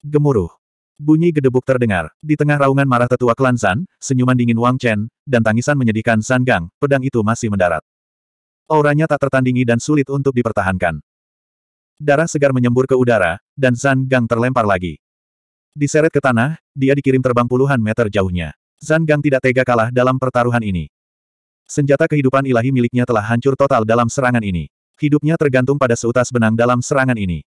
Gemuruh. Bunyi gedebuk terdengar. Di tengah raungan marah tetua klan San, senyuman dingin Wang Chen, dan tangisan menyedihkan San Gang, pedang itu masih mendarat. Auranya tak tertandingi dan sulit untuk dipertahankan. Darah segar menyembur ke udara, dan San Gang terlempar lagi. Diseret ke tanah, dia dikirim terbang puluhan meter jauhnya. San Gang tidak tega kalah dalam pertaruhan ini. Senjata kehidupan ilahi miliknya telah hancur total dalam serangan ini. Hidupnya tergantung pada seutas benang dalam serangan ini.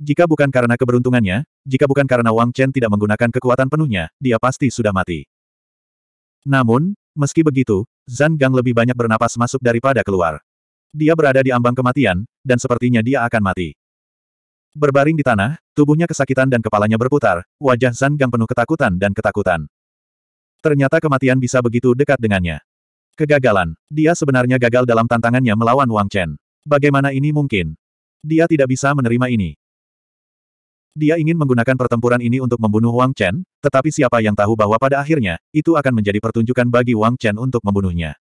Jika bukan karena keberuntungannya, jika bukan karena Wang Chen tidak menggunakan kekuatan penuhnya, dia pasti sudah mati. Namun, meski begitu, Zhang Gang lebih banyak bernapas masuk daripada keluar. Dia berada di ambang kematian, dan sepertinya dia akan mati. Berbaring di tanah, tubuhnya kesakitan dan kepalanya berputar, wajah Zhang Gang penuh ketakutan dan ketakutan. Ternyata kematian bisa begitu dekat dengannya. Kegagalan. Dia sebenarnya gagal dalam tantangannya melawan Wang Chen. Bagaimana ini mungkin? Dia tidak bisa menerima ini. Dia ingin menggunakan pertempuran ini untuk membunuh Wang Chen, tetapi siapa yang tahu bahwa pada akhirnya, itu akan menjadi pertunjukan bagi Wang Chen untuk membunuhnya.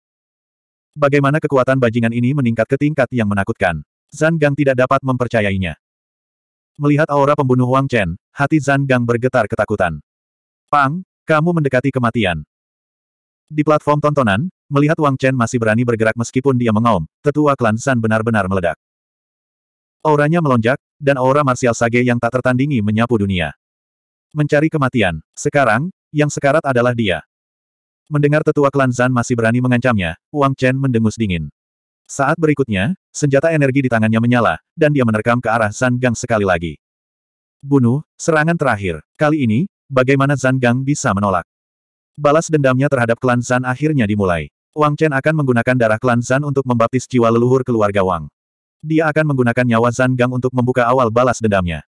Bagaimana kekuatan bajingan ini meningkat ke tingkat yang menakutkan. Zhang Gang tidak dapat mempercayainya. Melihat aura pembunuh Wang Chen, hati Zhang Gang bergetar ketakutan. Pang, kamu mendekati kematian. Di platform tontonan, melihat Wang Chen masih berani bergerak meskipun dia mengaum, tetua klan San benar-benar meledak. Auranya melonjak, dan aura Martial Sage yang tak tertandingi menyapu dunia. Mencari kematian. Sekarang, yang sekarat adalah dia. Mendengar tetua klan Zan masih berani mengancamnya, Wang Chen mendengus dingin. Saat berikutnya, senjata energi di tangannya menyala, dan dia menerkam ke arah Zan Gang sekali lagi. Bunuh, serangan terakhir. Kali ini, bagaimana Zan Gang bisa menolak? Balas dendamnya terhadap klan Zan akhirnya dimulai. Wang Chen akan menggunakan darah klan Zan untuk membaptis jiwa leluhur keluarga Wang. Dia akan menggunakan nyawa Zan Gang untuk membuka awal balas dendamnya.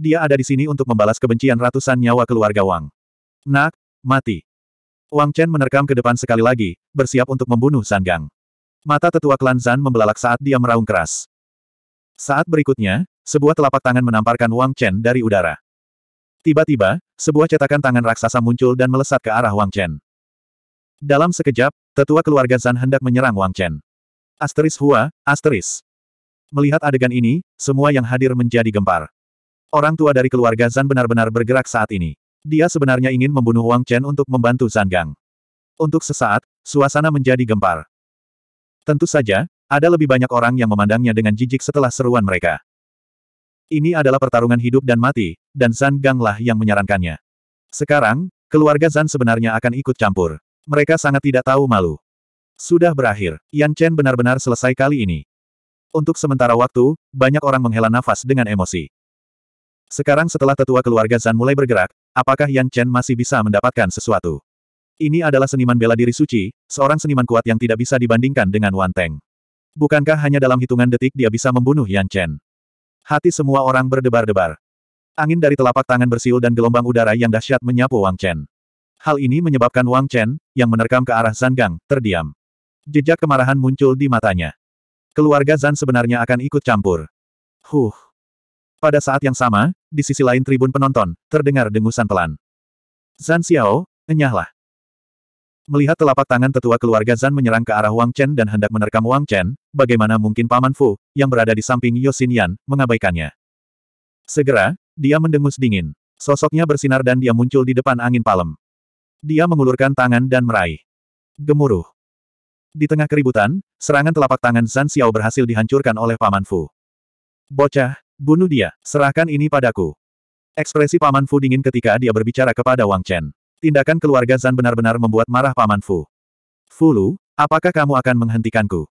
Dia ada di sini untuk membalas kebencian ratusan nyawa keluarga Wang. Nak, mati. Wang Chen menerkam ke depan sekali lagi, bersiap untuk membunuh Zan Gang. Mata tetua klan Zan membelalak saat dia meraung keras. Saat berikutnya, sebuah telapak tangan menamparkan Wang Chen dari udara. Tiba-tiba, sebuah cetakan tangan raksasa muncul dan melesat ke arah Wang Chen. Dalam sekejap, tetua keluarga Zan hendak menyerang Wang Chen. Asteris Hua, asteris. Melihat adegan ini, semua yang hadir menjadi gempar. Orang tua dari keluarga Zan benar-benar bergerak saat ini. Dia sebenarnya ingin membunuh Wang Chen untuk membantu Zan Gang. Untuk sesaat, suasana menjadi gempar. Tentu saja, ada lebih banyak orang yang memandangnya dengan jijik setelah seruan mereka. Ini adalah pertarungan hidup dan mati, dan Zan Gang lah yang menyarankannya. Sekarang, keluarga Zan sebenarnya akan ikut campur. Mereka sangat tidak tahu malu. Sudah berakhir, Yan Chen benar-benar selesai kali ini. Untuk sementara waktu, banyak orang menghela nafas dengan emosi. Sekarang setelah tetua keluarga Zan mulai bergerak, apakah Yan Chen masih bisa mendapatkan sesuatu? Ini adalah seniman bela diri suci, seorang seniman kuat yang tidak bisa dibandingkan dengan Wan Teng. Bukankah hanya dalam hitungan detik dia bisa membunuh Yan Chen? Hati semua orang berdebar-debar. Angin dari telapak tangan bersiul dan gelombang udara yang dahsyat menyapu Wang Chen. Hal ini menyebabkan Wang Chen, yang menerkam ke arah Zan Gang, terdiam. Jejak kemarahan muncul di matanya. Keluarga Zan sebenarnya akan ikut campur. Huh. Pada saat yang sama, di sisi lain tribun penonton, terdengar dengusan pelan. Zan Xiao, enyahlah. Melihat telapak tangan tetua keluarga Zan menyerang ke arah Wang Chen dan hendak menerkam Wang Chen, bagaimana mungkin Paman Fu, yang berada di samping Yosin Yan, mengabaikannya. Segera, dia mendengus dingin. Sosoknya bersinar dan dia muncul di depan angin palem. Dia mengulurkan tangan dan meraih. Gemuruh. Di tengah keributan, serangan telapak tangan Zan Xiao berhasil dihancurkan oleh Paman Fu. Bocah, bunuh dia, serahkan ini padaku. Ekspresi Paman Fu dingin ketika dia berbicara kepada Wang Chen. Tindakan keluarga Zan benar-benar membuat marah Paman Fu. Fulu, apakah kamu akan menghentikanku?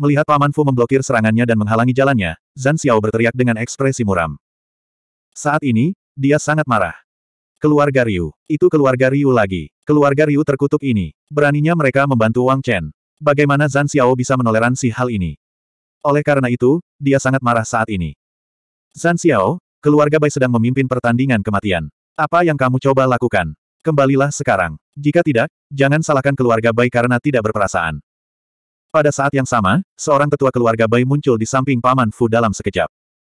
Melihat Paman Fu memblokir serangannya dan menghalangi jalannya, Zan Xiao berteriak dengan ekspresi muram. Saat ini, dia sangat marah. Keluarga Ryu. Itu keluarga Ryu lagi. Keluarga Ryu terkutuk ini. Beraninya mereka membantu Wang Chen. Bagaimana Zan Xiao bisa menoleransi hal ini? Oleh karena itu, dia sangat marah saat ini. Zan Xiao, keluarga Bai sedang memimpin pertandingan kematian. Apa yang kamu coba lakukan? Kembalilah sekarang. Jika tidak, jangan salahkan keluarga Bai karena tidak berperasaan. Pada saat yang sama, seorang tetua keluarga Bai muncul di samping Paman Fu dalam sekejap.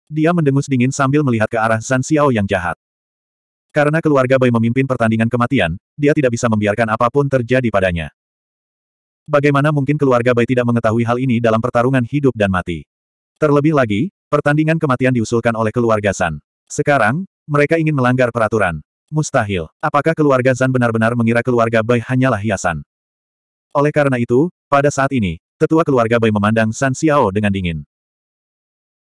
Dia mendengus dingin sambil melihat ke arah Zan Xiao yang jahat. Karena keluarga Bai memimpin pertandingan kematian, dia tidak bisa membiarkan apapun terjadi padanya. Bagaimana mungkin keluarga Bai tidak mengetahui hal ini dalam pertarungan hidup dan mati? Terlebih lagi, pertandingan kematian diusulkan oleh keluarga San. Sekarang, mereka ingin melanggar peraturan. Mustahil. Apakah keluarga San benar-benar mengira keluarga Bai hanyalah hiasan? Oleh karena itu, pada saat ini, tetua keluarga Bai memandang San Xiao dengan dingin.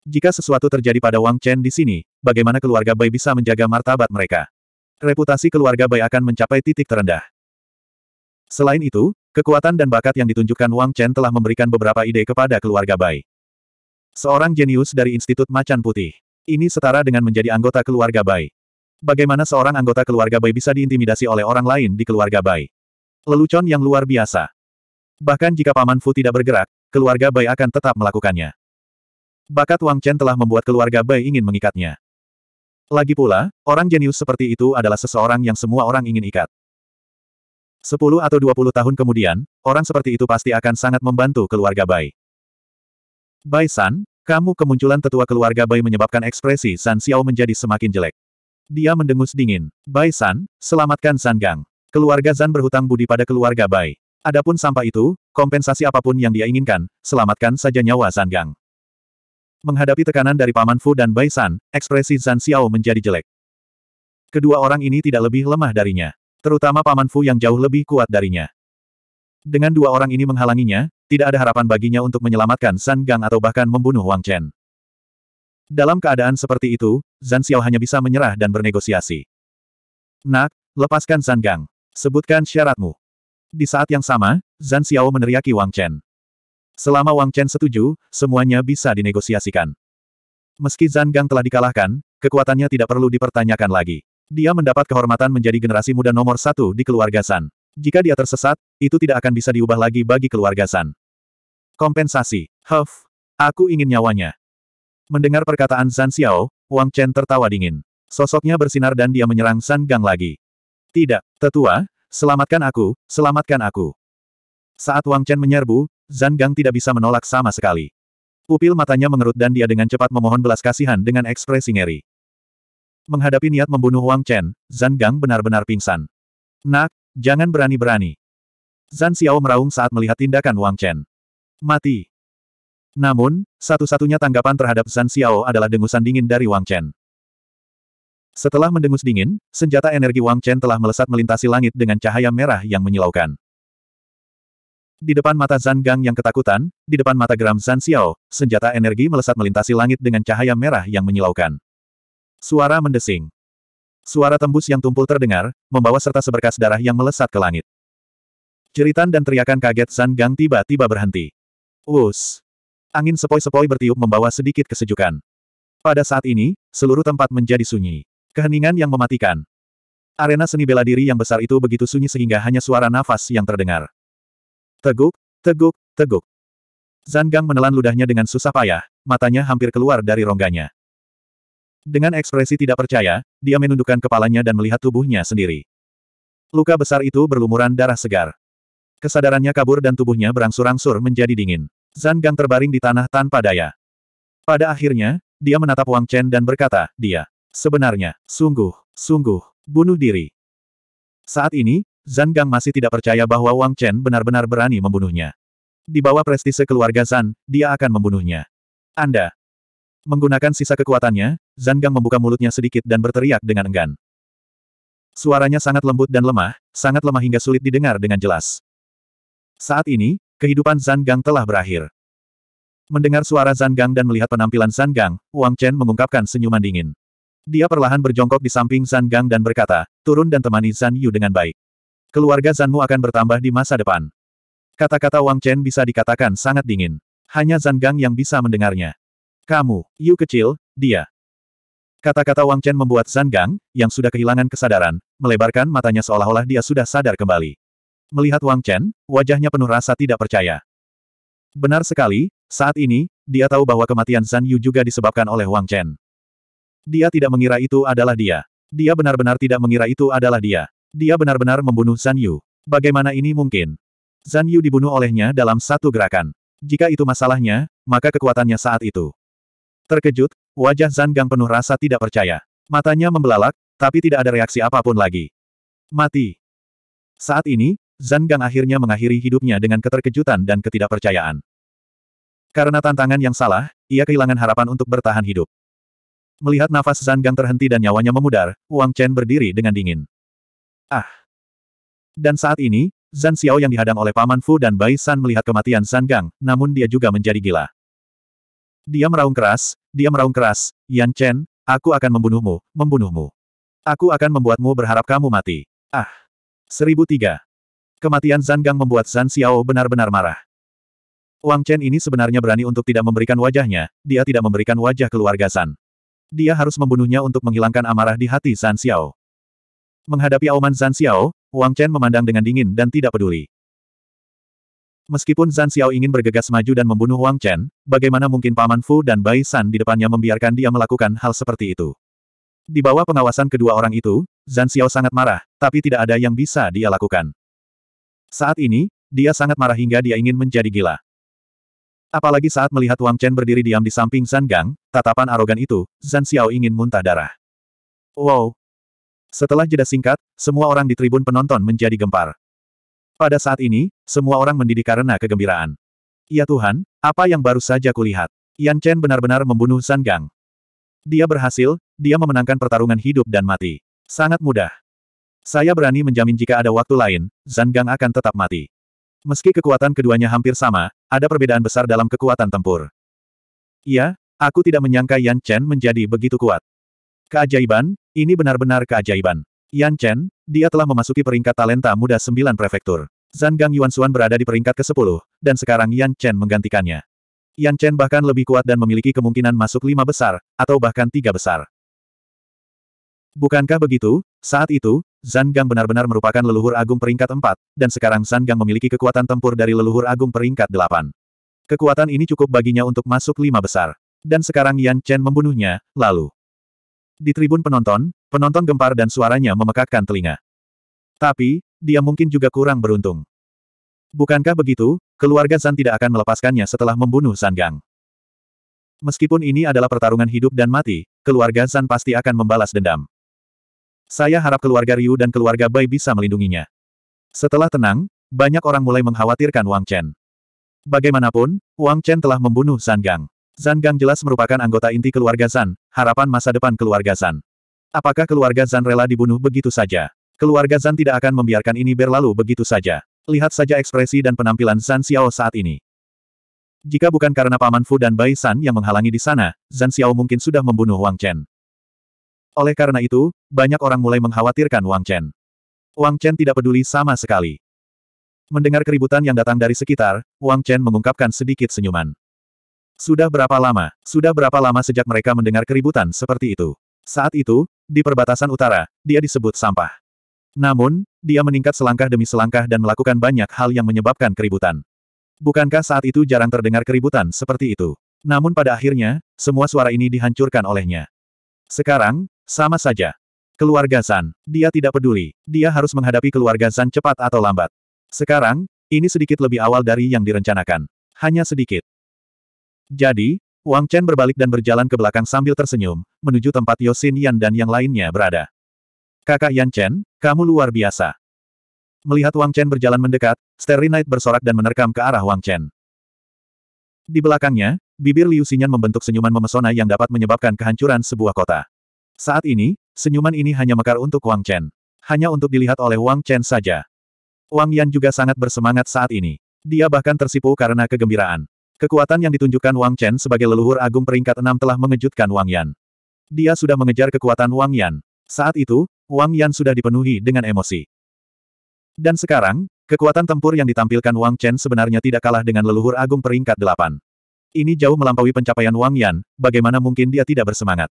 Jika sesuatu terjadi pada Wang Chen di sini, bagaimana keluarga Bai bisa menjaga martabat mereka? reputasi keluarga Bai akan mencapai titik terendah. Selain itu, kekuatan dan bakat yang ditunjukkan Wang Chen telah memberikan beberapa ide kepada keluarga Bai. Seorang jenius dari Institut Macan Putih. Ini setara dengan menjadi anggota keluarga Bai. Bagaimana seorang anggota keluarga Bai bisa diintimidasi oleh orang lain di keluarga Bai? Lelucon yang luar biasa. Bahkan jika Paman Fu tidak bergerak, keluarga Bai akan tetap melakukannya. Bakat Wang Chen telah membuat keluarga Bai ingin mengikatnya. Lagi pula, orang jenius seperti itu adalah seseorang yang semua orang ingin ikat. Sepuluh atau dua puluh tahun kemudian, orang seperti itu pasti akan sangat membantu keluarga Bai. Bai San, kamu kemunculan tetua keluarga Bai menyebabkan ekspresi San Xiao menjadi semakin jelek. Dia mendengus dingin. Bai San, selamatkan San Gang. Keluarga Zan berhutang budi pada keluarga Bai. Adapun sampah itu, kompensasi apapun yang dia inginkan, selamatkan saja nyawa San Gang. Menghadapi tekanan dari Paman Fu dan Bai San, ekspresi Zan Xiao menjadi jelek. Kedua orang ini tidak lebih lemah darinya. Terutama Paman Fu yang jauh lebih kuat darinya. Dengan dua orang ini menghalanginya, tidak ada harapan baginya untuk menyelamatkan San Gang atau bahkan membunuh Wang Chen. Dalam keadaan seperti itu, Zan Xiao hanya bisa menyerah dan bernegosiasi. Nak, lepaskan San Gang. Sebutkan syaratmu. Di saat yang sama, Zan Xiao meneriaki Wang Chen. Selama Wang Chen setuju, semuanya bisa dinegosiasikan. Meski Zhang Gang telah dikalahkan, kekuatannya tidak perlu dipertanyakan lagi. Dia mendapat kehormatan menjadi generasi muda nomor satu di keluarga San. Jika dia tersesat, itu tidak akan bisa diubah lagi bagi keluarga San. Kompensasi. Huff. Aku ingin nyawanya. Mendengar perkataan San Xiao, Wang Chen tertawa dingin. Sosoknya bersinar dan dia menyerang San Gang lagi. Tidak, tetua, selamatkan aku, selamatkan aku. Saat Wang Chen menyerbu, Zhang Gang tidak bisa menolak sama sekali. Pupil matanya mengerut dan dia dengan cepat memohon belas kasihan dengan ekspresi ngeri. Menghadapi niat membunuh Wang Chen, Zhang Gang benar-benar pingsan. Nak, jangan berani-berani. Zhan Xiao meraung saat melihat tindakan Wang Chen. Mati. Namun, satu-satunya tanggapan terhadap Zhan Xiao adalah dengusan dingin dari Wang Chen. Setelah mendengus dingin, senjata energi Wang Chen telah melesat melintasi langit dengan cahaya merah yang menyilaukan. Di depan mata Zhang Gang yang ketakutan, di depan mata Gram Zhang Xiao, senjata energi melesat melintasi langit dengan cahaya merah yang menyilaukan. Suara mendesing. Suara tembus yang tumpul terdengar, membawa serta seberkas darah yang melesat ke langit. Ceritan dan teriakan kaget Zhang Gang tiba-tiba berhenti. Us! Angin sepoi-sepoi bertiup membawa sedikit kesejukan. Pada saat ini, seluruh tempat menjadi sunyi. Keheningan yang mematikan. Arena seni bela diri yang besar itu begitu sunyi sehingga hanya suara nafas yang terdengar. Teguk, teguk, teguk. Zanggang menelan ludahnya dengan susah payah, matanya hampir keluar dari rongganya. Dengan ekspresi tidak percaya, dia menundukkan kepalanya dan melihat tubuhnya sendiri. Luka besar itu berlumuran darah segar. Kesadarannya kabur dan tubuhnya berangsur-angsur menjadi dingin. Zanggang terbaring di tanah tanpa daya. Pada akhirnya, dia menatap Wang Chen dan berkata, dia. Sebenarnya, sungguh, sungguh, bunuh diri. Saat ini, Zhang Gang masih tidak percaya bahwa Wang Chen benar-benar berani membunuhnya. Di bawah prestise keluarga San, dia akan membunuhnya. Anda. Menggunakan sisa kekuatannya, Zhang Gang membuka mulutnya sedikit dan berteriak dengan enggan. Suaranya sangat lembut dan lemah, sangat lemah hingga sulit didengar dengan jelas. Saat ini, kehidupan Zhang Gang telah berakhir. Mendengar suara Zhang Gang dan melihat penampilan Zhang Gang, Wang Chen mengungkapkan senyuman dingin. Dia perlahan berjongkok di samping Zhang Gang dan berkata, turun dan temani Zhang Yu dengan baik. Keluarga Zanmu akan bertambah di masa depan. Kata-kata Wang Chen bisa dikatakan sangat dingin. Hanya Zan Gang yang bisa mendengarnya. Kamu, Yu kecil, dia. Kata-kata Wang Chen membuat Zan Gang, yang sudah kehilangan kesadaran, melebarkan matanya seolah-olah dia sudah sadar kembali. Melihat Wang Chen, wajahnya penuh rasa tidak percaya. Benar sekali, saat ini, dia tahu bahwa kematian Zan Yu juga disebabkan oleh Wang Chen. Dia tidak mengira itu adalah dia. Dia benar-benar tidak mengira itu adalah dia. Dia benar-benar membunuh Zan Yu. Bagaimana ini mungkin? Zan Yu dibunuh olehnya dalam satu gerakan. Jika itu masalahnya, maka kekuatannya saat itu. Terkejut, wajah Zan Gang penuh rasa tidak percaya. Matanya membelalak, tapi tidak ada reaksi apapun lagi. Mati. Saat ini, Zan Gang akhirnya mengakhiri hidupnya dengan keterkejutan dan ketidakpercayaan. Karena tantangan yang salah, ia kehilangan harapan untuk bertahan hidup. Melihat nafas Zan Gang terhenti dan nyawanya memudar, Wang Chen berdiri dengan dingin. Ah! Dan saat ini, Zan Xiao yang dihadang oleh Paman Fu dan Bai San melihat kematian Zan Gang, namun dia juga menjadi gila. Dia meraung keras, dia meraung keras, Yan Chen, aku akan membunuhmu, membunuhmu. Aku akan membuatmu berharap kamu mati. Ah! 1003. Kematian Zan Gang membuat Zan Xiao benar-benar marah. Wang Chen ini sebenarnya berani untuk tidak memberikan wajahnya, dia tidak memberikan wajah keluarga San. Dia harus membunuhnya untuk menghilangkan amarah di hati San Xiao. Menghadapi auman Zan Xiao, Wang Chen memandang dengan dingin dan tidak peduli. Meskipun Zan Xiao ingin bergegas maju dan membunuh Wang Chen, bagaimana mungkin Paman Fu dan Bai San di depannya membiarkan dia melakukan hal seperti itu. Di bawah pengawasan kedua orang itu, Zan Xiao sangat marah, tapi tidak ada yang bisa dia lakukan. Saat ini, dia sangat marah hingga dia ingin menjadi gila. Apalagi saat melihat Wang Chen berdiri diam di samping Zan Gang, tatapan arogan itu, Zan Xiao ingin muntah darah. Wow, setelah jeda singkat, semua orang di tribun penonton menjadi gempar. Pada saat ini, semua orang mendidih karena kegembiraan. Ya Tuhan, apa yang baru saja kulihat? Yan Chen benar-benar membunuh San Gang. Dia berhasil, dia memenangkan pertarungan hidup dan mati. Sangat mudah. Saya berani menjamin jika ada waktu lain, Zhang Gang akan tetap mati. Meski kekuatan keduanya hampir sama, ada perbedaan besar dalam kekuatan tempur. Iya, aku tidak menyangka Yan Chen menjadi begitu kuat. Keajaiban, ini benar-benar keajaiban. Yan Chen, dia telah memasuki peringkat talenta muda sembilan prefektur. Zhang Gang Yuan Xuan berada di peringkat ke-10, dan sekarang Yan Chen menggantikannya. Yan Chen bahkan lebih kuat dan memiliki kemungkinan masuk lima besar, atau bahkan tiga besar. Bukankah begitu? Saat itu, Zhang Gang benar-benar merupakan leluhur agung peringkat 4, dan sekarang Zhang Gang memiliki kekuatan tempur dari leluhur agung peringkat 8. Kekuatan ini cukup baginya untuk masuk lima besar. Dan sekarang Yan Chen membunuhnya, lalu. Di tribun penonton, penonton gempar dan suaranya memekakkan telinga. Tapi, dia mungkin juga kurang beruntung. Bukankah begitu, keluarga San tidak akan melepaskannya setelah membunuh San Gang. Meskipun ini adalah pertarungan hidup dan mati, keluarga San pasti akan membalas dendam. Saya harap keluarga Ryu dan keluarga Bai bisa melindunginya. Setelah tenang, banyak orang mulai mengkhawatirkan Wang Chen. Bagaimanapun, Wang Chen telah membunuh San Gang. Zan Gang jelas merupakan anggota inti keluarga Zan, harapan masa depan keluarga Zan. Apakah keluarga Zan rela dibunuh begitu saja? Keluarga Zan tidak akan membiarkan ini berlalu begitu saja. Lihat saja ekspresi dan penampilan Zan Xiao saat ini. Jika bukan karena Paman Fu dan Bai San yang menghalangi di sana, Zan Xiao mungkin sudah membunuh Wang Chen. Oleh karena itu, banyak orang mulai mengkhawatirkan Wang Chen. Wang Chen tidak peduli sama sekali. Mendengar keributan yang datang dari sekitar, Wang Chen mengungkapkan sedikit senyuman. Sudah berapa lama, sudah berapa lama sejak mereka mendengar keributan seperti itu. Saat itu, di perbatasan utara, dia disebut sampah. Namun, dia meningkat selangkah demi selangkah dan melakukan banyak hal yang menyebabkan keributan. Bukankah saat itu jarang terdengar keributan seperti itu? Namun pada akhirnya, semua suara ini dihancurkan olehnya. Sekarang, sama saja. Keluarga San, dia tidak peduli, dia harus menghadapi keluarga San cepat atau lambat. Sekarang, ini sedikit lebih awal dari yang direncanakan. Hanya sedikit. Jadi, Wang Chen berbalik dan berjalan ke belakang sambil tersenyum, menuju tempat Yosin Yan dan yang lainnya berada. Kakak Yan Chen, kamu luar biasa. Melihat Wang Chen berjalan mendekat, Starry Knight bersorak dan menerkam ke arah Wang Chen. Di belakangnya, bibir Liu Xinyan membentuk senyuman memesona yang dapat menyebabkan kehancuran sebuah kota. Saat ini, senyuman ini hanya mekar untuk Wang Chen. Hanya untuk dilihat oleh Wang Chen saja. Wang Yan juga sangat bersemangat saat ini. Dia bahkan tersipu karena kegembiraan. Kekuatan yang ditunjukkan Wang Chen sebagai leluhur agung peringkat enam telah mengejutkan Wang Yan. Dia sudah mengejar kekuatan Wang Yan. Saat itu, Wang Yan sudah dipenuhi dengan emosi. Dan sekarang, kekuatan tempur yang ditampilkan Wang Chen sebenarnya tidak kalah dengan leluhur agung peringkat delapan. Ini jauh melampaui pencapaian Wang Yan, bagaimana mungkin dia tidak bersemangat.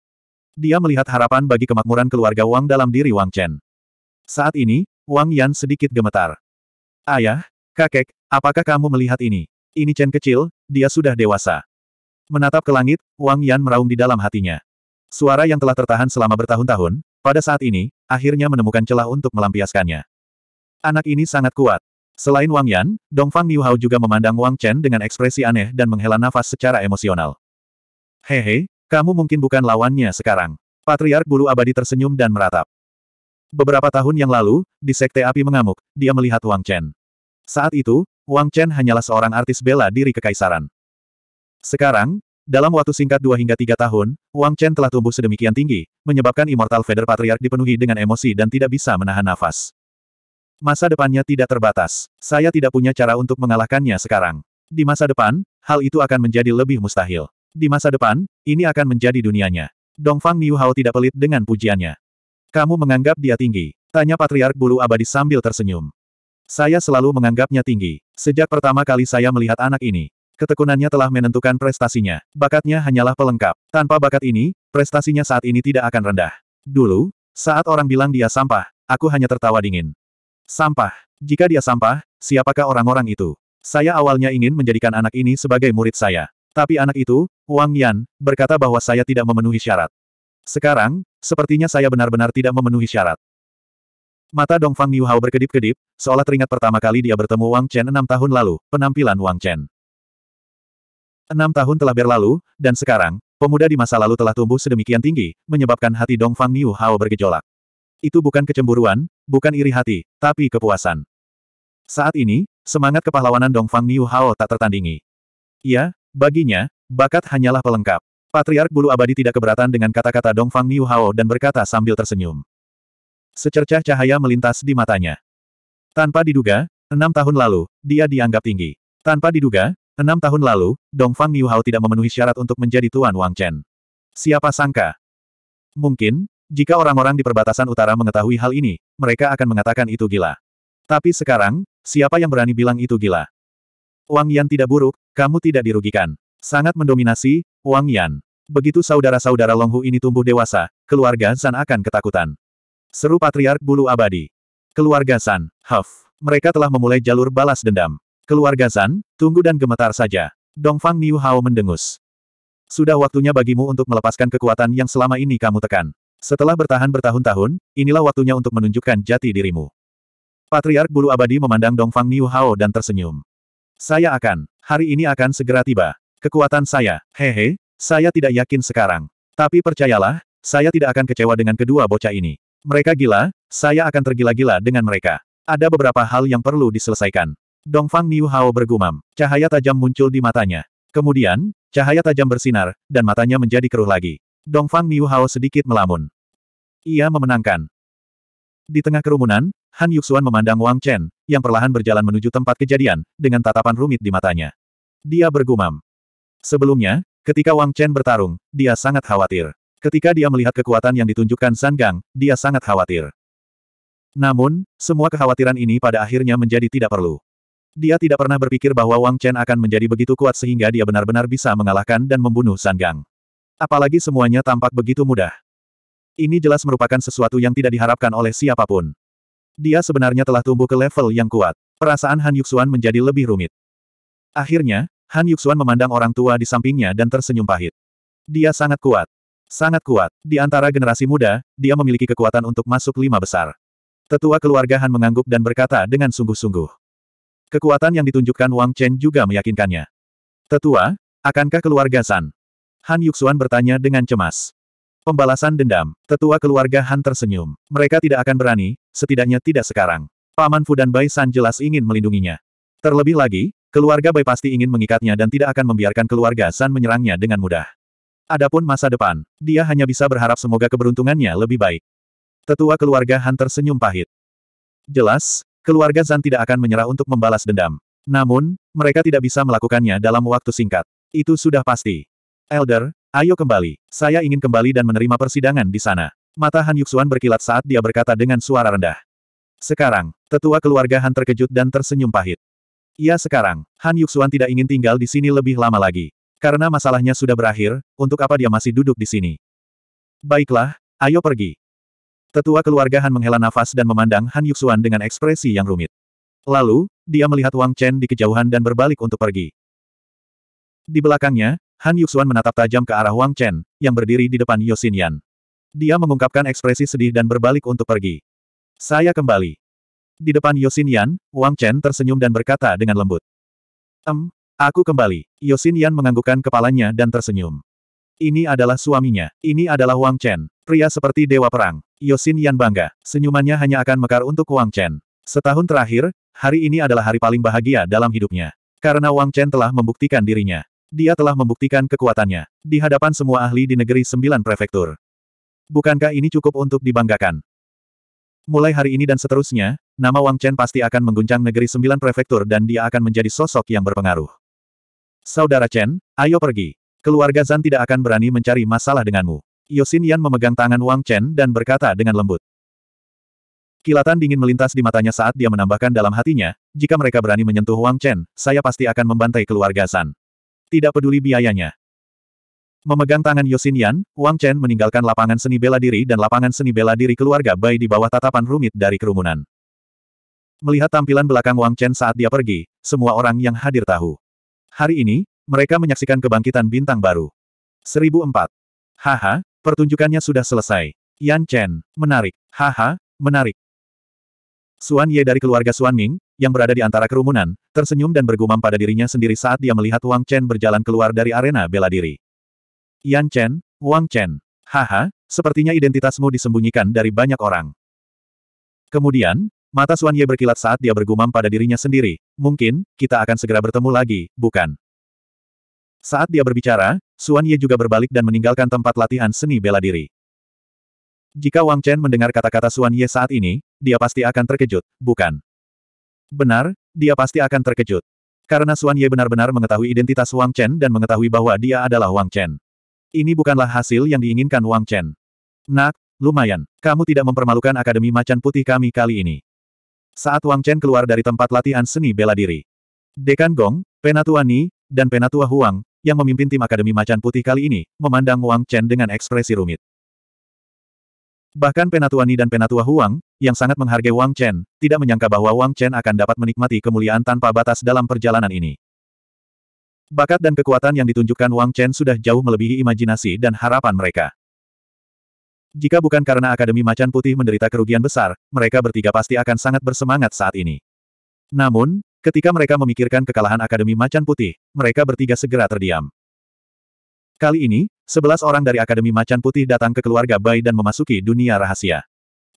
Dia melihat harapan bagi kemakmuran keluarga Wang dalam diri Wang Chen. Saat ini, Wang Yan sedikit gemetar. Ayah, kakek, apakah kamu melihat ini? Ini Chen kecil, dia sudah dewasa. Menatap ke langit, Wang Yan meraung di dalam hatinya. Suara yang telah tertahan selama bertahun-tahun, pada saat ini, akhirnya menemukan celah untuk melampiaskannya. Anak ini sangat kuat. Selain Wang Yan, Dongfang Niuhao juga memandang Wang Chen dengan ekspresi aneh dan menghela nafas secara emosional. Hehe, kamu mungkin bukan lawannya sekarang. Patriark Bulu Abadi tersenyum dan meratap. Beberapa tahun yang lalu, di Sekte Api Mengamuk, dia melihat Wang Chen. Saat itu, Wang Chen hanyalah seorang artis bela diri kekaisaran. Sekarang, dalam waktu singkat dua hingga tiga tahun, Wang Chen telah tumbuh sedemikian tinggi, menyebabkan Immortal Feather Patriarch dipenuhi dengan emosi dan tidak bisa menahan nafas. Masa depannya tidak terbatas. Saya tidak punya cara untuk mengalahkannya sekarang. Di masa depan, hal itu akan menjadi lebih mustahil. Di masa depan, ini akan menjadi dunianya. Dongfang Niu Hao tidak pelit dengan pujiannya. Kamu menganggap dia tinggi? Tanya Patriark Bulu Abadi sambil tersenyum. Saya selalu menganggapnya tinggi. Sejak pertama kali saya melihat anak ini, ketekunannya telah menentukan prestasinya. Bakatnya hanyalah pelengkap. Tanpa bakat ini, prestasinya saat ini tidak akan rendah. Dulu, saat orang bilang dia sampah, aku hanya tertawa dingin. Sampah. Jika dia sampah, siapakah orang-orang itu? Saya awalnya ingin menjadikan anak ini sebagai murid saya. Tapi anak itu, Wang Yan, berkata bahwa saya tidak memenuhi syarat. Sekarang, sepertinya saya benar-benar tidak memenuhi syarat. Mata Dongfang Niuhao berkedip-kedip, seolah teringat pertama kali dia bertemu Wang Chen enam tahun lalu, penampilan Wang Chen. Enam tahun telah berlalu, dan sekarang, pemuda di masa lalu telah tumbuh sedemikian tinggi, menyebabkan hati Dongfang Niuhao bergejolak. Itu bukan kecemburuan, bukan iri hati, tapi kepuasan. Saat ini, semangat kepahlawanan Dongfang Niuhao tak tertandingi. Ya, baginya, bakat hanyalah pelengkap. Patriark Bulu Abadi tidak keberatan dengan kata-kata Dongfang Niuhao dan berkata sambil tersenyum. Secercah cahaya melintas di matanya. Tanpa diduga, enam tahun lalu, dia dianggap tinggi. Tanpa diduga, enam tahun lalu, Dongfang Niuhao tidak memenuhi syarat untuk menjadi Tuan Wang Chen. Siapa sangka? Mungkin, jika orang-orang di perbatasan utara mengetahui hal ini, mereka akan mengatakan itu gila. Tapi sekarang, siapa yang berani bilang itu gila? Wang Yan tidak buruk, kamu tidak dirugikan. Sangat mendominasi, Wang Yan. Begitu saudara-saudara Longhu ini tumbuh dewasa, keluarga Zan akan ketakutan. Seru Patriark Bulu Abadi. Keluarga San, Huff. Mereka telah memulai jalur balas dendam. Keluarga San, tunggu dan gemetar saja. Dongfang Niu Hao mendengus. Sudah waktunya bagimu untuk melepaskan kekuatan yang selama ini kamu tekan. Setelah bertahan bertahun-tahun, inilah waktunya untuk menunjukkan jati dirimu. Patriark Bulu Abadi memandang Dongfang Niu Hao dan tersenyum. Saya akan. Hari ini akan segera tiba. Kekuatan saya. Hehe, saya tidak yakin sekarang. Tapi percayalah, saya tidak akan kecewa dengan kedua bocah ini. Mereka gila, saya akan tergila-gila dengan mereka. Ada beberapa hal yang perlu diselesaikan. Dongfang Niu Hao bergumam. Cahaya tajam muncul di matanya. Kemudian, cahaya tajam bersinar, dan matanya menjadi keruh lagi. Dongfang Niu Hao sedikit melamun. Ia memenangkan. Di tengah kerumunan, Han Yuxuan memandang Wang Chen, yang perlahan berjalan menuju tempat kejadian, dengan tatapan rumit di matanya. Dia bergumam. Sebelumnya, ketika Wang Chen bertarung, dia sangat khawatir. Ketika dia melihat kekuatan yang ditunjukkan Sanggang, Gang, dia sangat khawatir. Namun, semua kekhawatiran ini pada akhirnya menjadi tidak perlu. Dia tidak pernah berpikir bahwa Wang Chen akan menjadi begitu kuat sehingga dia benar-benar bisa mengalahkan dan membunuh Sanggang. Gang. Apalagi semuanya tampak begitu mudah. Ini jelas merupakan sesuatu yang tidak diharapkan oleh siapapun. Dia sebenarnya telah tumbuh ke level yang kuat. Perasaan Han Yuxuan menjadi lebih rumit. Akhirnya, Han Yuxuan memandang orang tua di sampingnya dan tersenyum pahit. Dia sangat kuat. Sangat kuat. Di antara generasi muda, dia memiliki kekuatan untuk masuk lima besar. Tetua keluarga Han mengangguk dan berkata dengan sungguh-sungguh. Kekuatan yang ditunjukkan Wang Chen juga meyakinkannya. Tetua, akankah keluarga San? Han Yuxuan bertanya dengan cemas. Pembalasan dendam, tetua keluarga Han tersenyum. Mereka tidak akan berani, setidaknya tidak sekarang. Paman Fu dan Bai San jelas ingin melindunginya. Terlebih lagi, keluarga Bai pasti ingin mengikatnya dan tidak akan membiarkan keluarga San menyerangnya dengan mudah. Adapun masa depan, dia hanya bisa berharap semoga keberuntungannya lebih baik. Tetua keluarga Han tersenyum pahit. Jelas, keluarga Zan tidak akan menyerah untuk membalas dendam. Namun, mereka tidak bisa melakukannya dalam waktu singkat. Itu sudah pasti. Elder, ayo kembali. Saya ingin kembali dan menerima persidangan di sana. Mata Han Yuxuan berkilat saat dia berkata dengan suara rendah. Sekarang, tetua keluarga Han terkejut dan tersenyum pahit. Ya sekarang, Han Yuxuan tidak ingin tinggal di sini lebih lama lagi. Karena masalahnya sudah berakhir, untuk apa dia masih duduk di sini? Baiklah, ayo pergi. Tetua keluarga Han menghela nafas dan memandang Han Yuxuan dengan ekspresi yang rumit. Lalu, dia melihat Wang Chen di kejauhan dan berbalik untuk pergi. Di belakangnya, Han Yuxuan menatap tajam ke arah Wang Chen, yang berdiri di depan Yosin Yan. Dia mengungkapkan ekspresi sedih dan berbalik untuk pergi. Saya kembali. Di depan Yosin Yan, Wang Chen tersenyum dan berkata dengan lembut. Em, Aku kembali. Yosin Yan menganggukkan kepalanya dan tersenyum. Ini adalah suaminya. Ini adalah Wang Chen. Pria seperti dewa perang. Yosin Yan bangga. Senyumannya hanya akan mekar untuk Wang Chen. Setahun terakhir, hari ini adalah hari paling bahagia dalam hidupnya. Karena Wang Chen telah membuktikan dirinya. Dia telah membuktikan kekuatannya. Di hadapan semua ahli di negeri sembilan prefektur. Bukankah ini cukup untuk dibanggakan? Mulai hari ini dan seterusnya, nama Wang Chen pasti akan mengguncang negeri sembilan prefektur dan dia akan menjadi sosok yang berpengaruh. Saudara Chen, ayo pergi. Keluarga Zan tidak akan berani mencari masalah denganmu. Yosin Yan memegang tangan Wang Chen dan berkata dengan lembut. Kilatan dingin melintas di matanya saat dia menambahkan dalam hatinya, jika mereka berani menyentuh Wang Chen, saya pasti akan membantai keluarga Zan. Tidak peduli biayanya. Memegang tangan Yosin Yan, Wang Chen meninggalkan lapangan seni bela diri dan lapangan seni bela diri keluarga Bai di bawah tatapan rumit dari kerumunan. Melihat tampilan belakang Wang Chen saat dia pergi, semua orang yang hadir tahu. Hari ini, mereka menyaksikan kebangkitan bintang baru. 1004. Haha, pertunjukannya sudah selesai. Yan Chen, menarik. Haha, menarik. Suan Ye dari keluarga Suan Ming, yang berada di antara kerumunan, tersenyum dan bergumam pada dirinya sendiri saat dia melihat Wang Chen berjalan keluar dari arena bela diri. Yan Chen, Wang Chen. Haha, sepertinya identitasmu disembunyikan dari banyak orang. Kemudian, Mata Suan Ye berkilat saat dia bergumam pada dirinya sendiri, mungkin, kita akan segera bertemu lagi, bukan? Saat dia berbicara, Suan Ye juga berbalik dan meninggalkan tempat latihan seni bela diri. Jika Wang Chen mendengar kata-kata Suan Ye saat ini, dia pasti akan terkejut, bukan? Benar, dia pasti akan terkejut. Karena Suan Ye benar-benar mengetahui identitas Wang Chen dan mengetahui bahwa dia adalah Wang Chen. Ini bukanlah hasil yang diinginkan Wang Chen. Nak, lumayan, kamu tidak mempermalukan Akademi Macan Putih kami kali ini. Saat Wang Chen keluar dari tempat latihan seni bela diri. Dekan Gong, Penatua Ni, dan Penatua Huang, yang memimpin tim Akademi Macan Putih kali ini, memandang Wang Chen dengan ekspresi rumit. Bahkan Penatua Ni dan Penatua Huang, yang sangat menghargai Wang Chen, tidak menyangka bahwa Wang Chen akan dapat menikmati kemuliaan tanpa batas dalam perjalanan ini. Bakat dan kekuatan yang ditunjukkan Wang Chen sudah jauh melebihi imajinasi dan harapan mereka. Jika bukan karena Akademi Macan Putih menderita kerugian besar, mereka bertiga pasti akan sangat bersemangat saat ini. Namun, ketika mereka memikirkan kekalahan Akademi Macan Putih, mereka bertiga segera terdiam. Kali ini, sebelas orang dari Akademi Macan Putih datang ke keluarga Bai dan memasuki dunia rahasia.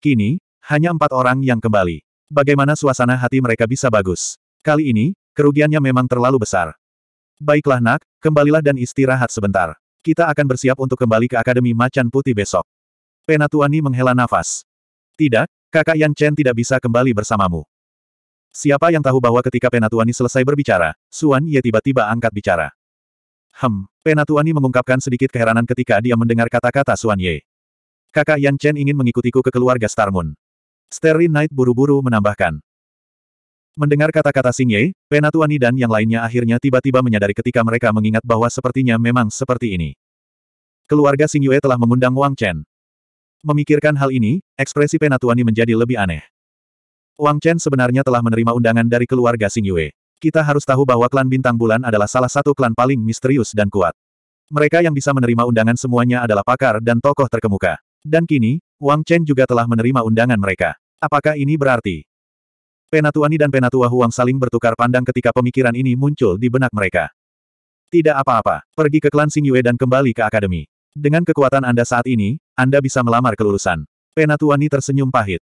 Kini, hanya empat orang yang kembali. Bagaimana suasana hati mereka bisa bagus? Kali ini, kerugiannya memang terlalu besar. Baiklah nak, kembalilah dan istirahat sebentar. Kita akan bersiap untuk kembali ke Akademi Macan Putih besok. Penatuani menghela nafas. Tidak, kakak Yan Chen tidak bisa kembali bersamamu. Siapa yang tahu bahwa ketika Penatuani selesai berbicara, Suan Ye tiba-tiba angkat bicara. Hem, Penatuani mengungkapkan sedikit keheranan ketika dia mendengar kata-kata Suan Ye. Kakak Yan Chen ingin mengikutiku ke keluarga Star Moon. Sterling Knight buru-buru menambahkan. Mendengar kata-kata Sing Ye, Penatuani dan yang lainnya akhirnya tiba-tiba menyadari ketika mereka mengingat bahwa sepertinya memang seperti ini. Keluarga Sing Ye telah mengundang Wang Chen, Memikirkan hal ini, ekspresi Penatuani menjadi lebih aneh. Wang Chen sebenarnya telah menerima undangan dari keluarga Sing Yue. Kita harus tahu bahwa klan Bintang Bulan adalah salah satu klan paling misterius dan kuat. Mereka yang bisa menerima undangan semuanya adalah pakar dan tokoh terkemuka. Dan kini, Wang Chen juga telah menerima undangan mereka. Apakah ini berarti? Penatuani dan Penatua Huang saling bertukar pandang ketika pemikiran ini muncul di benak mereka. Tidak apa-apa, pergi ke klan Sing Yue dan kembali ke akademi. Dengan kekuatan Anda saat ini, Anda bisa melamar kelulusan. Penatuani tersenyum pahit.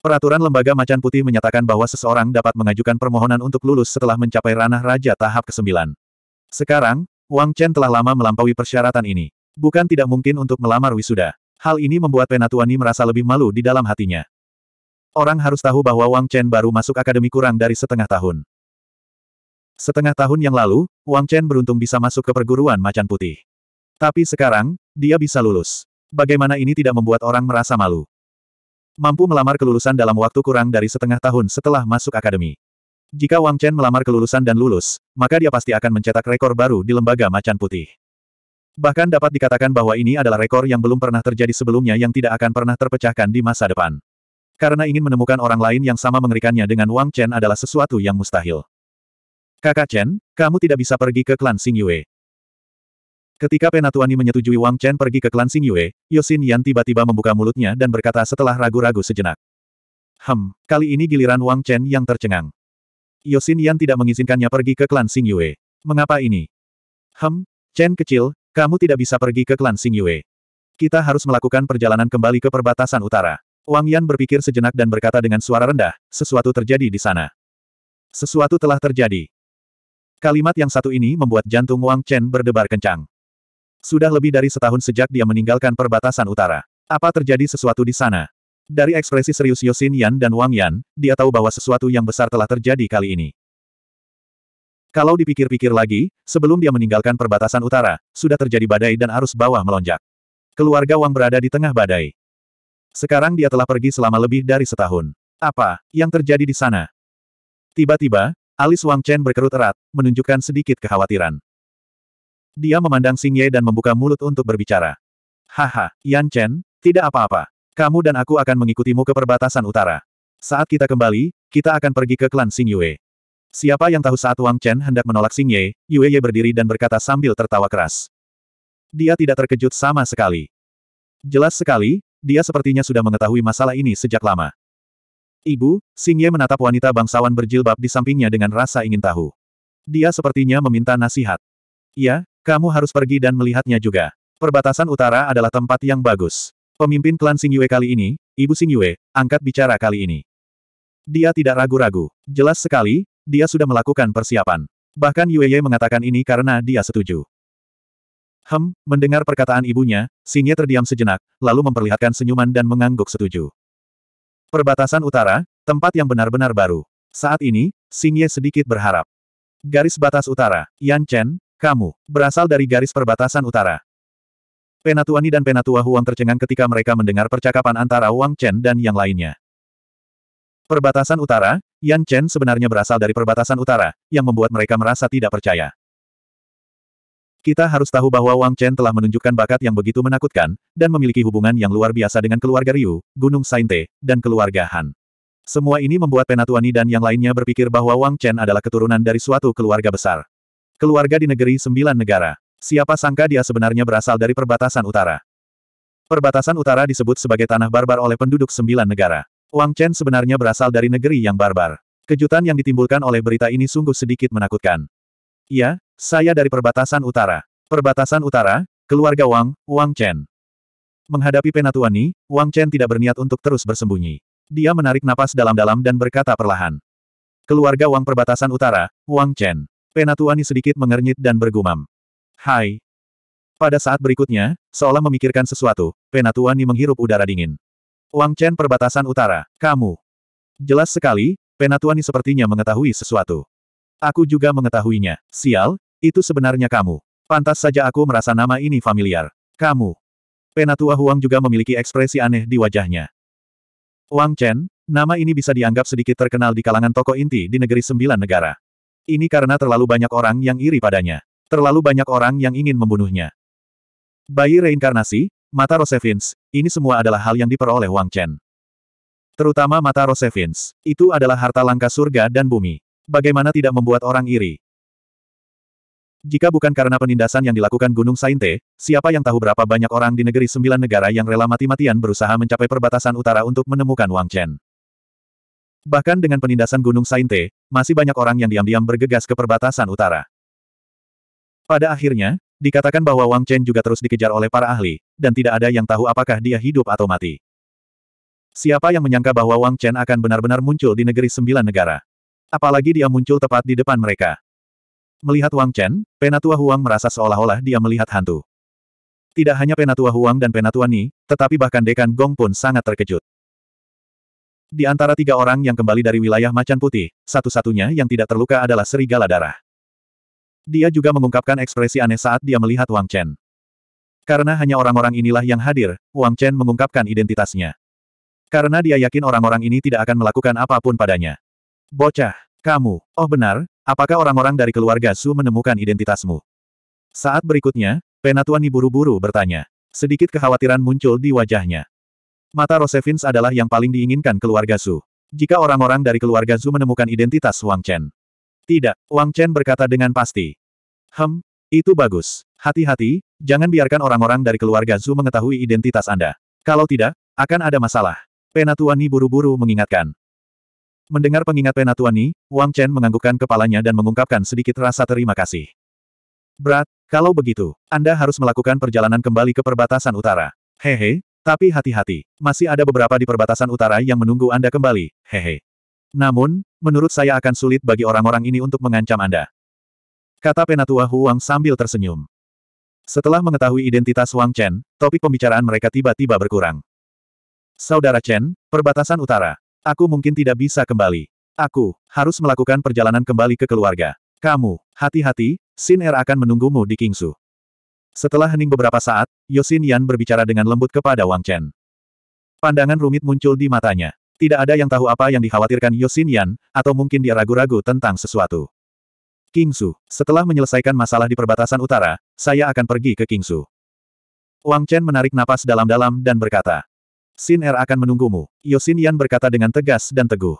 Peraturan Lembaga Macan Putih menyatakan bahwa seseorang dapat mengajukan permohonan untuk lulus setelah mencapai ranah raja tahap ke-9. Sekarang, Wang Chen telah lama melampaui persyaratan ini. Bukan tidak mungkin untuk melamar wisuda. Hal ini membuat Penatuani merasa lebih malu di dalam hatinya. Orang harus tahu bahwa Wang Chen baru masuk akademi kurang dari setengah tahun. Setengah tahun yang lalu, Wang Chen beruntung bisa masuk ke perguruan macan putih. Tapi sekarang, dia bisa lulus. Bagaimana ini tidak membuat orang merasa malu? Mampu melamar kelulusan dalam waktu kurang dari setengah tahun setelah masuk akademi. Jika Wang Chen melamar kelulusan dan lulus, maka dia pasti akan mencetak rekor baru di lembaga macan putih. Bahkan dapat dikatakan bahwa ini adalah rekor yang belum pernah terjadi sebelumnya yang tidak akan pernah terpecahkan di masa depan. Karena ingin menemukan orang lain yang sama mengerikannya dengan Wang Chen adalah sesuatu yang mustahil. Kakak Chen, kamu tidak bisa pergi ke klan Xing Yue. Ketika Penatuani menyetujui Wang Chen pergi ke klan Xingyue, Yosin Yan tiba-tiba membuka mulutnya dan berkata setelah ragu-ragu sejenak. Hem, kali ini giliran Wang Chen yang tercengang. Yosin Yan tidak mengizinkannya pergi ke klan Xingyue. Mengapa ini? Hem, Chen kecil, kamu tidak bisa pergi ke klan Xingyue. Kita harus melakukan perjalanan kembali ke perbatasan utara. Wang Yan berpikir sejenak dan berkata dengan suara rendah, sesuatu terjadi di sana. Sesuatu telah terjadi. Kalimat yang satu ini membuat jantung Wang Chen berdebar kencang. Sudah lebih dari setahun sejak dia meninggalkan perbatasan utara. Apa terjadi sesuatu di sana? Dari ekspresi serius Yosin Yan dan Wang Yan, dia tahu bahwa sesuatu yang besar telah terjadi kali ini. Kalau dipikir-pikir lagi, sebelum dia meninggalkan perbatasan utara, sudah terjadi badai dan arus bawah melonjak. Keluarga Wang berada di tengah badai. Sekarang dia telah pergi selama lebih dari setahun. Apa yang terjadi di sana? Tiba-tiba, alis Wang Chen berkerut erat, menunjukkan sedikit kekhawatiran. Dia memandang Xing Ye dan membuka mulut untuk berbicara. Haha, Yan Chen, tidak apa-apa. Kamu dan aku akan mengikutimu ke perbatasan utara. Saat kita kembali, kita akan pergi ke klan Xing Yue. Siapa yang tahu saat Wang Chen hendak menolak Xing Ye, Yue Ye berdiri dan berkata sambil tertawa keras. Dia tidak terkejut sama sekali. Jelas sekali, dia sepertinya sudah mengetahui masalah ini sejak lama. Ibu, Xing Ye menatap wanita bangsawan berjilbab di sampingnya dengan rasa ingin tahu. Dia sepertinya meminta nasihat. Ya, kamu harus pergi dan melihatnya juga. Perbatasan utara adalah tempat yang bagus. Pemimpin klan Sing Yue kali ini, Ibu Sing Yue, angkat bicara kali ini. Dia tidak ragu-ragu. Jelas sekali, dia sudah melakukan persiapan. Bahkan Yue Ye mengatakan ini karena dia setuju. Hem, mendengar perkataan ibunya, Sing Ye terdiam sejenak, lalu memperlihatkan senyuman dan mengangguk setuju. Perbatasan utara, tempat yang benar-benar baru. Saat ini, Sing Ye sedikit berharap. Garis batas utara, Yan Chen, kamu, berasal dari garis perbatasan utara. Penatuani dan Penatua Huang tercengang ketika mereka mendengar percakapan antara Wang Chen dan yang lainnya. Perbatasan utara, Yan Chen sebenarnya berasal dari perbatasan utara, yang membuat mereka merasa tidak percaya. Kita harus tahu bahwa Wang Chen telah menunjukkan bakat yang begitu menakutkan, dan memiliki hubungan yang luar biasa dengan keluarga Ryu, Gunung Sainte, dan keluarga Han. Semua ini membuat Penatuani dan yang lainnya berpikir bahwa Wang Chen adalah keturunan dari suatu keluarga besar. Keluarga di negeri sembilan negara. Siapa sangka dia sebenarnya berasal dari perbatasan utara. Perbatasan utara disebut sebagai tanah barbar oleh penduduk sembilan negara. Wang Chen sebenarnya berasal dari negeri yang barbar. Kejutan yang ditimbulkan oleh berita ini sungguh sedikit menakutkan. Iya, saya dari perbatasan utara. Perbatasan utara, keluarga Wang, Wang Chen. Menghadapi Penatuani, Wang Chen tidak berniat untuk terus bersembunyi. Dia menarik napas dalam-dalam dan berkata perlahan. Keluarga Wang perbatasan utara, Wang Chen. Penatuani sedikit mengernyit dan bergumam. Hai. Pada saat berikutnya, seolah memikirkan sesuatu, Penatuani menghirup udara dingin. Wang Chen perbatasan utara, kamu. Jelas sekali, Penatuani sepertinya mengetahui sesuatu. Aku juga mengetahuinya. Sial, itu sebenarnya kamu. Pantas saja aku merasa nama ini familiar. Kamu. Penatua Huang juga memiliki ekspresi aneh di wajahnya. Wang Chen, nama ini bisa dianggap sedikit terkenal di kalangan toko inti di negeri sembilan negara. Ini karena terlalu banyak orang yang iri padanya. Terlalu banyak orang yang ingin membunuhnya. Bayi reinkarnasi, mata Rosevins, ini semua adalah hal yang diperoleh Wang Chen. Terutama mata Rosevins, itu adalah harta langka surga dan bumi. Bagaimana tidak membuat orang iri? Jika bukan karena penindasan yang dilakukan Gunung Sainte, siapa yang tahu berapa banyak orang di negeri sembilan negara yang rela mati-matian berusaha mencapai perbatasan utara untuk menemukan Wang Chen. Bahkan dengan penindasan Gunung Sainte, masih banyak orang yang diam-diam bergegas ke perbatasan utara. Pada akhirnya, dikatakan bahwa Wang Chen juga terus dikejar oleh para ahli, dan tidak ada yang tahu apakah dia hidup atau mati. Siapa yang menyangka bahwa Wang Chen akan benar-benar muncul di negeri sembilan negara? Apalagi dia muncul tepat di depan mereka. Melihat Wang Chen, Penatua Huang merasa seolah-olah dia melihat hantu. Tidak hanya Penatua Huang dan Penatua Ni, tetapi bahkan Dekan Gong pun sangat terkejut. Di antara tiga orang yang kembali dari wilayah macan putih, satu-satunya yang tidak terluka adalah serigala darah. Dia juga mengungkapkan ekspresi aneh saat dia melihat Wang Chen. Karena hanya orang-orang inilah yang hadir, Wang Chen mengungkapkan identitasnya. Karena dia yakin orang-orang ini tidak akan melakukan apapun padanya. Bocah, kamu, oh benar, apakah orang-orang dari keluarga Su menemukan identitasmu? Saat berikutnya, Penatuan buru-buru bertanya. Sedikit kekhawatiran muncul di wajahnya. Mata Rosevins adalah yang paling diinginkan keluarga Zhu. Jika orang-orang dari keluarga Zhu menemukan identitas Wang Chen. Tidak, Wang Chen berkata dengan pasti. Hem, itu bagus. Hati-hati, jangan biarkan orang-orang dari keluarga Zhu mengetahui identitas Anda. Kalau tidak, akan ada masalah. Penatuani buru-buru mengingatkan. Mendengar pengingat Penatuani, Wang Chen menganggukkan kepalanya dan mengungkapkan sedikit rasa terima kasih. Berat, kalau begitu, Anda harus melakukan perjalanan kembali ke perbatasan utara. Hehe, tapi hati-hati, masih ada beberapa di perbatasan utara yang menunggu Anda kembali, hehe. Namun, menurut saya akan sulit bagi orang-orang ini untuk mengancam Anda. Kata Penatua Huang sambil tersenyum. Setelah mengetahui identitas Wang Chen, topik pembicaraan mereka tiba-tiba berkurang. Saudara Chen, perbatasan utara. Aku mungkin tidak bisa kembali. Aku harus melakukan perjalanan kembali ke keluarga. Kamu, hati-hati, Sin Er akan menunggumu di Kingsu. Setelah hening beberapa saat, Yosin Yan berbicara dengan lembut kepada Wang Chen. Pandangan rumit muncul di matanya. Tidak ada yang tahu apa yang dikhawatirkan Yosin Yan, atau mungkin dia ragu-ragu tentang sesuatu. King Su, setelah menyelesaikan masalah di perbatasan utara, saya akan pergi ke King Su. Wang Chen menarik napas dalam-dalam dan berkata, Sin Er akan menunggumu, Yosin Yan berkata dengan tegas dan teguh.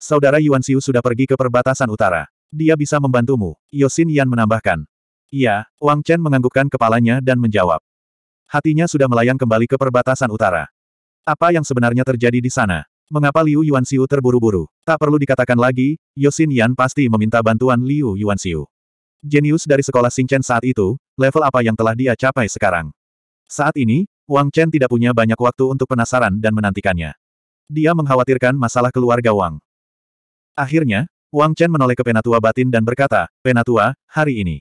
Saudara Yuan Xiu sudah pergi ke perbatasan utara. Dia bisa membantumu, Yosin Yan menambahkan, Iya, Wang Chen menganggukkan kepalanya dan menjawab. Hatinya sudah melayang kembali ke perbatasan utara. Apa yang sebenarnya terjadi di sana? Mengapa Liu Yuanxiu terburu-buru? Tak perlu dikatakan lagi, Yosin Yan pasti meminta bantuan Liu Yuanxiu. Jenius dari sekolah Chen saat itu, level apa yang telah dia capai sekarang? Saat ini, Wang Chen tidak punya banyak waktu untuk penasaran dan menantikannya. Dia mengkhawatirkan masalah keluarga Wang. Akhirnya, Wang Chen menoleh ke penatua batin dan berkata, Penatua, hari ini.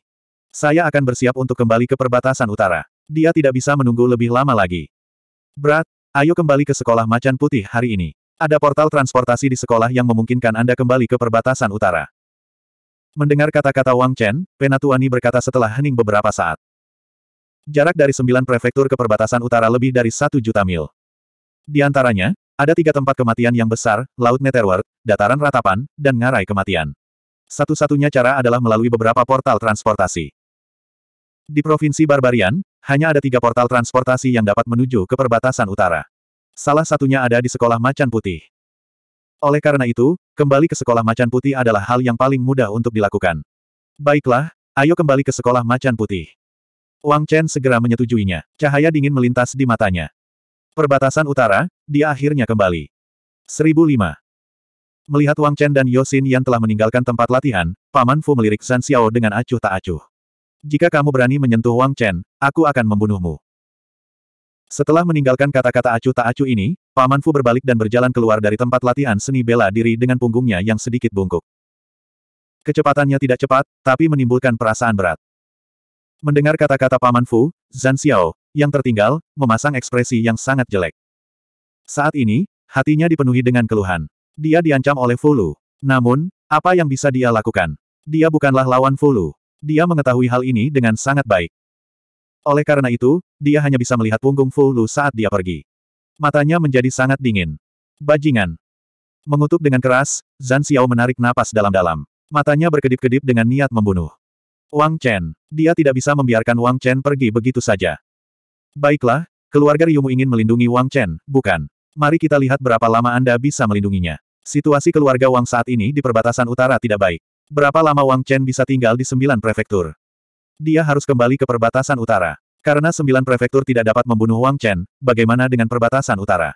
Saya akan bersiap untuk kembali ke perbatasan utara. Dia tidak bisa menunggu lebih lama lagi. Brat, ayo kembali ke sekolah macan putih hari ini. Ada portal transportasi di sekolah yang memungkinkan Anda kembali ke perbatasan utara. Mendengar kata-kata Wang Chen, Penatuani berkata setelah hening beberapa saat. Jarak dari sembilan prefektur ke perbatasan utara lebih dari satu juta mil. Di antaranya, ada tiga tempat kematian yang besar, Laut Netherworld, Dataran Ratapan, dan Ngarai Kematian. Satu-satunya cara adalah melalui beberapa portal transportasi. Di Provinsi Barbarian, hanya ada tiga portal transportasi yang dapat menuju ke perbatasan utara. Salah satunya ada di Sekolah Macan Putih. Oleh karena itu, kembali ke Sekolah Macan Putih adalah hal yang paling mudah untuk dilakukan. Baiklah, ayo kembali ke Sekolah Macan Putih. Wang Chen segera menyetujuinya. Cahaya dingin melintas di matanya. Perbatasan utara, dia akhirnya kembali. 1005 Melihat Wang Chen dan Yosin yang telah meninggalkan tempat latihan, Paman Fu melirik San Xiao dengan acuh tak acuh. Jika kamu berani menyentuh Wang Chen, aku akan membunuhmu. Setelah meninggalkan kata-kata acu tak acu ini, Paman Fu berbalik dan berjalan keluar dari tempat latihan seni bela diri dengan punggungnya yang sedikit bungkuk. Kecepatannya tidak cepat, tapi menimbulkan perasaan berat. Mendengar kata-kata Paman Fu, Zhan Xiao, yang tertinggal, memasang ekspresi yang sangat jelek. Saat ini, hatinya dipenuhi dengan keluhan. Dia diancam oleh Fulu. Namun, apa yang bisa dia lakukan? Dia bukanlah lawan Fulu. Dia mengetahui hal ini dengan sangat baik. Oleh karena itu, dia hanya bisa melihat punggung Fu Lu saat dia pergi. Matanya menjadi sangat dingin. Bajingan. Mengutuk dengan keras, Zan Xiao menarik napas dalam-dalam. Matanya berkedip-kedip dengan niat membunuh. Wang Chen. Dia tidak bisa membiarkan Wang Chen pergi begitu saja. Baiklah, keluarga Ryumu ingin melindungi Wang Chen, bukan? Mari kita lihat berapa lama Anda bisa melindunginya. Situasi keluarga Wang saat ini di perbatasan utara tidak baik. Berapa lama Wang Chen bisa tinggal di sembilan prefektur? Dia harus kembali ke perbatasan utara. Karena sembilan prefektur tidak dapat membunuh Wang Chen, bagaimana dengan perbatasan utara?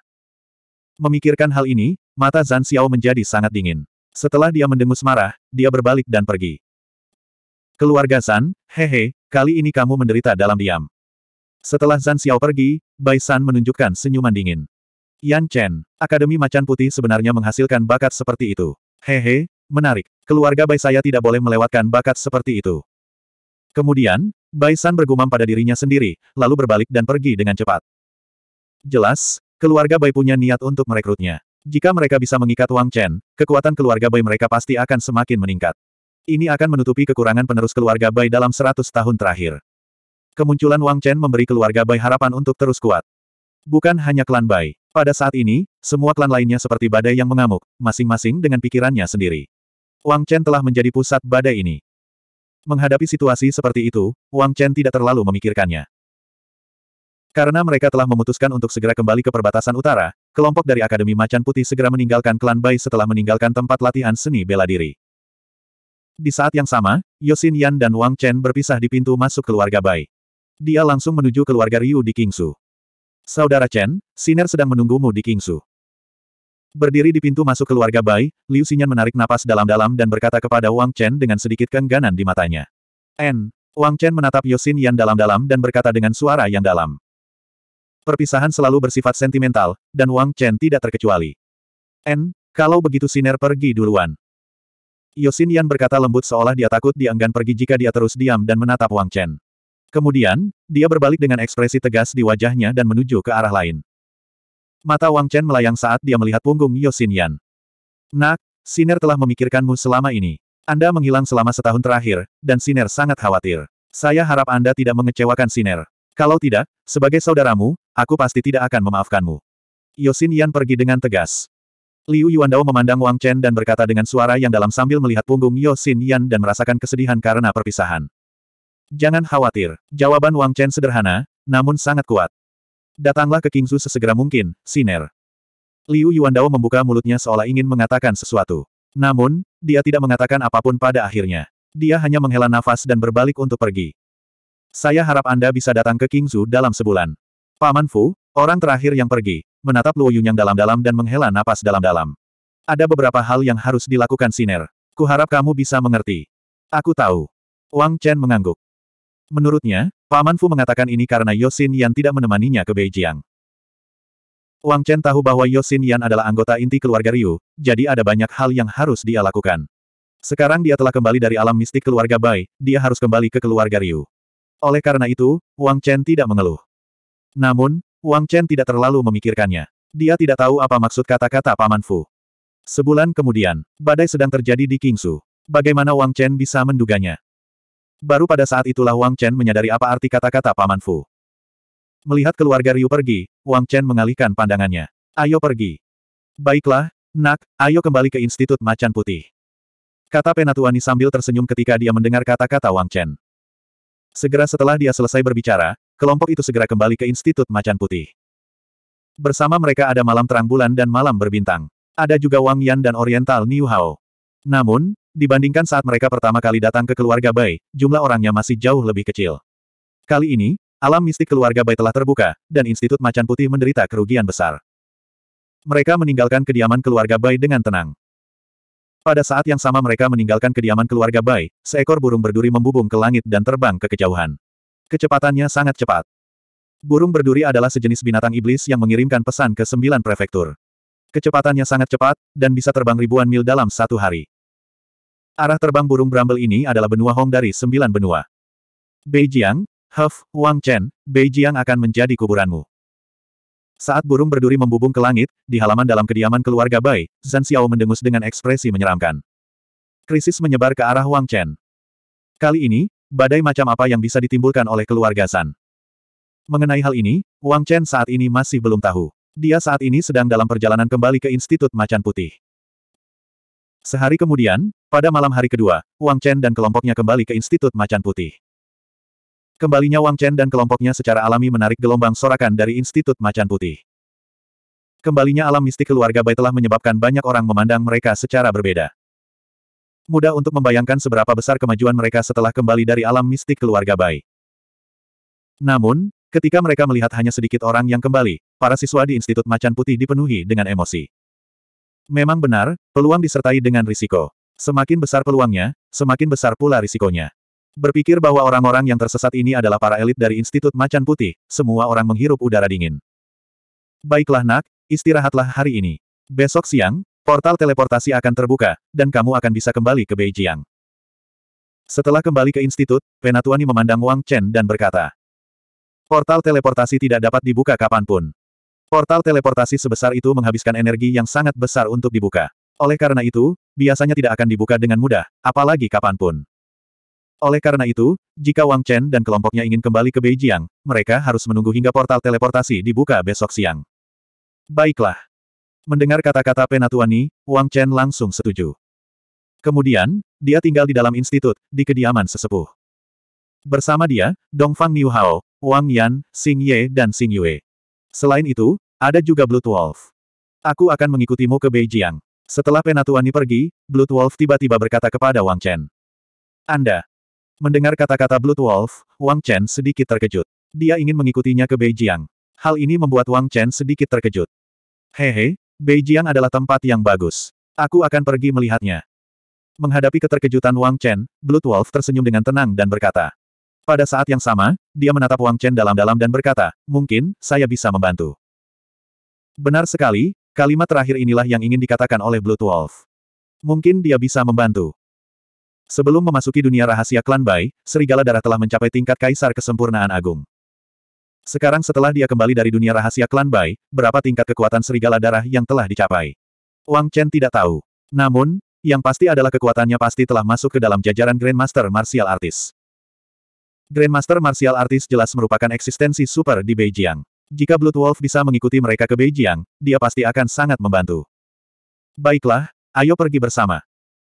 Memikirkan hal ini, mata Zan Xiao menjadi sangat dingin. Setelah dia mendengus marah, dia berbalik dan pergi. Keluarga Zan, hehe, kali ini kamu menderita dalam diam. Setelah Zan Xiao pergi, Bai San menunjukkan senyuman dingin. Yan Chen, Akademi Macan Putih sebenarnya menghasilkan bakat seperti itu. Hehe, Menarik. Keluarga Bai saya tidak boleh melewatkan bakat seperti itu. Kemudian, Bai San bergumam pada dirinya sendiri, lalu berbalik dan pergi dengan cepat. Jelas, keluarga Bai punya niat untuk merekrutnya. Jika mereka bisa mengikat Wang Chen, kekuatan keluarga Bai mereka pasti akan semakin meningkat. Ini akan menutupi kekurangan penerus keluarga Bai dalam 100 tahun terakhir. Kemunculan Wang Chen memberi keluarga Bai harapan untuk terus kuat. Bukan hanya klan Bai. Pada saat ini, semua klan lainnya seperti badai yang mengamuk, masing-masing dengan pikirannya sendiri. Wang Chen telah menjadi pusat badai ini. Menghadapi situasi seperti itu, Wang Chen tidak terlalu memikirkannya. Karena mereka telah memutuskan untuk segera kembali ke perbatasan utara, kelompok dari Akademi Macan Putih segera meninggalkan klan Bai setelah meninggalkan tempat latihan seni bela diri. Di saat yang sama, Yosin Yan dan Wang Chen berpisah di pintu masuk keluarga Bai. Dia langsung menuju keluarga Ryu di Kingsu. Saudara Chen, Siner sedang menunggumu di Kingsu. Berdiri di pintu masuk keluarga Bai, Liu Xinyan menarik napas dalam-dalam dan berkata kepada Wang Chen dengan sedikit kengganan di matanya. N. Wang Chen menatap Yosin Yan dalam-dalam dan berkata dengan suara yang dalam. Perpisahan selalu bersifat sentimental, dan Wang Chen tidak terkecuali. N, kalau begitu Siner pergi duluan. Yosin Yan berkata lembut seolah dia takut dianggap pergi jika dia terus diam dan menatap Wang Chen. Kemudian, dia berbalik dengan ekspresi tegas di wajahnya dan menuju ke arah lain. Mata Wang Chen melayang saat dia melihat punggung Yosin Yan. Nak, Siner telah memikirkanmu selama ini. Anda menghilang selama setahun terakhir, dan Siner sangat khawatir. Saya harap Anda tidak mengecewakan Siner. Kalau tidak, sebagai saudaramu, aku pasti tidak akan memaafkanmu. Yosin Yan pergi dengan tegas. Liu Yuandao memandang Wang Chen dan berkata dengan suara yang dalam sambil melihat punggung Yosin Yan dan merasakan kesedihan karena perpisahan. Jangan khawatir, jawaban Wang Chen sederhana, namun sangat kuat. Datanglah ke Kingsu sesegera mungkin, Siner. Liu Yuandao membuka mulutnya seolah ingin mengatakan sesuatu. Namun, dia tidak mengatakan apapun pada akhirnya. Dia hanya menghela nafas dan berbalik untuk pergi. Saya harap Anda bisa datang ke Kingsu dalam sebulan. Paman Fu, orang terakhir yang pergi, menatap Luo Yunyang dalam-dalam dan menghela nafas dalam-dalam. Ada beberapa hal yang harus dilakukan Siner. Kuharap kamu bisa mengerti. Aku tahu. Wang Chen mengangguk. Menurutnya, Paman Fu mengatakan ini karena Yosin Yan tidak menemaninya ke Beijing. Wang Chen tahu bahwa Yosin Yan adalah anggota inti keluarga Ryu, jadi ada banyak hal yang harus dia lakukan. Sekarang dia telah kembali dari alam mistik keluarga Bai, dia harus kembali ke keluarga Ryu. Oleh karena itu, Wang Chen tidak mengeluh. Namun, Wang Chen tidak terlalu memikirkannya. Dia tidak tahu apa maksud kata-kata Paman Fu. Sebulan kemudian, badai sedang terjadi di Kingsu. Bagaimana Wang Chen bisa menduganya? Baru pada saat itulah Wang Chen menyadari apa arti kata-kata Paman Fu. Melihat keluarga Ryu pergi, Wang Chen mengalihkan pandangannya. Ayo pergi. Baiklah, nak, ayo kembali ke Institut Macan Putih. Kata Penatuani sambil tersenyum ketika dia mendengar kata-kata Wang Chen. Segera setelah dia selesai berbicara, kelompok itu segera kembali ke Institut Macan Putih. Bersama mereka ada malam terang bulan dan malam berbintang. Ada juga Wang Yan dan Oriental Niu Hao. Namun, dibandingkan saat mereka pertama kali datang ke keluarga Bai, jumlah orangnya masih jauh lebih kecil. Kali ini, alam mistik keluarga Bai telah terbuka, dan Institut Macan Putih menderita kerugian besar. Mereka meninggalkan kediaman keluarga Bai dengan tenang. Pada saat yang sama mereka meninggalkan kediaman keluarga Bai, seekor burung berduri membubung ke langit dan terbang ke kejauhan. Kecepatannya sangat cepat. Burung berduri adalah sejenis binatang iblis yang mengirimkan pesan ke sembilan prefektur. Kecepatannya sangat cepat, dan bisa terbang ribuan mil dalam satu hari. Arah terbang burung Bramble ini adalah benua Hong dari sembilan benua. Beijiang, Huf, Wang Chen, Beijiang akan menjadi kuburanmu. Saat burung berduri membubung ke langit, di halaman dalam kediaman keluarga Bai, Zhan Xiao mendengus dengan ekspresi menyeramkan. Krisis menyebar ke arah Wang Chen. Kali ini, badai macam apa yang bisa ditimbulkan oleh keluarga Zhan? Mengenai hal ini, Wang Chen saat ini masih belum tahu. Dia saat ini sedang dalam perjalanan kembali ke Institut Macan Putih. Sehari kemudian, pada malam hari kedua, Wang Chen dan kelompoknya kembali ke Institut Macan Putih. Kembalinya Wang Chen dan kelompoknya secara alami menarik gelombang sorakan dari Institut Macan Putih. Kembalinya alam mistik keluarga Bai telah menyebabkan banyak orang memandang mereka secara berbeda. Mudah untuk membayangkan seberapa besar kemajuan mereka setelah kembali dari alam mistik keluarga Bai. Namun, ketika mereka melihat hanya sedikit orang yang kembali, para siswa di Institut Macan Putih dipenuhi dengan emosi. Memang benar, peluang disertai dengan risiko. Semakin besar peluangnya, semakin besar pula risikonya. Berpikir bahwa orang-orang yang tersesat ini adalah para elit dari Institut Macan Putih, semua orang menghirup udara dingin. Baiklah nak, istirahatlah hari ini. Besok siang, portal teleportasi akan terbuka, dan kamu akan bisa kembali ke Beijing. Setelah kembali ke institut, Penatuani memandang Wang Chen dan berkata, Portal teleportasi tidak dapat dibuka kapanpun. Portal teleportasi sebesar itu menghabiskan energi yang sangat besar untuk dibuka. Oleh karena itu, biasanya tidak akan dibuka dengan mudah, apalagi kapanpun. Oleh karena itu, jika Wang Chen dan kelompoknya ingin kembali ke Beijing, mereka harus menunggu hingga portal teleportasi dibuka besok siang. Baiklah. Mendengar kata-kata Penatuani, Wang Chen langsung setuju. Kemudian, dia tinggal di dalam institut, di kediaman sesepuh. Bersama dia, Dongfang Niu Hao, Wang Yan, Xing Ye dan Xing Yue. Selain itu, ada juga Blood Wolf. Aku akan mengikutimu ke Beijing. Setelah Penatuani pergi, Blood Wolf tiba-tiba berkata kepada Wang Chen. Anda. Mendengar kata-kata Blood Wolf, Wang Chen sedikit terkejut. Dia ingin mengikutinya ke Beijing. Hal ini membuat Wang Chen sedikit terkejut. Hehe, Beijing adalah tempat yang bagus. Aku akan pergi melihatnya. Menghadapi keterkejutan Wang Chen, Blood Wolf tersenyum dengan tenang dan berkata. Pada saat yang sama, dia menatap Wang Chen dalam-dalam dan berkata, mungkin, saya bisa membantu. Benar sekali, kalimat terakhir inilah yang ingin dikatakan oleh Blue Wolf. Mungkin dia bisa membantu. Sebelum memasuki dunia rahasia klan Bai, Serigala Darah telah mencapai tingkat kaisar kesempurnaan agung. Sekarang setelah dia kembali dari dunia rahasia klan Bai, berapa tingkat kekuatan Serigala Darah yang telah dicapai? Wang Chen tidak tahu. Namun, yang pasti adalah kekuatannya pasti telah masuk ke dalam jajaran Grandmaster Martial Artist. Grandmaster Martial Artist jelas merupakan eksistensi super di Beijing. Jika Blood Wolf bisa mengikuti mereka ke Beijing, dia pasti akan sangat membantu. Baiklah, ayo pergi bersama.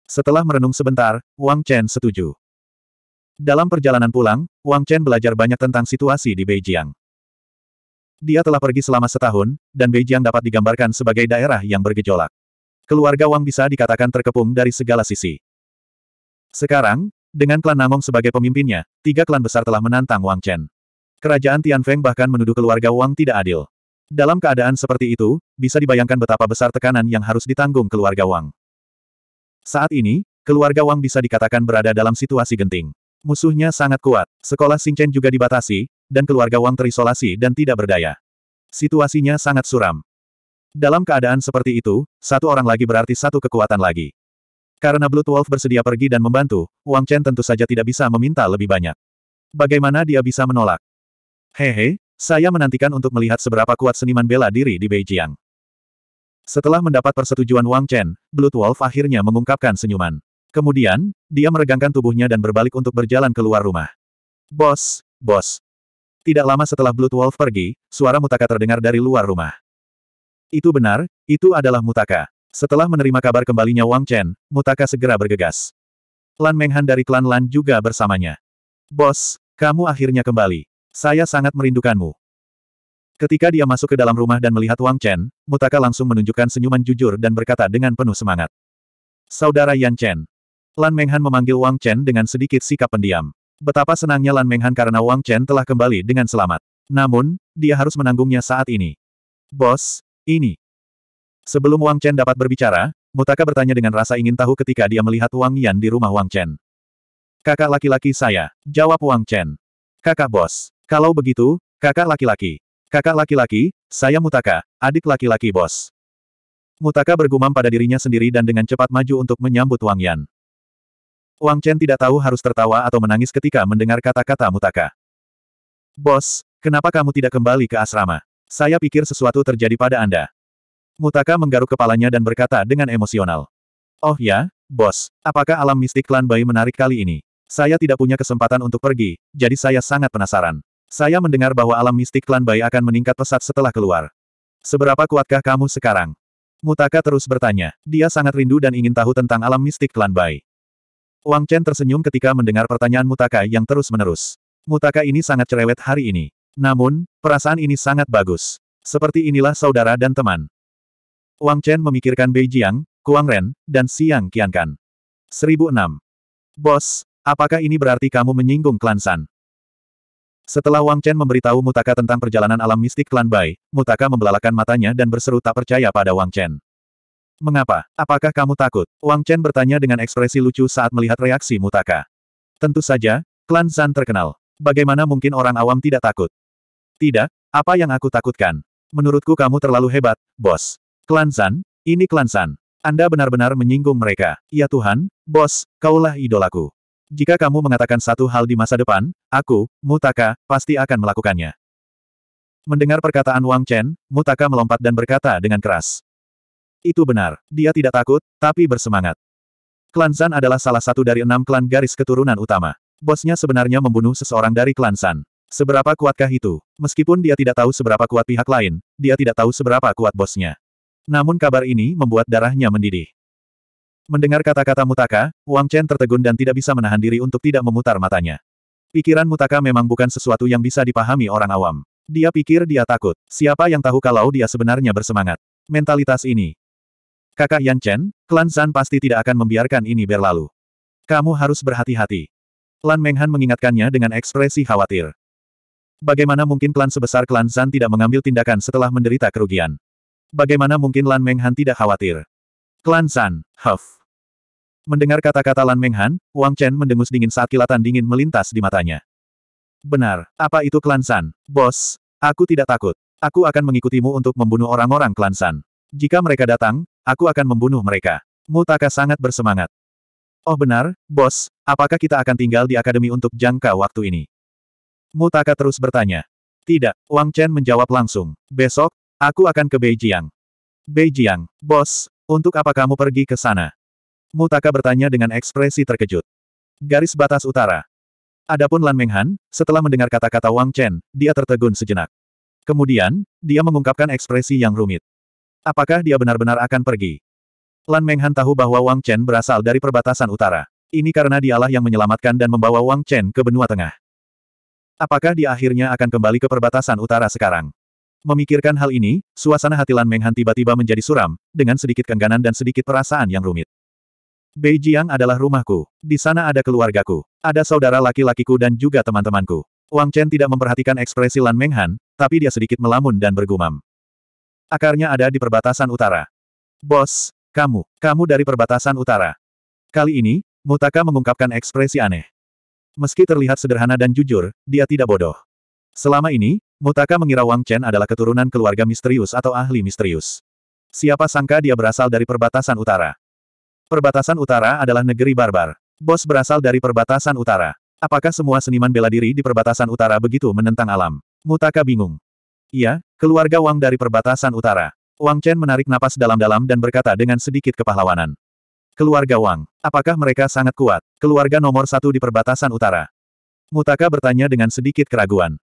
Setelah merenung sebentar, Wang Chen setuju. Dalam perjalanan pulang, Wang Chen belajar banyak tentang situasi di Beijing. Dia telah pergi selama setahun, dan Beijing dapat digambarkan sebagai daerah yang bergejolak. Keluarga Wang bisa dikatakan terkepung dari segala sisi. Sekarang, dengan klan Namong sebagai pemimpinnya, tiga klan besar telah menantang Wang Chen. Kerajaan Tianfeng bahkan menuduh keluarga Wang tidak adil. Dalam keadaan seperti itu, bisa dibayangkan betapa besar tekanan yang harus ditanggung keluarga Wang. Saat ini, keluarga Wang bisa dikatakan berada dalam situasi genting. Musuhnya sangat kuat, sekolah Singchen juga dibatasi, dan keluarga Wang terisolasi dan tidak berdaya. Situasinya sangat suram. Dalam keadaan seperti itu, satu orang lagi berarti satu kekuatan lagi. Karena Blood Wolf bersedia pergi dan membantu, Wang Chen tentu saja tidak bisa meminta lebih banyak. Bagaimana dia bisa menolak? Hehe, saya menantikan untuk melihat seberapa kuat seniman bela diri di Beijing. Setelah mendapat persetujuan Wang Chen, Blood Wolf akhirnya mengungkapkan senyuman. Kemudian, dia meregangkan tubuhnya dan berbalik untuk berjalan keluar rumah. Bos, bos. Tidak lama setelah Blood Wolf pergi, suara Mutaka terdengar dari luar rumah. Itu benar, itu adalah Mutaka. Setelah menerima kabar kembalinya Wang Chen, Mutaka segera bergegas. Lan Menghan dari klan Lan juga bersamanya. Bos, kamu akhirnya kembali. Saya sangat merindukanmu. Ketika dia masuk ke dalam rumah dan melihat Wang Chen, Mutaka langsung menunjukkan senyuman jujur dan berkata dengan penuh semangat. Saudara Yan Chen. Lan Menghan memanggil Wang Chen dengan sedikit sikap pendiam. Betapa senangnya Lan Menghan karena Wang Chen telah kembali dengan selamat. Namun, dia harus menanggungnya saat ini. Bos, ini. Sebelum Wang Chen dapat berbicara, Mutaka bertanya dengan rasa ingin tahu ketika dia melihat Wang Yan di rumah Wang Chen. Kakak laki-laki saya, jawab Wang Chen. Kakak bos. Kalau begitu, kakak laki-laki. Kakak laki-laki, saya Mutaka, adik laki-laki bos. Mutaka bergumam pada dirinya sendiri dan dengan cepat maju untuk menyambut Wang Yan. Wang Chen tidak tahu harus tertawa atau menangis ketika mendengar kata-kata Mutaka. Bos, kenapa kamu tidak kembali ke asrama? Saya pikir sesuatu terjadi pada Anda. Mutaka menggaruk kepalanya dan berkata dengan emosional. Oh ya, bos, apakah alam mistik klan Bayi menarik kali ini? Saya tidak punya kesempatan untuk pergi, jadi saya sangat penasaran. Saya mendengar bahwa alam mistik klan Bai akan meningkat pesat setelah keluar. Seberapa kuatkah kamu sekarang? Mutaka terus bertanya. Dia sangat rindu dan ingin tahu tentang alam mistik klan Bai. Wang Chen tersenyum ketika mendengar pertanyaan Mutaka yang terus-menerus. Mutaka ini sangat cerewet hari ini. Namun, perasaan ini sangat bagus. Seperti inilah saudara dan teman. Wang Chen memikirkan Bei Jiang, Kuang Ren, dan Siang Qiankan. 1006. Bos, Apakah ini berarti kamu menyinggung klan San? Setelah Wang Chen memberitahu Mutaka tentang perjalanan alam mistik klan Bai, Mutaka membelalakan matanya dan berseru tak percaya pada Wang Chen. Mengapa? Apakah kamu takut? Wang Chen bertanya dengan ekspresi lucu saat melihat reaksi Mutaka. Tentu saja, klan San terkenal. Bagaimana mungkin orang awam tidak takut? Tidak, apa yang aku takutkan? Menurutku kamu terlalu hebat, bos. Klan San, ini klan San. Anda benar-benar menyinggung mereka. Ya Tuhan, bos, kaulah idolaku. Jika kamu mengatakan satu hal di masa depan, aku, Mutaka, pasti akan melakukannya. Mendengar perkataan Wang Chen, Mutaka melompat dan berkata dengan keras. Itu benar, dia tidak takut, tapi bersemangat. Klan San adalah salah satu dari enam klan garis keturunan utama. Bosnya sebenarnya membunuh seseorang dari klan San. Seberapa kuatkah itu? Meskipun dia tidak tahu seberapa kuat pihak lain, dia tidak tahu seberapa kuat bosnya. Namun kabar ini membuat darahnya mendidih. Mendengar kata-kata Mutaka, Wang Chen tertegun dan tidak bisa menahan diri untuk tidak memutar matanya. Pikiran Mutaka memang bukan sesuatu yang bisa dipahami orang awam. Dia pikir dia takut. Siapa yang tahu kalau dia sebenarnya bersemangat? Mentalitas ini. Kakak Yan Chen, klan Zan pasti tidak akan membiarkan ini berlalu. Kamu harus berhati-hati. Lan Menghan mengingatkannya dengan ekspresi khawatir. Bagaimana mungkin klan sebesar klan Zan tidak mengambil tindakan setelah menderita kerugian? Bagaimana mungkin Lan Menghan tidak khawatir? Klan San, Huff. Mendengar kata-kata Lan Menghan, Wang Chen mendengus dingin saat kilatan dingin melintas di matanya. Benar, apa itu Klan San, bos? Aku tidak takut. Aku akan mengikutimu untuk membunuh orang-orang Klan San. Jika mereka datang, aku akan membunuh mereka. Mutaka sangat bersemangat. Oh benar, bos, apakah kita akan tinggal di akademi untuk jangka waktu ini? Mutaka terus bertanya. Tidak, Wang Chen menjawab langsung. Besok, aku akan ke Beijing. Beijing, bos, untuk apa kamu pergi ke sana? Mutaka bertanya dengan ekspresi terkejut. Garis batas utara. Adapun Lan Menghan, setelah mendengar kata-kata Wang Chen, dia tertegun sejenak. Kemudian, dia mengungkapkan ekspresi yang rumit. Apakah dia benar-benar akan pergi? Lan Menghan tahu bahwa Wang Chen berasal dari perbatasan utara. Ini karena dialah yang menyelamatkan dan membawa Wang Chen ke benua tengah. Apakah dia akhirnya akan kembali ke perbatasan utara sekarang? Memikirkan hal ini, suasana hati Lan Menghan tiba-tiba menjadi suram, dengan sedikit kengganan dan sedikit perasaan yang rumit. Beijing adalah rumahku. Di sana ada keluargaku. Ada saudara laki-lakiku dan juga teman-temanku. Wang Chen tidak memperhatikan ekspresi Lan Menghan, tapi dia sedikit melamun dan bergumam. Akarnya ada di perbatasan utara. Bos, kamu, kamu dari perbatasan utara. Kali ini, Mutaka mengungkapkan ekspresi aneh. Meski terlihat sederhana dan jujur, dia tidak bodoh. Selama ini, Mutaka mengira Wang Chen adalah keturunan keluarga misterius atau ahli misterius. Siapa sangka dia berasal dari perbatasan utara. Perbatasan utara adalah negeri barbar. Bos berasal dari perbatasan utara. Apakah semua seniman bela diri di perbatasan utara begitu menentang alam? Mutaka bingung. Iya, keluarga Wang dari perbatasan utara. Wang Chen menarik napas dalam-dalam dan berkata dengan sedikit kepahlawanan. Keluarga Wang, apakah mereka sangat kuat? Keluarga nomor satu di perbatasan utara. Mutaka bertanya dengan sedikit keraguan.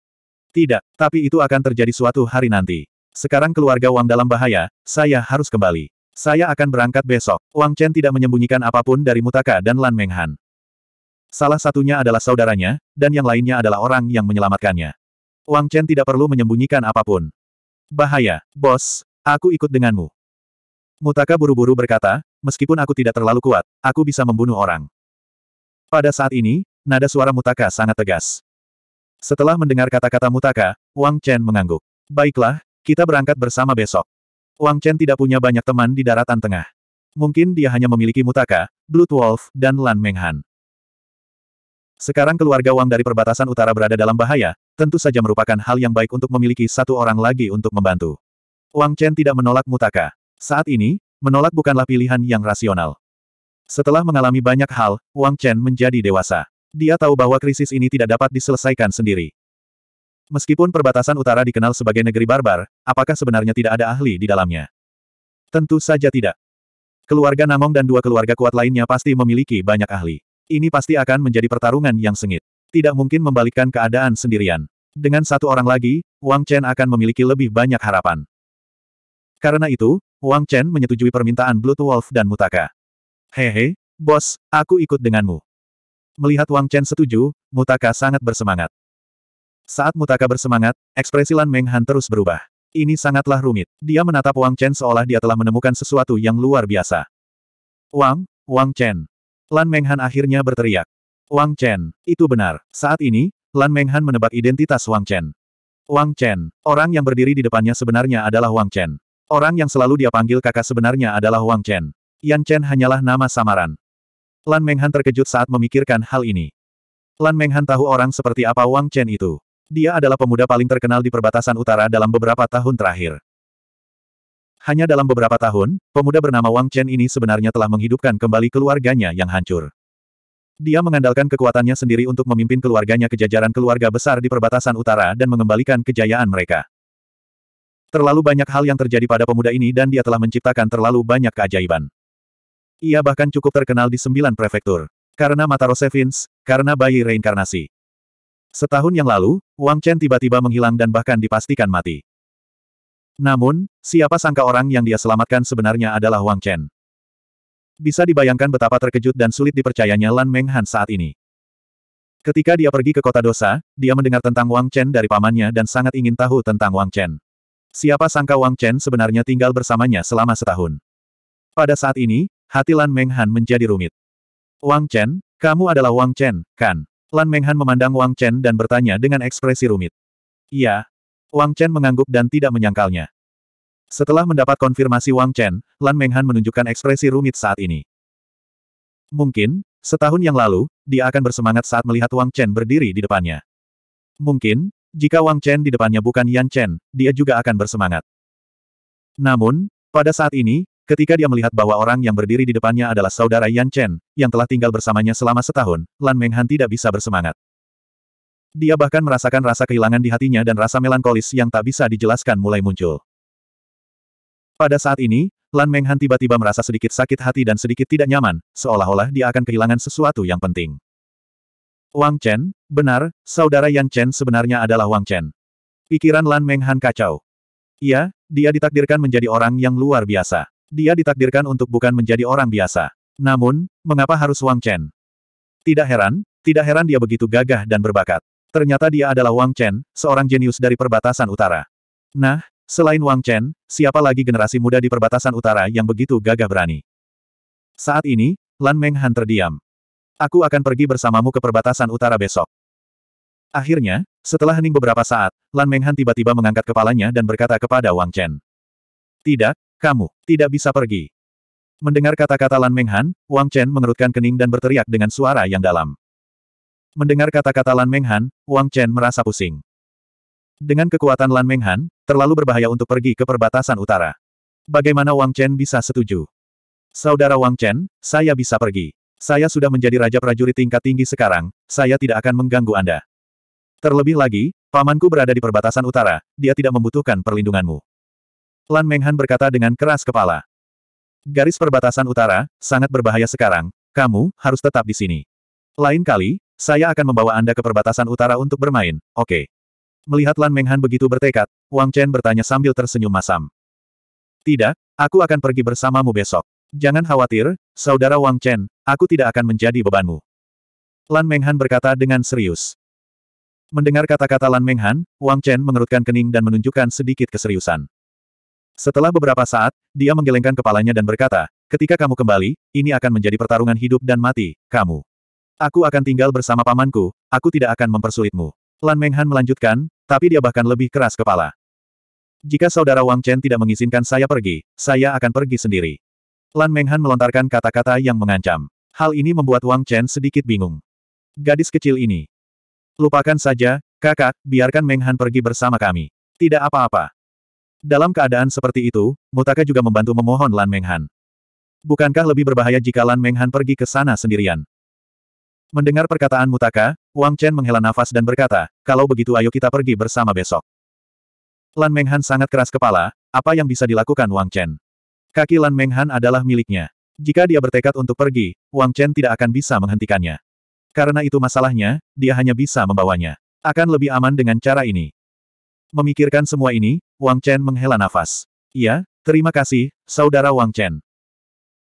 Tidak, tapi itu akan terjadi suatu hari nanti. Sekarang keluarga Wang dalam bahaya, saya harus kembali. Saya akan berangkat besok. Wang Chen tidak menyembunyikan apapun dari Mutaka dan Lan Menghan. Salah satunya adalah saudaranya, dan yang lainnya adalah orang yang menyelamatkannya. Wang Chen tidak perlu menyembunyikan apapun. Bahaya, bos, aku ikut denganmu. Mutaka buru-buru berkata, meskipun aku tidak terlalu kuat, aku bisa membunuh orang. Pada saat ini, nada suara Mutaka sangat tegas. Setelah mendengar kata-kata Mutaka, Wang Chen mengangguk. Baiklah, kita berangkat bersama besok. Wang Chen tidak punya banyak teman di daratan tengah. Mungkin dia hanya memiliki Mutaka, Blood Wolf, dan Lan Menghan. Sekarang keluarga Wang dari perbatasan utara berada dalam bahaya, tentu saja merupakan hal yang baik untuk memiliki satu orang lagi untuk membantu. Wang Chen tidak menolak Mutaka. Saat ini, menolak bukanlah pilihan yang rasional. Setelah mengalami banyak hal, Wang Chen menjadi dewasa. Dia tahu bahwa krisis ini tidak dapat diselesaikan sendiri. Meskipun perbatasan utara dikenal sebagai negeri barbar, apakah sebenarnya tidak ada ahli di dalamnya? Tentu saja tidak. Keluarga Namong dan dua keluarga kuat lainnya pasti memiliki banyak ahli. Ini pasti akan menjadi pertarungan yang sengit. Tidak mungkin membalikkan keadaan sendirian. Dengan satu orang lagi, Wang Chen akan memiliki lebih banyak harapan. Karena itu, Wang Chen menyetujui permintaan Blood Wolf dan Mutaka. Hehe, bos, aku ikut denganmu. Melihat Wang Chen setuju, Mutaka sangat bersemangat. Saat Mutaka bersemangat, ekspresi Lan Meng Han terus berubah. Ini sangatlah rumit. Dia menatap Wang Chen seolah dia telah menemukan sesuatu yang luar biasa. Wang, Wang Chen. Lan Meng Han akhirnya berteriak. Wang Chen, itu benar. Saat ini, Lan Meng Han menebak identitas Wang Chen. Wang Chen, orang yang berdiri di depannya sebenarnya adalah Wang Chen. Orang yang selalu dia panggil kakak sebenarnya adalah Wang Chen. Yan Chen hanyalah nama samaran. Lan Menghan terkejut saat memikirkan hal ini. Lan Menghan tahu orang seperti apa Wang Chen itu. Dia adalah pemuda paling terkenal di perbatasan utara dalam beberapa tahun terakhir. Hanya dalam beberapa tahun, pemuda bernama Wang Chen ini sebenarnya telah menghidupkan kembali keluarganya yang hancur. Dia mengandalkan kekuatannya sendiri untuk memimpin keluarganya ke jajaran keluarga besar di perbatasan utara dan mengembalikan kejayaan mereka. Terlalu banyak hal yang terjadi pada pemuda ini dan dia telah menciptakan terlalu banyak keajaiban. Ia bahkan cukup terkenal di sembilan prefektur. Karena mata Rosevins, karena bayi reinkarnasi. Setahun yang lalu, Wang Chen tiba-tiba menghilang dan bahkan dipastikan mati. Namun, siapa sangka orang yang dia selamatkan sebenarnya adalah Wang Chen. Bisa dibayangkan betapa terkejut dan sulit dipercayanya Lan Meng Han saat ini. Ketika dia pergi ke kota dosa, dia mendengar tentang Wang Chen dari pamannya dan sangat ingin tahu tentang Wang Chen. Siapa sangka Wang Chen sebenarnya tinggal bersamanya selama setahun. Pada saat ini, Hati Lan Menghan menjadi rumit. Wang Chen, kamu adalah Wang Chen, kan? Lan Menghan memandang Wang Chen dan bertanya dengan ekspresi rumit. Iya. Wang Chen mengangguk dan tidak menyangkalnya. Setelah mendapat konfirmasi Wang Chen, Lan Menghan menunjukkan ekspresi rumit saat ini. Mungkin, setahun yang lalu, dia akan bersemangat saat melihat Wang Chen berdiri di depannya. Mungkin, jika Wang Chen di depannya bukan Yan Chen, dia juga akan bersemangat. Namun, pada saat ini, Ketika dia melihat bahwa orang yang berdiri di depannya adalah saudara Yan Chen, yang telah tinggal bersamanya selama setahun, Lan Menghan tidak bisa bersemangat. Dia bahkan merasakan rasa kehilangan di hatinya dan rasa melankolis yang tak bisa dijelaskan mulai muncul. Pada saat ini, Lan Menghan tiba-tiba merasa sedikit sakit hati dan sedikit tidak nyaman, seolah-olah dia akan kehilangan sesuatu yang penting. Wang Chen, benar, saudara Yan Chen sebenarnya adalah Wang Chen. Pikiran Lan Menghan kacau. Iya, dia ditakdirkan menjadi orang yang luar biasa. Dia ditakdirkan untuk bukan menjadi orang biasa. Namun, mengapa harus Wang Chen? Tidak heran, tidak heran dia begitu gagah dan berbakat. Ternyata dia adalah Wang Chen, seorang jenius dari perbatasan utara. Nah, selain Wang Chen, siapa lagi generasi muda di perbatasan utara yang begitu gagah berani? Saat ini, Lan Meng Han terdiam. Aku akan pergi bersamamu ke perbatasan utara besok. Akhirnya, setelah hening beberapa saat, Lan Meng Han tiba-tiba mengangkat kepalanya dan berkata kepada Wang Chen. Tidak, kamu, tidak bisa pergi. Mendengar kata-kata Lan Menghan, Wang Chen mengerutkan kening dan berteriak dengan suara yang dalam. Mendengar kata-kata Lan Menghan, Wang Chen merasa pusing. Dengan kekuatan Lan Menghan, terlalu berbahaya untuk pergi ke perbatasan utara. Bagaimana Wang Chen bisa setuju? Saudara Wang Chen, saya bisa pergi. Saya sudah menjadi raja prajurit tingkat tinggi sekarang, saya tidak akan mengganggu Anda. Terlebih lagi, pamanku berada di perbatasan utara, dia tidak membutuhkan perlindunganmu. Lan Menghan berkata dengan keras kepala. Garis perbatasan utara, sangat berbahaya sekarang, kamu harus tetap di sini. Lain kali, saya akan membawa Anda ke perbatasan utara untuk bermain, oke. Okay. Melihat Lan Menghan begitu bertekad, Wang Chen bertanya sambil tersenyum masam. Tidak, aku akan pergi bersamamu besok. Jangan khawatir, saudara Wang Chen, aku tidak akan menjadi bebanmu. Lan Menghan berkata dengan serius. Mendengar kata-kata Lan Menghan, Wang Chen mengerutkan kening dan menunjukkan sedikit keseriusan. Setelah beberapa saat, dia menggelengkan kepalanya dan berkata, ketika kamu kembali, ini akan menjadi pertarungan hidup dan mati, kamu. Aku akan tinggal bersama pamanku, aku tidak akan mempersulitmu. Lan Menghan melanjutkan, tapi dia bahkan lebih keras kepala. Jika saudara Wang Chen tidak mengizinkan saya pergi, saya akan pergi sendiri. Lan Menghan melontarkan kata-kata yang mengancam. Hal ini membuat Wang Chen sedikit bingung. Gadis kecil ini. Lupakan saja, kakak, biarkan Menghan pergi bersama kami. Tidak apa-apa. Dalam keadaan seperti itu, Mutaka juga membantu memohon Lan Menghan. Bukankah lebih berbahaya jika Lan Menghan pergi ke sana sendirian? Mendengar perkataan Mutaka, Wang Chen menghela nafas dan berkata, kalau begitu ayo kita pergi bersama besok. Lan Menghan sangat keras kepala, apa yang bisa dilakukan Wang Chen? Kaki Lan Menghan adalah miliknya. Jika dia bertekad untuk pergi, Wang Chen tidak akan bisa menghentikannya. Karena itu masalahnya, dia hanya bisa membawanya. Akan lebih aman dengan cara ini. Memikirkan semua ini, Wang Chen menghela nafas. Iya, terima kasih, saudara Wang Chen.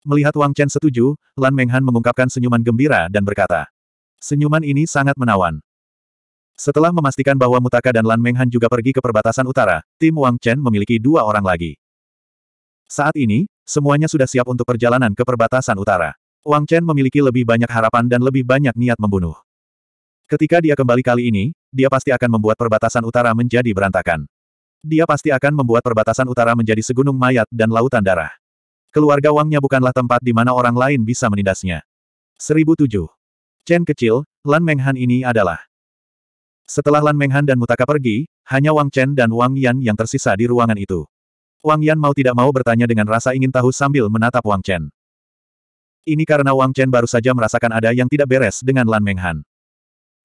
Melihat Wang Chen setuju, Lan Menghan mengungkapkan senyuman gembira dan berkata. Senyuman ini sangat menawan. Setelah memastikan bahwa Mutaka dan Lan Menghan juga pergi ke perbatasan utara, tim Wang Chen memiliki dua orang lagi. Saat ini, semuanya sudah siap untuk perjalanan ke perbatasan utara. Wang Chen memiliki lebih banyak harapan dan lebih banyak niat membunuh. Ketika dia kembali kali ini, dia pasti akan membuat perbatasan utara menjadi berantakan. Dia pasti akan membuat perbatasan utara menjadi segunung mayat dan lautan darah. Keluarga Wangnya bukanlah tempat di mana orang lain bisa menindasnya. 1007. Chen kecil, Lan Menghan ini adalah. Setelah Lan Menghan dan Mutaka pergi, hanya Wang Chen dan Wang Yan yang tersisa di ruangan itu. Wang Yan mau tidak mau bertanya dengan rasa ingin tahu sambil menatap Wang Chen. Ini karena Wang Chen baru saja merasakan ada yang tidak beres dengan Lan Menghan.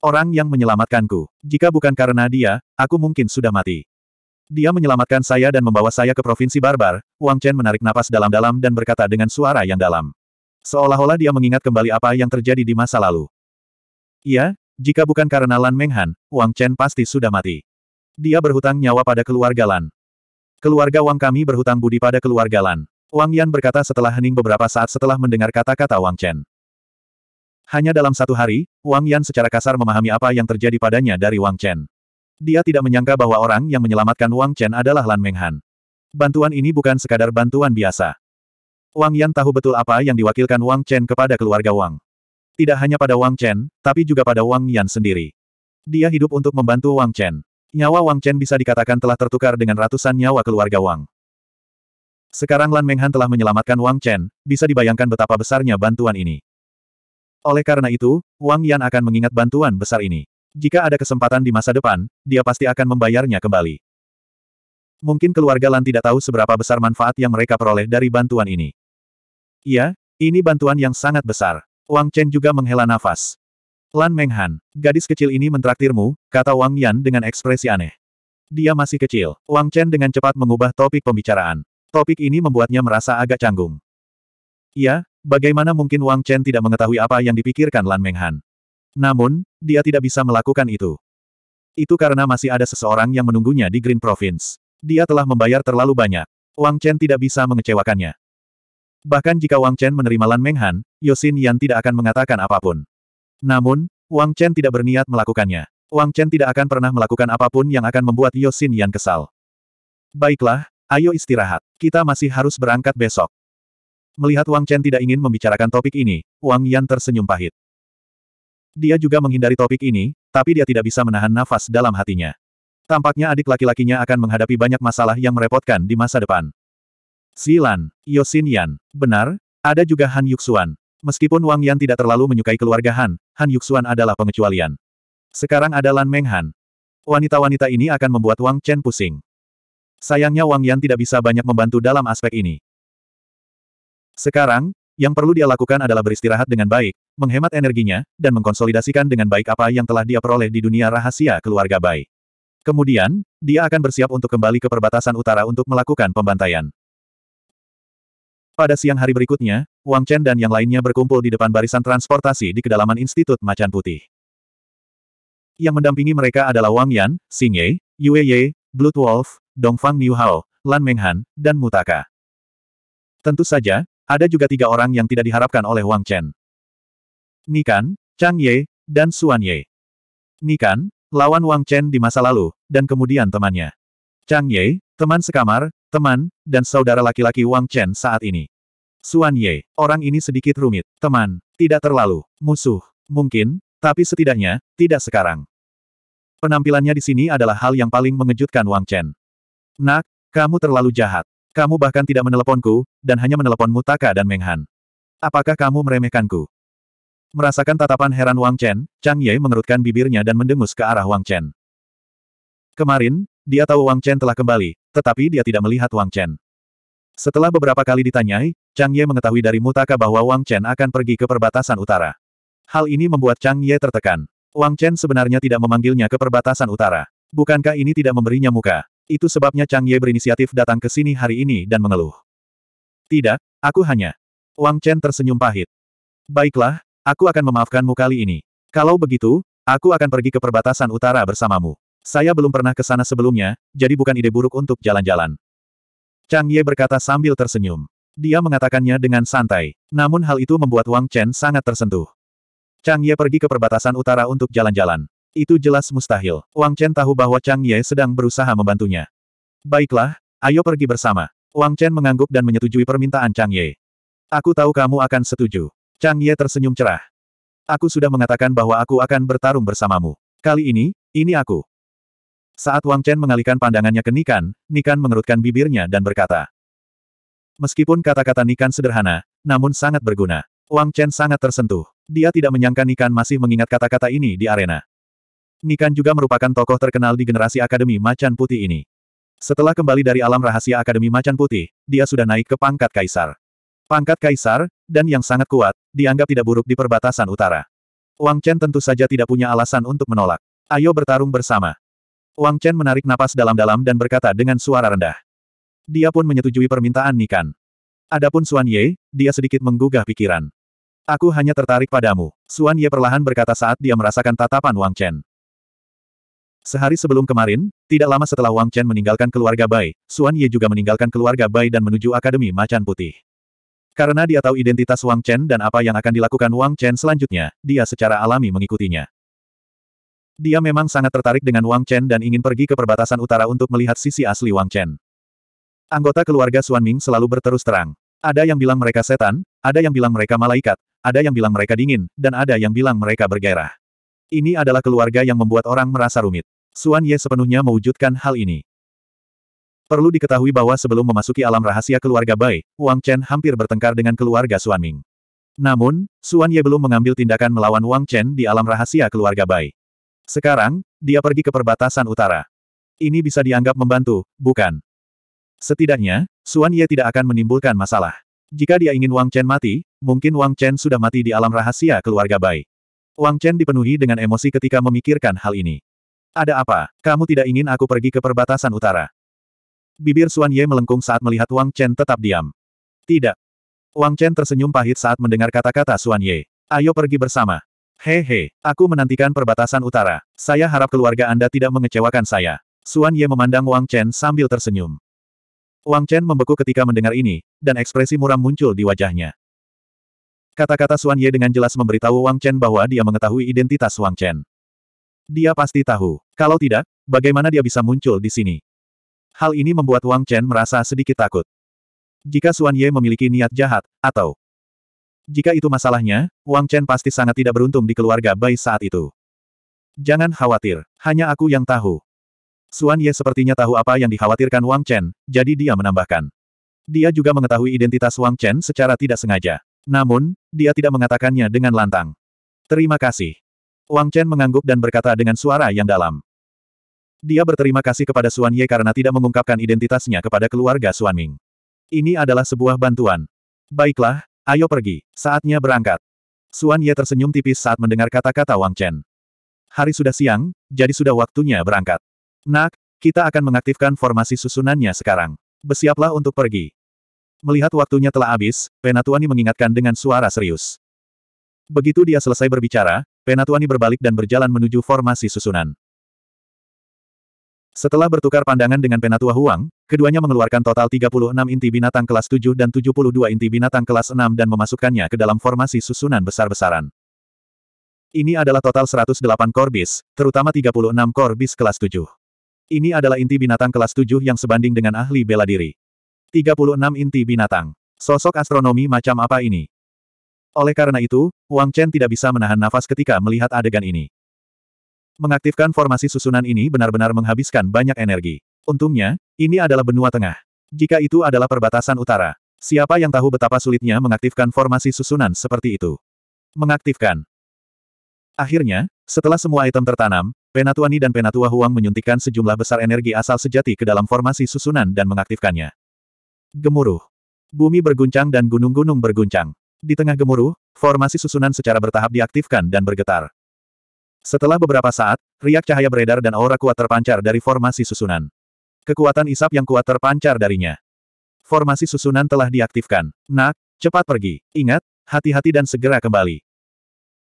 Orang yang menyelamatkanku. Jika bukan karena dia, aku mungkin sudah mati. Dia menyelamatkan saya dan membawa saya ke provinsi barbar, Wang Chen menarik napas dalam-dalam dan berkata dengan suara yang dalam. Seolah-olah dia mengingat kembali apa yang terjadi di masa lalu. Iya, jika bukan karena Lan Menghan, Wang Chen pasti sudah mati. Dia berhutang nyawa pada keluarga Lan. Keluarga Wang kami berhutang budi pada keluarga Lan. Wang Yan berkata setelah hening beberapa saat setelah mendengar kata-kata Wang Chen. Hanya dalam satu hari, Wang Yan secara kasar memahami apa yang terjadi padanya dari Wang Chen. Dia tidak menyangka bahwa orang yang menyelamatkan Wang Chen adalah Lan Menghan. Bantuan ini bukan sekadar bantuan biasa. Wang Yan tahu betul apa yang diwakilkan Wang Chen kepada keluarga Wang. Tidak hanya pada Wang Chen, tapi juga pada Wang Yan sendiri. Dia hidup untuk membantu Wang Chen. Nyawa Wang Chen bisa dikatakan telah tertukar dengan ratusan nyawa keluarga Wang. Sekarang Lan Menghan telah menyelamatkan Wang Chen, bisa dibayangkan betapa besarnya bantuan ini. Oleh karena itu, Wang Yan akan mengingat bantuan besar ini. Jika ada kesempatan di masa depan, dia pasti akan membayarnya kembali. Mungkin keluarga Lan tidak tahu seberapa besar manfaat yang mereka peroleh dari bantuan ini. Iya, ini bantuan yang sangat besar. Wang Chen juga menghela nafas. Lan Menghan, gadis kecil ini mentraktirmu, kata Wang Yan dengan ekspresi aneh. Dia masih kecil. Wang Chen dengan cepat mengubah topik pembicaraan. Topik ini membuatnya merasa agak canggung. Iya, bagaimana mungkin Wang Chen tidak mengetahui apa yang dipikirkan Lan Menghan? Namun, dia tidak bisa melakukan itu. Itu karena masih ada seseorang yang menunggunya di Green Province. Dia telah membayar terlalu banyak. Wang Chen tidak bisa mengecewakannya. Bahkan jika Wang Chen menerima Lan Menghan, Yosin Yan tidak akan mengatakan apapun. Namun, Wang Chen tidak berniat melakukannya. Wang Chen tidak akan pernah melakukan apapun yang akan membuat Yosin Yan kesal. Baiklah, ayo istirahat. Kita masih harus berangkat besok. Melihat Wang Chen tidak ingin membicarakan topik ini, Wang Yan tersenyum pahit. Dia juga menghindari topik ini, tapi dia tidak bisa menahan nafas dalam hatinya. Tampaknya adik laki-lakinya akan menghadapi banyak masalah yang merepotkan di masa depan. Silan, Yosin Yan, benar, ada juga Han Yuxuan. Meskipun Wang Yan tidak terlalu menyukai keluarga Han, Han Yuxuan adalah pengecualian. Sekarang ada Lan Meng Han. Wanita-wanita ini akan membuat Wang Chen pusing. Sayangnya Wang Yan tidak bisa banyak membantu dalam aspek ini. Sekarang, yang perlu dia lakukan adalah beristirahat dengan baik, menghemat energinya, dan mengkonsolidasikan dengan baik apa yang telah dia peroleh di dunia rahasia keluarga Bai. Kemudian, dia akan bersiap untuk kembali ke perbatasan utara untuk melakukan pembantaian. Pada siang hari berikutnya, Wang Chen dan yang lainnya berkumpul di depan barisan transportasi di kedalaman Institut Macan Putih. Yang mendampingi mereka adalah Wang Yan, Xing Ye, Yue Ye, Blood Wolf, Dongfang Niu Hao, Lan Menghan, dan Mutaka. Tentu saja, ada juga tiga orang yang tidak diharapkan oleh Wang Chen. Nikan, Chang Ye, dan Xuan Ye. Nikan, lawan Wang Chen di masa lalu, dan kemudian temannya. Chang Ye, teman sekamar, teman, dan saudara laki-laki Wang Chen saat ini. Xuan Ye, orang ini sedikit rumit, teman, tidak terlalu, musuh, mungkin, tapi setidaknya, tidak sekarang. Penampilannya di sini adalah hal yang paling mengejutkan Wang Chen. Nak, kamu terlalu jahat. Kamu bahkan tidak meneleponku, dan hanya menelepon Mutaka dan Menghan. Apakah kamu meremehkanku? Merasakan tatapan heran Wang Chen, Chang Ye mengerutkan bibirnya dan mendengus ke arah Wang Chen. Kemarin, dia tahu Wang Chen telah kembali, tetapi dia tidak melihat Wang Chen. Setelah beberapa kali ditanyai, Chang Ye mengetahui dari Mutaka bahwa Wang Chen akan pergi ke perbatasan utara. Hal ini membuat Chang Ye tertekan. Wang Chen sebenarnya tidak memanggilnya ke perbatasan utara. Bukankah ini tidak memberinya muka? Itu sebabnya Chang Ye berinisiatif datang ke sini hari ini dan mengeluh. Tidak, aku hanya. Wang Chen tersenyum pahit. Baiklah, aku akan memaafkanmu kali ini. Kalau begitu, aku akan pergi ke perbatasan utara bersamamu. Saya belum pernah ke sana sebelumnya, jadi bukan ide buruk untuk jalan-jalan. Chang Ye berkata sambil tersenyum. Dia mengatakannya dengan santai. Namun hal itu membuat Wang Chen sangat tersentuh. Chang Ye pergi ke perbatasan utara untuk jalan-jalan. Itu jelas mustahil. Wang Chen tahu bahwa Chang Ye sedang berusaha membantunya. Baiklah, ayo pergi bersama. Wang Chen mengangguk dan menyetujui permintaan Chang Ye. Aku tahu kamu akan setuju. Chang Ye tersenyum cerah. Aku sudah mengatakan bahwa aku akan bertarung bersamamu. Kali ini, ini aku. Saat Wang Chen mengalihkan pandangannya ke Nikan, Nikan mengerutkan bibirnya dan berkata. Meskipun kata-kata Nikan sederhana, namun sangat berguna. Wang Chen sangat tersentuh. Dia tidak menyangka Nikan masih mengingat kata-kata ini di arena. Nikan juga merupakan tokoh terkenal di generasi Akademi Macan Putih ini. Setelah kembali dari alam rahasia Akademi Macan Putih, dia sudah naik ke pangkat kaisar. Pangkat kaisar, dan yang sangat kuat, dianggap tidak buruk di perbatasan utara. Wang Chen tentu saja tidak punya alasan untuk menolak. Ayo bertarung bersama. Wang Chen menarik napas dalam-dalam dan berkata dengan suara rendah. Dia pun menyetujui permintaan Nikan. Adapun Suan Ye, dia sedikit menggugah pikiran. Aku hanya tertarik padamu. Suan Ye perlahan berkata saat dia merasakan tatapan Wang Chen. Sehari sebelum kemarin, tidak lama setelah Wang Chen meninggalkan keluarga Bai, Suan Ye juga meninggalkan keluarga Bai dan menuju Akademi Macan Putih. Karena dia tahu identitas Wang Chen dan apa yang akan dilakukan Wang Chen selanjutnya, dia secara alami mengikutinya. Dia memang sangat tertarik dengan Wang Chen dan ingin pergi ke perbatasan utara untuk melihat sisi asli Wang Chen. Anggota keluarga Suan Ming selalu berterus terang. Ada yang bilang mereka setan, ada yang bilang mereka malaikat, ada yang bilang mereka dingin, dan ada yang bilang mereka bergairah. Ini adalah keluarga yang membuat orang merasa rumit. Suan Ye sepenuhnya mewujudkan hal ini. Perlu diketahui bahwa sebelum memasuki alam rahasia keluarga Bai, Wang Chen hampir bertengkar dengan keluarga Suan Ming. Namun, Suan Ye belum mengambil tindakan melawan Wang Chen di alam rahasia keluarga Bai. Sekarang, dia pergi ke perbatasan utara. Ini bisa dianggap membantu, bukan? Setidaknya, Suan Ye tidak akan menimbulkan masalah. Jika dia ingin Wang Chen mati, mungkin Wang Chen sudah mati di alam rahasia keluarga Bai. Wang Chen dipenuhi dengan emosi ketika memikirkan hal ini. Ada apa? Kamu tidak ingin aku pergi ke perbatasan utara? Bibir Suan Ye melengkung saat melihat Wang Chen tetap diam. Tidak. Wang Chen tersenyum pahit saat mendengar kata-kata Suan Ye. Ayo pergi bersama. Hehe, aku menantikan perbatasan utara. Saya harap keluarga Anda tidak mengecewakan saya. Suan Ye memandang Wang Chen sambil tersenyum. Wang Chen membeku ketika mendengar ini, dan ekspresi muram muncul di wajahnya. Kata-kata Suan Ye dengan jelas memberitahu Wang Chen bahwa dia mengetahui identitas Wang Chen. Dia pasti tahu. Kalau tidak, bagaimana dia bisa muncul di sini? Hal ini membuat Wang Chen merasa sedikit takut. Jika Suan Ye memiliki niat jahat, atau jika itu masalahnya, Wang Chen pasti sangat tidak beruntung di keluarga Bai saat itu. Jangan khawatir, hanya aku yang tahu. Suan Ye sepertinya tahu apa yang dikhawatirkan Wang Chen, jadi dia menambahkan. Dia juga mengetahui identitas Wang Chen secara tidak sengaja. Namun, dia tidak mengatakannya dengan lantang. Terima kasih. Wang Chen mengangguk dan berkata dengan suara yang dalam. Dia berterima kasih kepada Suan Ye karena tidak mengungkapkan identitasnya kepada keluarga Suan Ming. Ini adalah sebuah bantuan. Baiklah, ayo pergi, saatnya berangkat. Suan Ye tersenyum tipis saat mendengar kata-kata Wang Chen. Hari sudah siang, jadi sudah waktunya berangkat. Nak, kita akan mengaktifkan formasi susunannya sekarang. Bersiaplah untuk pergi. Melihat waktunya telah habis, Penatuani mengingatkan dengan suara serius. Begitu dia selesai berbicara, Penatuani berbalik dan berjalan menuju formasi susunan. Setelah bertukar pandangan dengan Penatua Huang, keduanya mengeluarkan total 36 inti binatang kelas 7 dan 72 inti binatang kelas 6 dan memasukkannya ke dalam formasi susunan besar-besaran. Ini adalah total 108 korbis, terutama 36 korbis kelas 7. Ini adalah inti binatang kelas 7 yang sebanding dengan ahli bela diri. 36 inti binatang. Sosok astronomi macam apa ini? Oleh karena itu, Wang Chen tidak bisa menahan nafas ketika melihat adegan ini. Mengaktifkan formasi susunan ini benar-benar menghabiskan banyak energi. Untungnya, ini adalah benua tengah. Jika itu adalah perbatasan utara, siapa yang tahu betapa sulitnya mengaktifkan formasi susunan seperti itu? Mengaktifkan. Akhirnya, setelah semua item tertanam, Penatuani dan Penatua Huang menyuntikkan sejumlah besar energi asal sejati ke dalam formasi susunan dan mengaktifkannya. Gemuruh. Bumi berguncang dan gunung-gunung berguncang. Di tengah gemuruh, formasi susunan secara bertahap diaktifkan dan bergetar. Setelah beberapa saat, riak cahaya beredar dan aura kuat terpancar dari formasi susunan. Kekuatan isap yang kuat terpancar darinya. Formasi susunan telah diaktifkan. Nak, cepat pergi. Ingat, hati-hati dan segera kembali.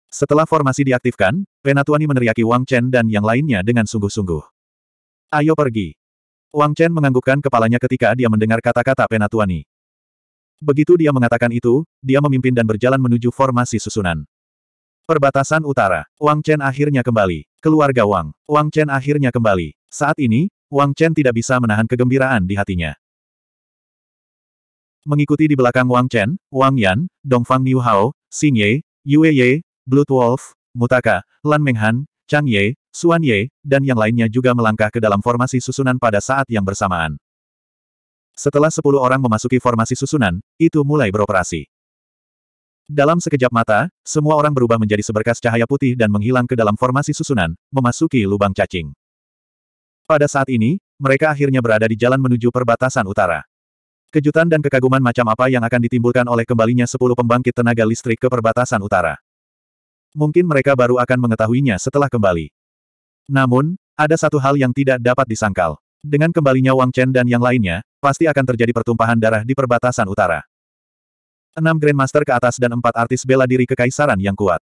Setelah formasi diaktifkan, Penatuani meneriaki Wang Chen dan yang lainnya dengan sungguh-sungguh. Ayo pergi. Wang Chen menganggukkan kepalanya ketika dia mendengar kata-kata Penatuani. Begitu dia mengatakan itu, dia memimpin dan berjalan menuju formasi susunan. Perbatasan utara. Wang Chen akhirnya kembali. Keluarga Wang. Wang Chen akhirnya kembali. Saat ini, Wang Chen tidak bisa menahan kegembiraan di hatinya. Mengikuti di belakang Wang Chen, Wang Yan, Dongfang Niu Hao, Xing Ye, Yue Ye, Blood Wolf, Mutaka, Lan Menghan, Chang Ye, Suan Ye, dan yang lainnya juga melangkah ke dalam formasi susunan pada saat yang bersamaan. Setelah sepuluh orang memasuki formasi susunan, itu mulai beroperasi. Dalam sekejap mata, semua orang berubah menjadi seberkas cahaya putih dan menghilang ke dalam formasi susunan, memasuki lubang cacing. Pada saat ini, mereka akhirnya berada di jalan menuju perbatasan utara. Kejutan dan kekaguman macam apa yang akan ditimbulkan oleh kembalinya sepuluh pembangkit tenaga listrik ke perbatasan utara. Mungkin mereka baru akan mengetahuinya setelah kembali. Namun, ada satu hal yang tidak dapat disangkal. Dengan kembalinya Wang Chen dan yang lainnya, pasti akan terjadi pertumpahan darah di perbatasan utara. Enam Grandmaster ke atas dan empat artis bela diri kekaisaran yang kuat.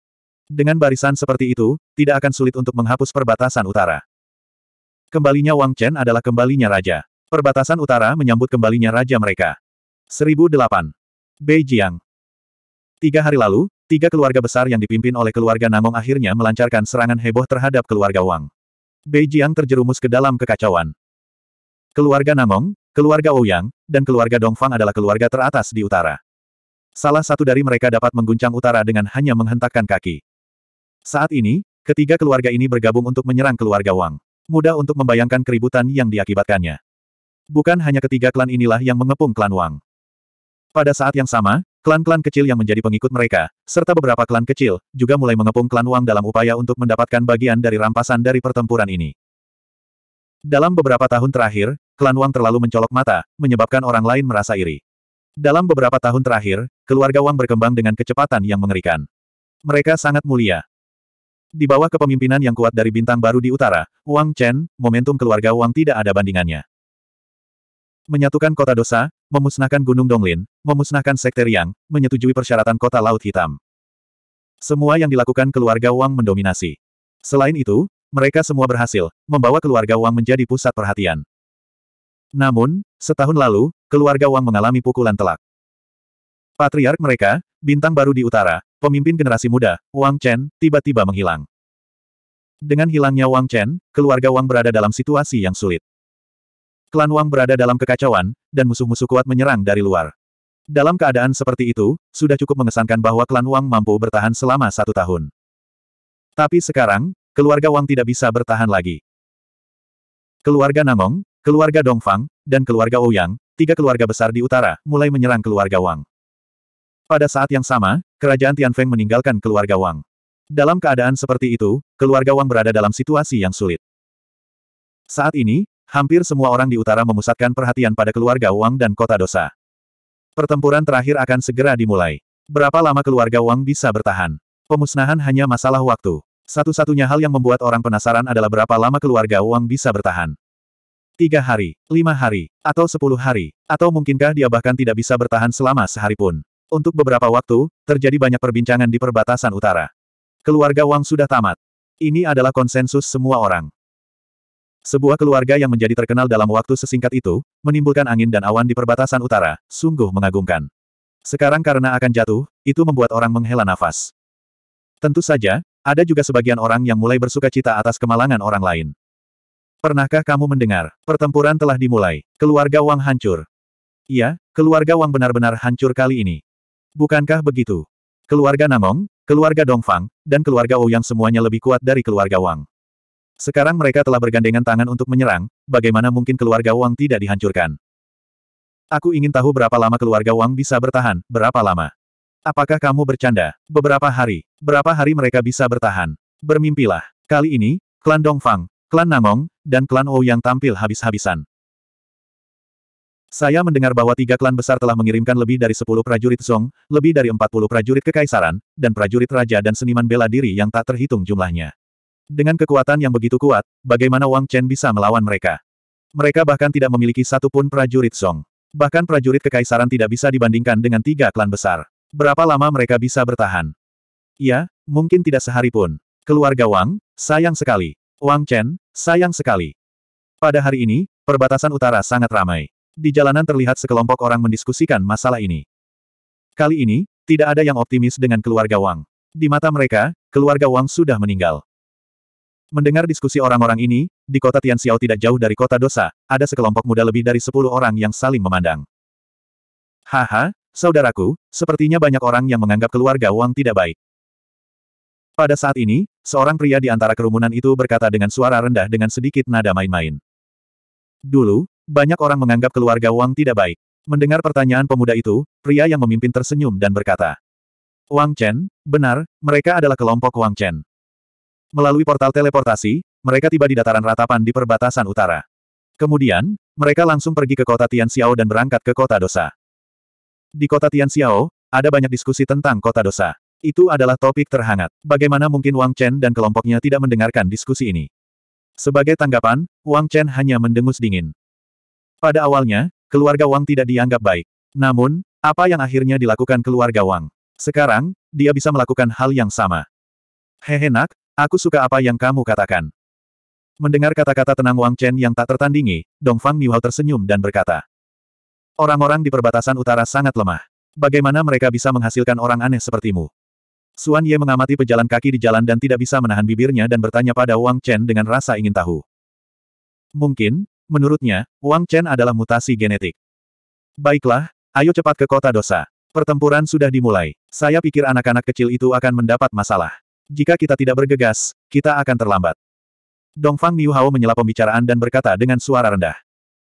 Dengan barisan seperti itu, tidak akan sulit untuk menghapus perbatasan utara. Kembalinya Wang Chen adalah kembalinya raja. Perbatasan utara menyambut kembalinya raja mereka. 1008. Beijing. Tiga hari lalu, Tiga keluarga besar yang dipimpin oleh keluarga Namong akhirnya melancarkan serangan heboh terhadap keluarga Wang. Bei terjerumus ke dalam kekacauan. Keluarga Namong, keluarga Ouyang, dan keluarga Dongfang adalah keluarga teratas di utara. Salah satu dari mereka dapat mengguncang utara dengan hanya menghentakkan kaki. Saat ini, ketiga keluarga ini bergabung untuk menyerang keluarga Wang. Mudah untuk membayangkan keributan yang diakibatkannya. Bukan hanya ketiga klan inilah yang mengepung klan Wang. Pada saat yang sama, klan-klan kecil yang menjadi pengikut mereka, serta beberapa klan kecil, juga mulai mengepung klan Wang dalam upaya untuk mendapatkan bagian dari rampasan dari pertempuran ini. Dalam beberapa tahun terakhir, klan Wang terlalu mencolok mata, menyebabkan orang lain merasa iri. Dalam beberapa tahun terakhir, keluarga Wang berkembang dengan kecepatan yang mengerikan. Mereka sangat mulia. Di bawah kepemimpinan yang kuat dari bintang baru di utara, Wang Chen, momentum keluarga Wang tidak ada bandingannya. Menyatukan kota dosa, memusnahkan Gunung Donglin, memusnahkan Sekte Riang, menyetujui persyaratan kota Laut Hitam. Semua yang dilakukan keluarga Wang mendominasi. Selain itu, mereka semua berhasil, membawa keluarga Wang menjadi pusat perhatian. Namun, setahun lalu, keluarga Wang mengalami pukulan telak. Patriark mereka, bintang baru di utara, pemimpin generasi muda, Wang Chen, tiba-tiba menghilang. Dengan hilangnya Wang Chen, keluarga Wang berada dalam situasi yang sulit. Klan Wang berada dalam kekacauan, dan musuh-musuh kuat menyerang dari luar. Dalam keadaan seperti itu, sudah cukup mengesankan bahwa klan Wang mampu bertahan selama satu tahun. Tapi sekarang, keluarga Wang tidak bisa bertahan lagi. Keluarga Namong, keluarga Dongfang, dan keluarga Ouyang, tiga keluarga besar di utara, mulai menyerang keluarga Wang. Pada saat yang sama, kerajaan Tianfeng meninggalkan keluarga Wang. Dalam keadaan seperti itu, keluarga Wang berada dalam situasi yang sulit. Saat ini, hampir semua orang di utara memusatkan perhatian pada keluarga Wang dan kota dosa. Pertempuran terakhir akan segera dimulai. Berapa lama keluarga Wang bisa bertahan? Pemusnahan hanya masalah waktu. Satu-satunya hal yang membuat orang penasaran adalah berapa lama keluarga Wang bisa bertahan. Tiga hari, lima hari, atau sepuluh hari, atau mungkinkah dia bahkan tidak bisa bertahan selama sehari pun. Untuk beberapa waktu, terjadi banyak perbincangan di perbatasan utara. Keluarga Wang sudah tamat. Ini adalah konsensus semua orang. Sebuah keluarga yang menjadi terkenal dalam waktu sesingkat itu, menimbulkan angin dan awan di perbatasan utara, sungguh mengagumkan. Sekarang karena akan jatuh, itu membuat orang menghela nafas. Tentu saja, ada juga sebagian orang yang mulai bersuka cita atas kemalangan orang lain. Pernahkah kamu mendengar, pertempuran telah dimulai, keluarga Wang hancur. Iya, keluarga Wang benar-benar hancur kali ini. Bukankah begitu? Keluarga Namong, keluarga Dongfang, dan keluarga Ou yang semuanya lebih kuat dari keluarga Wang. Sekarang mereka telah bergandengan tangan untuk menyerang, bagaimana mungkin keluarga Wang tidak dihancurkan? Aku ingin tahu berapa lama keluarga Wang bisa bertahan, berapa lama. Apakah kamu bercanda? Beberapa hari, berapa hari mereka bisa bertahan? Bermimpilah. Kali ini, klan Dongfang, klan Namong, dan klan Ou yang tampil habis-habisan. Saya mendengar bahwa tiga klan besar telah mengirimkan lebih dari sepuluh prajurit Song, lebih dari empat puluh prajurit kekaisaran, dan prajurit raja dan seniman bela diri yang tak terhitung jumlahnya. Dengan kekuatan yang begitu kuat, bagaimana Wang Chen bisa melawan mereka? Mereka bahkan tidak memiliki satupun prajurit Song. Bahkan prajurit kekaisaran tidak bisa dibandingkan dengan tiga klan besar. Berapa lama mereka bisa bertahan? Ya, mungkin tidak sehari pun. Keluarga Wang, sayang sekali. Wang Chen, sayang sekali. Pada hari ini, perbatasan utara sangat ramai. Di jalanan terlihat sekelompok orang mendiskusikan masalah ini. Kali ini, tidak ada yang optimis dengan keluarga Wang. Di mata mereka, keluarga Wang sudah meninggal. Mendengar diskusi orang-orang ini, di kota Tianxiao tidak jauh dari kota dosa, ada sekelompok muda lebih dari sepuluh orang yang saling memandang. Haha, Saudaraku, sepertinya banyak orang yang menganggap keluarga Wang tidak baik. Pada saat ini, seorang pria di antara kerumunan itu berkata dengan suara rendah dengan sedikit nada main-main. Dulu, banyak orang menganggap keluarga Wang tidak baik. Mendengar pertanyaan pemuda itu, pria yang memimpin tersenyum dan berkata, Wang Chen, benar, mereka adalah kelompok Wang Chen. Melalui portal teleportasi, mereka tiba di dataran ratapan di perbatasan utara. Kemudian, mereka langsung pergi ke kota Tian Xiao dan berangkat ke kota dosa. Di kota Tianxiao, ada banyak diskusi tentang kota dosa. Itu adalah topik terhangat. Bagaimana mungkin Wang Chen dan kelompoknya tidak mendengarkan diskusi ini? Sebagai tanggapan, Wang Chen hanya mendengus dingin. Pada awalnya, keluarga Wang tidak dianggap baik. Namun, apa yang akhirnya dilakukan keluarga Wang? Sekarang, dia bisa melakukan hal yang sama. Hehe nak, aku suka apa yang kamu katakan. Mendengar kata-kata tenang Wang Chen yang tak tertandingi, Dongfang Niuhao tersenyum dan berkata, Orang-orang di perbatasan utara sangat lemah. Bagaimana mereka bisa menghasilkan orang aneh sepertimu? Suan Ye mengamati pejalan kaki di jalan dan tidak bisa menahan bibirnya dan bertanya pada Wang Chen dengan rasa ingin tahu. Mungkin, menurutnya, Wang Chen adalah mutasi genetik. Baiklah, ayo cepat ke kota dosa. Pertempuran sudah dimulai. Saya pikir anak-anak kecil itu akan mendapat masalah. Jika kita tidak bergegas, kita akan terlambat. Dongfang Niu Hao menyela pembicaraan dan berkata dengan suara rendah.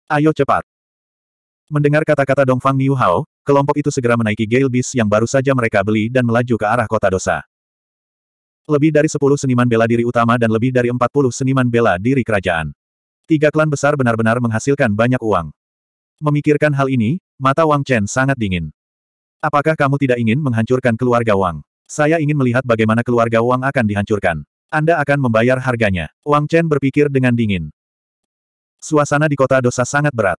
Ayo cepat. Mendengar kata-kata Dongfang Niu Hao, kelompok itu segera menaiki Gale Beast yang baru saja mereka beli dan melaju ke arah kota dosa. Lebih dari 10 seniman bela diri utama dan lebih dari 40 seniman bela diri kerajaan. Tiga klan besar benar-benar menghasilkan banyak uang. Memikirkan hal ini, mata Wang Chen sangat dingin. Apakah kamu tidak ingin menghancurkan keluarga Wang? Saya ingin melihat bagaimana keluarga Wang akan dihancurkan. Anda akan membayar harganya. Wang Chen berpikir dengan dingin. Suasana di kota dosa sangat berat.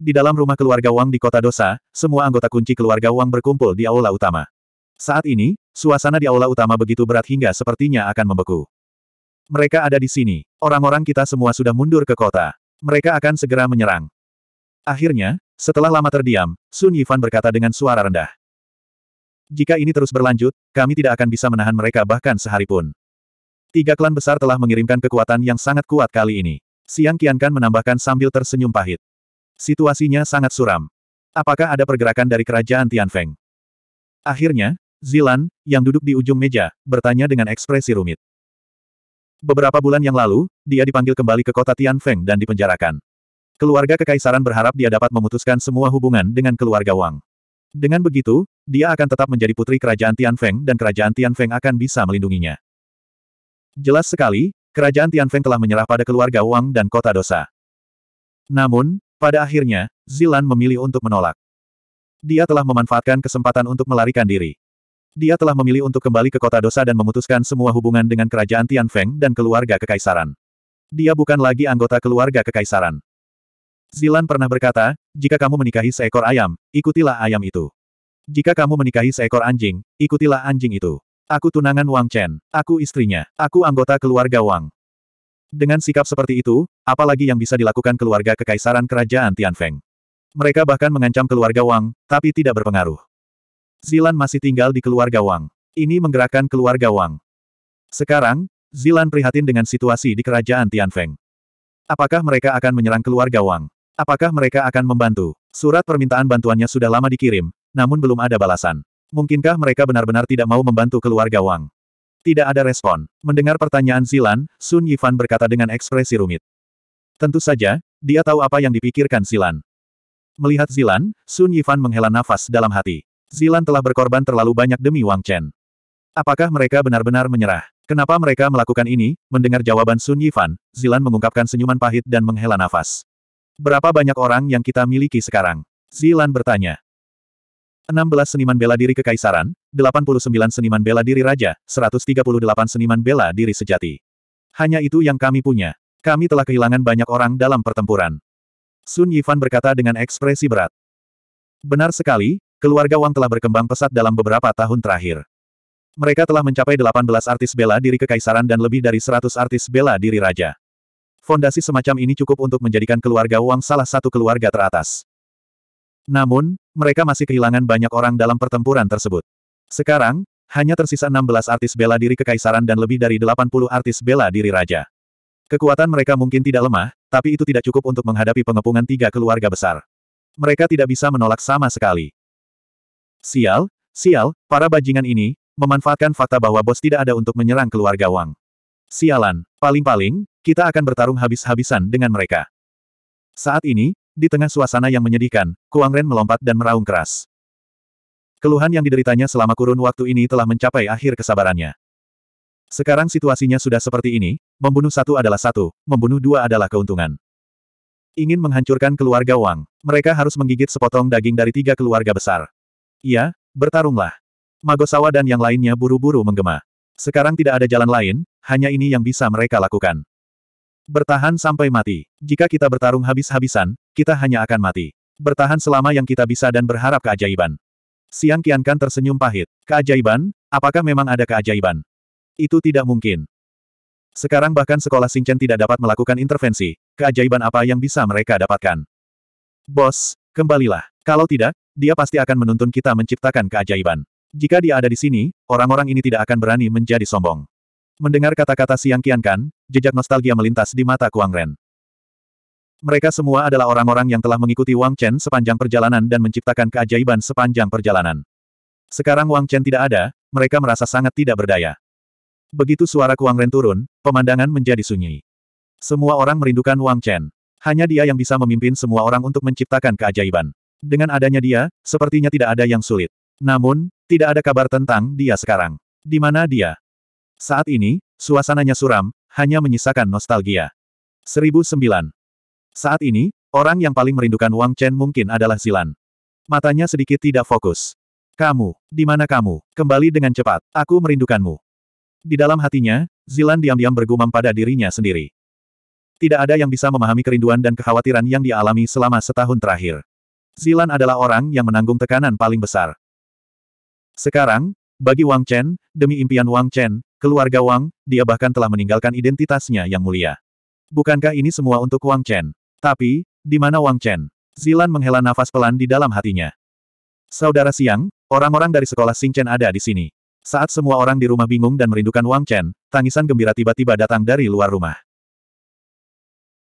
Di dalam rumah keluarga Wang di kota dosa, semua anggota kunci keluarga Wang berkumpul di aula utama. Saat ini, suasana di aula utama begitu berat hingga sepertinya akan membeku. Mereka ada di sini. Orang-orang kita semua sudah mundur ke kota. Mereka akan segera menyerang. Akhirnya, setelah lama terdiam, Sun Yifan berkata dengan suara rendah. Jika ini terus berlanjut, kami tidak akan bisa menahan mereka bahkan sehari pun. Tiga klan besar telah mengirimkan kekuatan yang sangat kuat kali ini. Siang Qiankan menambahkan sambil tersenyum pahit. Situasinya sangat suram. Apakah ada pergerakan dari kerajaan Tianfeng? Akhirnya, Zilan, yang duduk di ujung meja, bertanya dengan ekspresi rumit. Beberapa bulan yang lalu, dia dipanggil kembali ke kota Tianfeng dan dipenjarakan. Keluarga kekaisaran berharap dia dapat memutuskan semua hubungan dengan keluarga Wang. Dengan begitu, dia akan tetap menjadi putri kerajaan Tianfeng dan kerajaan Tianfeng akan bisa melindunginya. Jelas sekali, kerajaan Tianfeng telah menyerah pada keluarga Wang dan kota dosa. Namun, pada akhirnya, Zilan memilih untuk menolak. Dia telah memanfaatkan kesempatan untuk melarikan diri. Dia telah memilih untuk kembali ke kota dosa dan memutuskan semua hubungan dengan kerajaan Tianfeng dan keluarga kekaisaran. Dia bukan lagi anggota keluarga kekaisaran. Zilan pernah berkata, jika kamu menikahi seekor ayam, ikutilah ayam itu. Jika kamu menikahi seekor anjing, ikutilah anjing itu. Aku tunangan Wang Chen. Aku istrinya. Aku anggota keluarga Wang. Dengan sikap seperti itu, apalagi yang bisa dilakukan keluarga kekaisaran kerajaan Tianfeng. Mereka bahkan mengancam keluarga Wang, tapi tidak berpengaruh. Zilan masih tinggal di keluarga Wang. Ini menggerakkan keluarga Wang. Sekarang, Zilan prihatin dengan situasi di kerajaan Tianfeng. Apakah mereka akan menyerang keluarga Wang? Apakah mereka akan membantu? Surat permintaan bantuannya sudah lama dikirim, namun belum ada balasan. Mungkinkah mereka benar-benar tidak mau membantu keluarga Wang? Tidak ada respon. Mendengar pertanyaan Zilan, Sun Yifan berkata dengan ekspresi rumit. Tentu saja, dia tahu apa yang dipikirkan Zilan. Melihat Zilan, Sun Yifan menghela nafas dalam hati. Zilan telah berkorban terlalu banyak demi Wang Chen. Apakah mereka benar-benar menyerah? Kenapa mereka melakukan ini? Mendengar jawaban Sun Yifan, Zilan mengungkapkan senyuman pahit dan menghela nafas. Berapa banyak orang yang kita miliki sekarang? Zilan bertanya. 16 seniman bela diri kekaisaran, 89 seniman bela diri raja, 138 seniman bela diri sejati. Hanya itu yang kami punya. Kami telah kehilangan banyak orang dalam pertempuran. Sun Yifan berkata dengan ekspresi berat. Benar sekali, keluarga Wang telah berkembang pesat dalam beberapa tahun terakhir. Mereka telah mencapai 18 artis bela diri kekaisaran dan lebih dari 100 artis bela diri raja. Fondasi semacam ini cukup untuk menjadikan keluarga Wang salah satu keluarga teratas. Namun, mereka masih kehilangan banyak orang dalam pertempuran tersebut. Sekarang, hanya tersisa 16 artis bela diri kekaisaran dan lebih dari 80 artis bela diri raja. Kekuatan mereka mungkin tidak lemah, tapi itu tidak cukup untuk menghadapi pengepungan tiga keluarga besar. Mereka tidak bisa menolak sama sekali. Sial, sial, para bajingan ini, memanfaatkan fakta bahwa bos tidak ada untuk menyerang keluarga Wang. Sialan, paling-paling, kita akan bertarung habis-habisan dengan mereka. Saat ini, di tengah suasana yang menyedihkan, Kuang Ren melompat dan meraung keras. Keluhan yang dideritanya selama kurun waktu ini telah mencapai akhir kesabarannya. Sekarang situasinya sudah seperti ini, membunuh satu adalah satu, membunuh dua adalah keuntungan. Ingin menghancurkan keluarga Wang, mereka harus menggigit sepotong daging dari tiga keluarga besar. Ya, bertarunglah. Magosawa dan yang lainnya buru-buru menggema. Sekarang tidak ada jalan lain, hanya ini yang bisa mereka lakukan. Bertahan sampai mati. Jika kita bertarung habis-habisan, kita hanya akan mati. Bertahan selama yang kita bisa dan berharap keajaiban. Siang Qiankan tersenyum pahit. Keajaiban? Apakah memang ada keajaiban? Itu tidak mungkin. Sekarang bahkan sekolah Singchen tidak dapat melakukan intervensi. Keajaiban apa yang bisa mereka dapatkan? Bos, kembalilah. Kalau tidak, dia pasti akan menuntun kita menciptakan keajaiban. Jika dia ada di sini, orang-orang ini tidak akan berani menjadi sombong. Mendengar kata-kata Siang kiankan, jejak nostalgia melintas di mata Kuang Ren. Mereka semua adalah orang-orang yang telah mengikuti Wang Chen sepanjang perjalanan dan menciptakan keajaiban sepanjang perjalanan. Sekarang Wang Chen tidak ada, mereka merasa sangat tidak berdaya. Begitu suara Kuang Ren turun, pemandangan menjadi sunyi. Semua orang merindukan Wang Chen. Hanya dia yang bisa memimpin semua orang untuk menciptakan keajaiban. Dengan adanya dia, sepertinya tidak ada yang sulit. Namun, tidak ada kabar tentang dia sekarang. Di mana dia? Saat ini, suasananya suram, hanya menyisakan nostalgia. 1009. Saat ini, orang yang paling merindukan Wang Chen mungkin adalah Zilan. Matanya sedikit tidak fokus. Kamu, di mana kamu? Kembali dengan cepat, aku merindukanmu. Di dalam hatinya, Zilan diam-diam bergumam pada dirinya sendiri. Tidak ada yang bisa memahami kerinduan dan kekhawatiran yang dialami selama setahun terakhir. Zilan adalah orang yang menanggung tekanan paling besar. Sekarang, bagi Wang Chen, demi impian Wang Chen, Keluarga Wang, dia bahkan telah meninggalkan identitasnya yang mulia. Bukankah ini semua untuk Wang Chen? Tapi, di mana Wang Chen? Zilan menghela nafas pelan di dalam hatinya. Saudara Siang, orang-orang dari sekolah Sing Chen ada di sini. Saat semua orang di rumah bingung dan merindukan Wang Chen, tangisan gembira tiba-tiba datang dari luar rumah.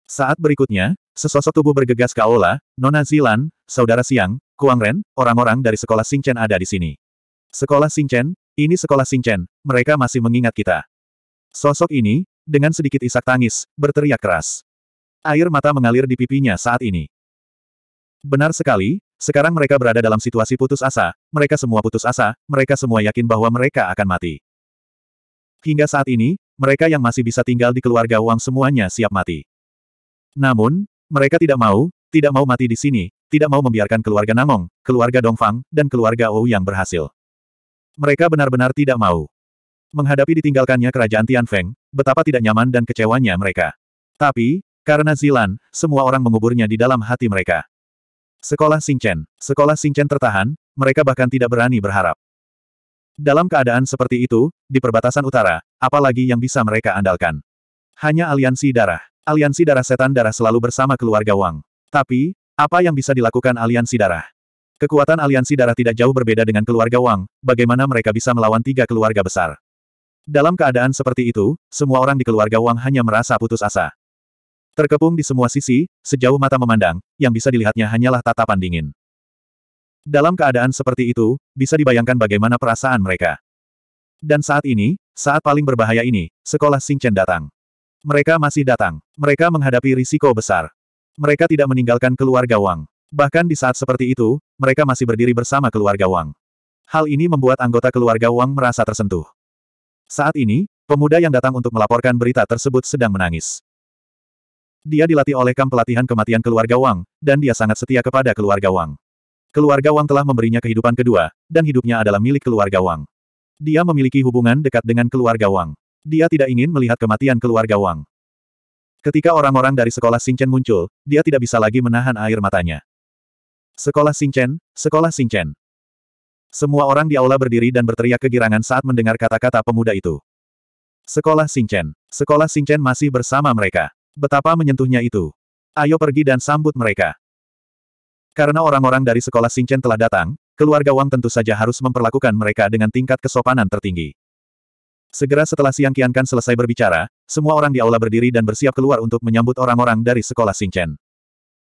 Saat berikutnya, sesosok tubuh bergegas ke aula, Nona Zilan, Saudara Siang, Kuang Ren, orang-orang dari sekolah Sing Chen ada di sini. Sekolah Sing Chen, ini sekolah Singchen, mereka masih mengingat kita. Sosok ini, dengan sedikit isak tangis, berteriak keras. Air mata mengalir di pipinya saat ini. Benar sekali, sekarang mereka berada dalam situasi putus asa, mereka semua putus asa, mereka semua yakin bahwa mereka akan mati. Hingga saat ini, mereka yang masih bisa tinggal di keluarga uang semuanya siap mati. Namun, mereka tidak mau, tidak mau mati di sini, tidak mau membiarkan keluarga Namong, keluarga Dongfang, dan keluarga Ou yang berhasil. Mereka benar-benar tidak mau. Menghadapi ditinggalkannya kerajaan Tianfeng, betapa tidak nyaman dan kecewanya mereka. Tapi, karena Zilan, semua orang menguburnya di dalam hati mereka. Sekolah Xingchen, sekolah Xingchen tertahan, mereka bahkan tidak berani berharap. Dalam keadaan seperti itu, di perbatasan utara, apalagi yang bisa mereka andalkan? Hanya aliansi darah. Aliansi darah setan darah selalu bersama keluarga Wang. Tapi, apa yang bisa dilakukan aliansi darah? Kekuatan aliansi darah tidak jauh berbeda dengan keluarga Wang, bagaimana mereka bisa melawan tiga keluarga besar. Dalam keadaan seperti itu, semua orang di keluarga Wang hanya merasa putus asa. Terkepung di semua sisi, sejauh mata memandang, yang bisa dilihatnya hanyalah tatapan dingin. Dalam keadaan seperti itu, bisa dibayangkan bagaimana perasaan mereka. Dan saat ini, saat paling berbahaya ini, sekolah Singchen datang. Mereka masih datang. Mereka menghadapi risiko besar. Mereka tidak meninggalkan keluarga Wang. Bahkan di saat seperti itu, mereka masih berdiri bersama keluarga Wang. Hal ini membuat anggota keluarga Wang merasa tersentuh. Saat ini, pemuda yang datang untuk melaporkan berita tersebut sedang menangis. Dia dilatih oleh kamp pelatihan kematian keluarga Wang, dan dia sangat setia kepada keluarga Wang. Keluarga Wang telah memberinya kehidupan kedua, dan hidupnya adalah milik keluarga Wang. Dia memiliki hubungan dekat dengan keluarga Wang. Dia tidak ingin melihat kematian keluarga Wang. Ketika orang-orang dari sekolah Xingchen muncul, dia tidak bisa lagi menahan air matanya. Sekolah Singchen, Sekolah Singchen. Semua orang di aula berdiri dan berteriak kegirangan saat mendengar kata-kata pemuda itu. Sekolah Singchen, Sekolah Singchen masih bersama mereka. Betapa menyentuhnya itu. Ayo pergi dan sambut mereka. Karena orang-orang dari sekolah Singchen telah datang, keluarga Wang tentu saja harus memperlakukan mereka dengan tingkat kesopanan tertinggi. Segera setelah Siang kiankan selesai berbicara, semua orang di aula berdiri dan bersiap keluar untuk menyambut orang-orang dari sekolah Singchen.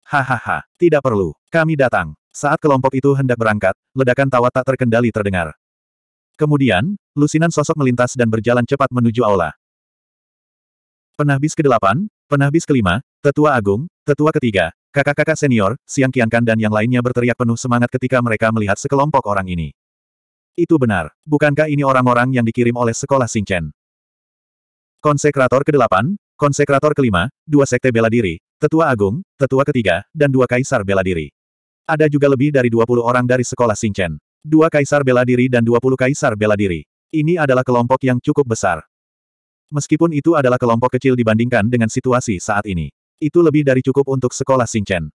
Hahaha, tidak perlu. Kami datang. Saat kelompok itu hendak berangkat, ledakan tawa tak terkendali terdengar. Kemudian, lusinan sosok melintas dan berjalan cepat menuju aula. Penahbis ke-8, penahbis ke-5, tetua agung, tetua ketiga, kakak-kakak senior, Siang Kiankan dan yang lainnya berteriak penuh semangat ketika mereka melihat sekelompok orang ini. Itu benar. Bukankah ini orang-orang yang dikirim oleh sekolah Singchen? Konsekrator ke-8, Konsekrator kelima, dua sekte bela diri, tetua agung, tetua ketiga, dan dua kaisar bela diri. Ada juga lebih dari 20 orang dari sekolah Singchen. Dua kaisar bela diri dan 20 kaisar bela diri. Ini adalah kelompok yang cukup besar. Meskipun itu adalah kelompok kecil dibandingkan dengan situasi saat ini. Itu lebih dari cukup untuk sekolah Singchen.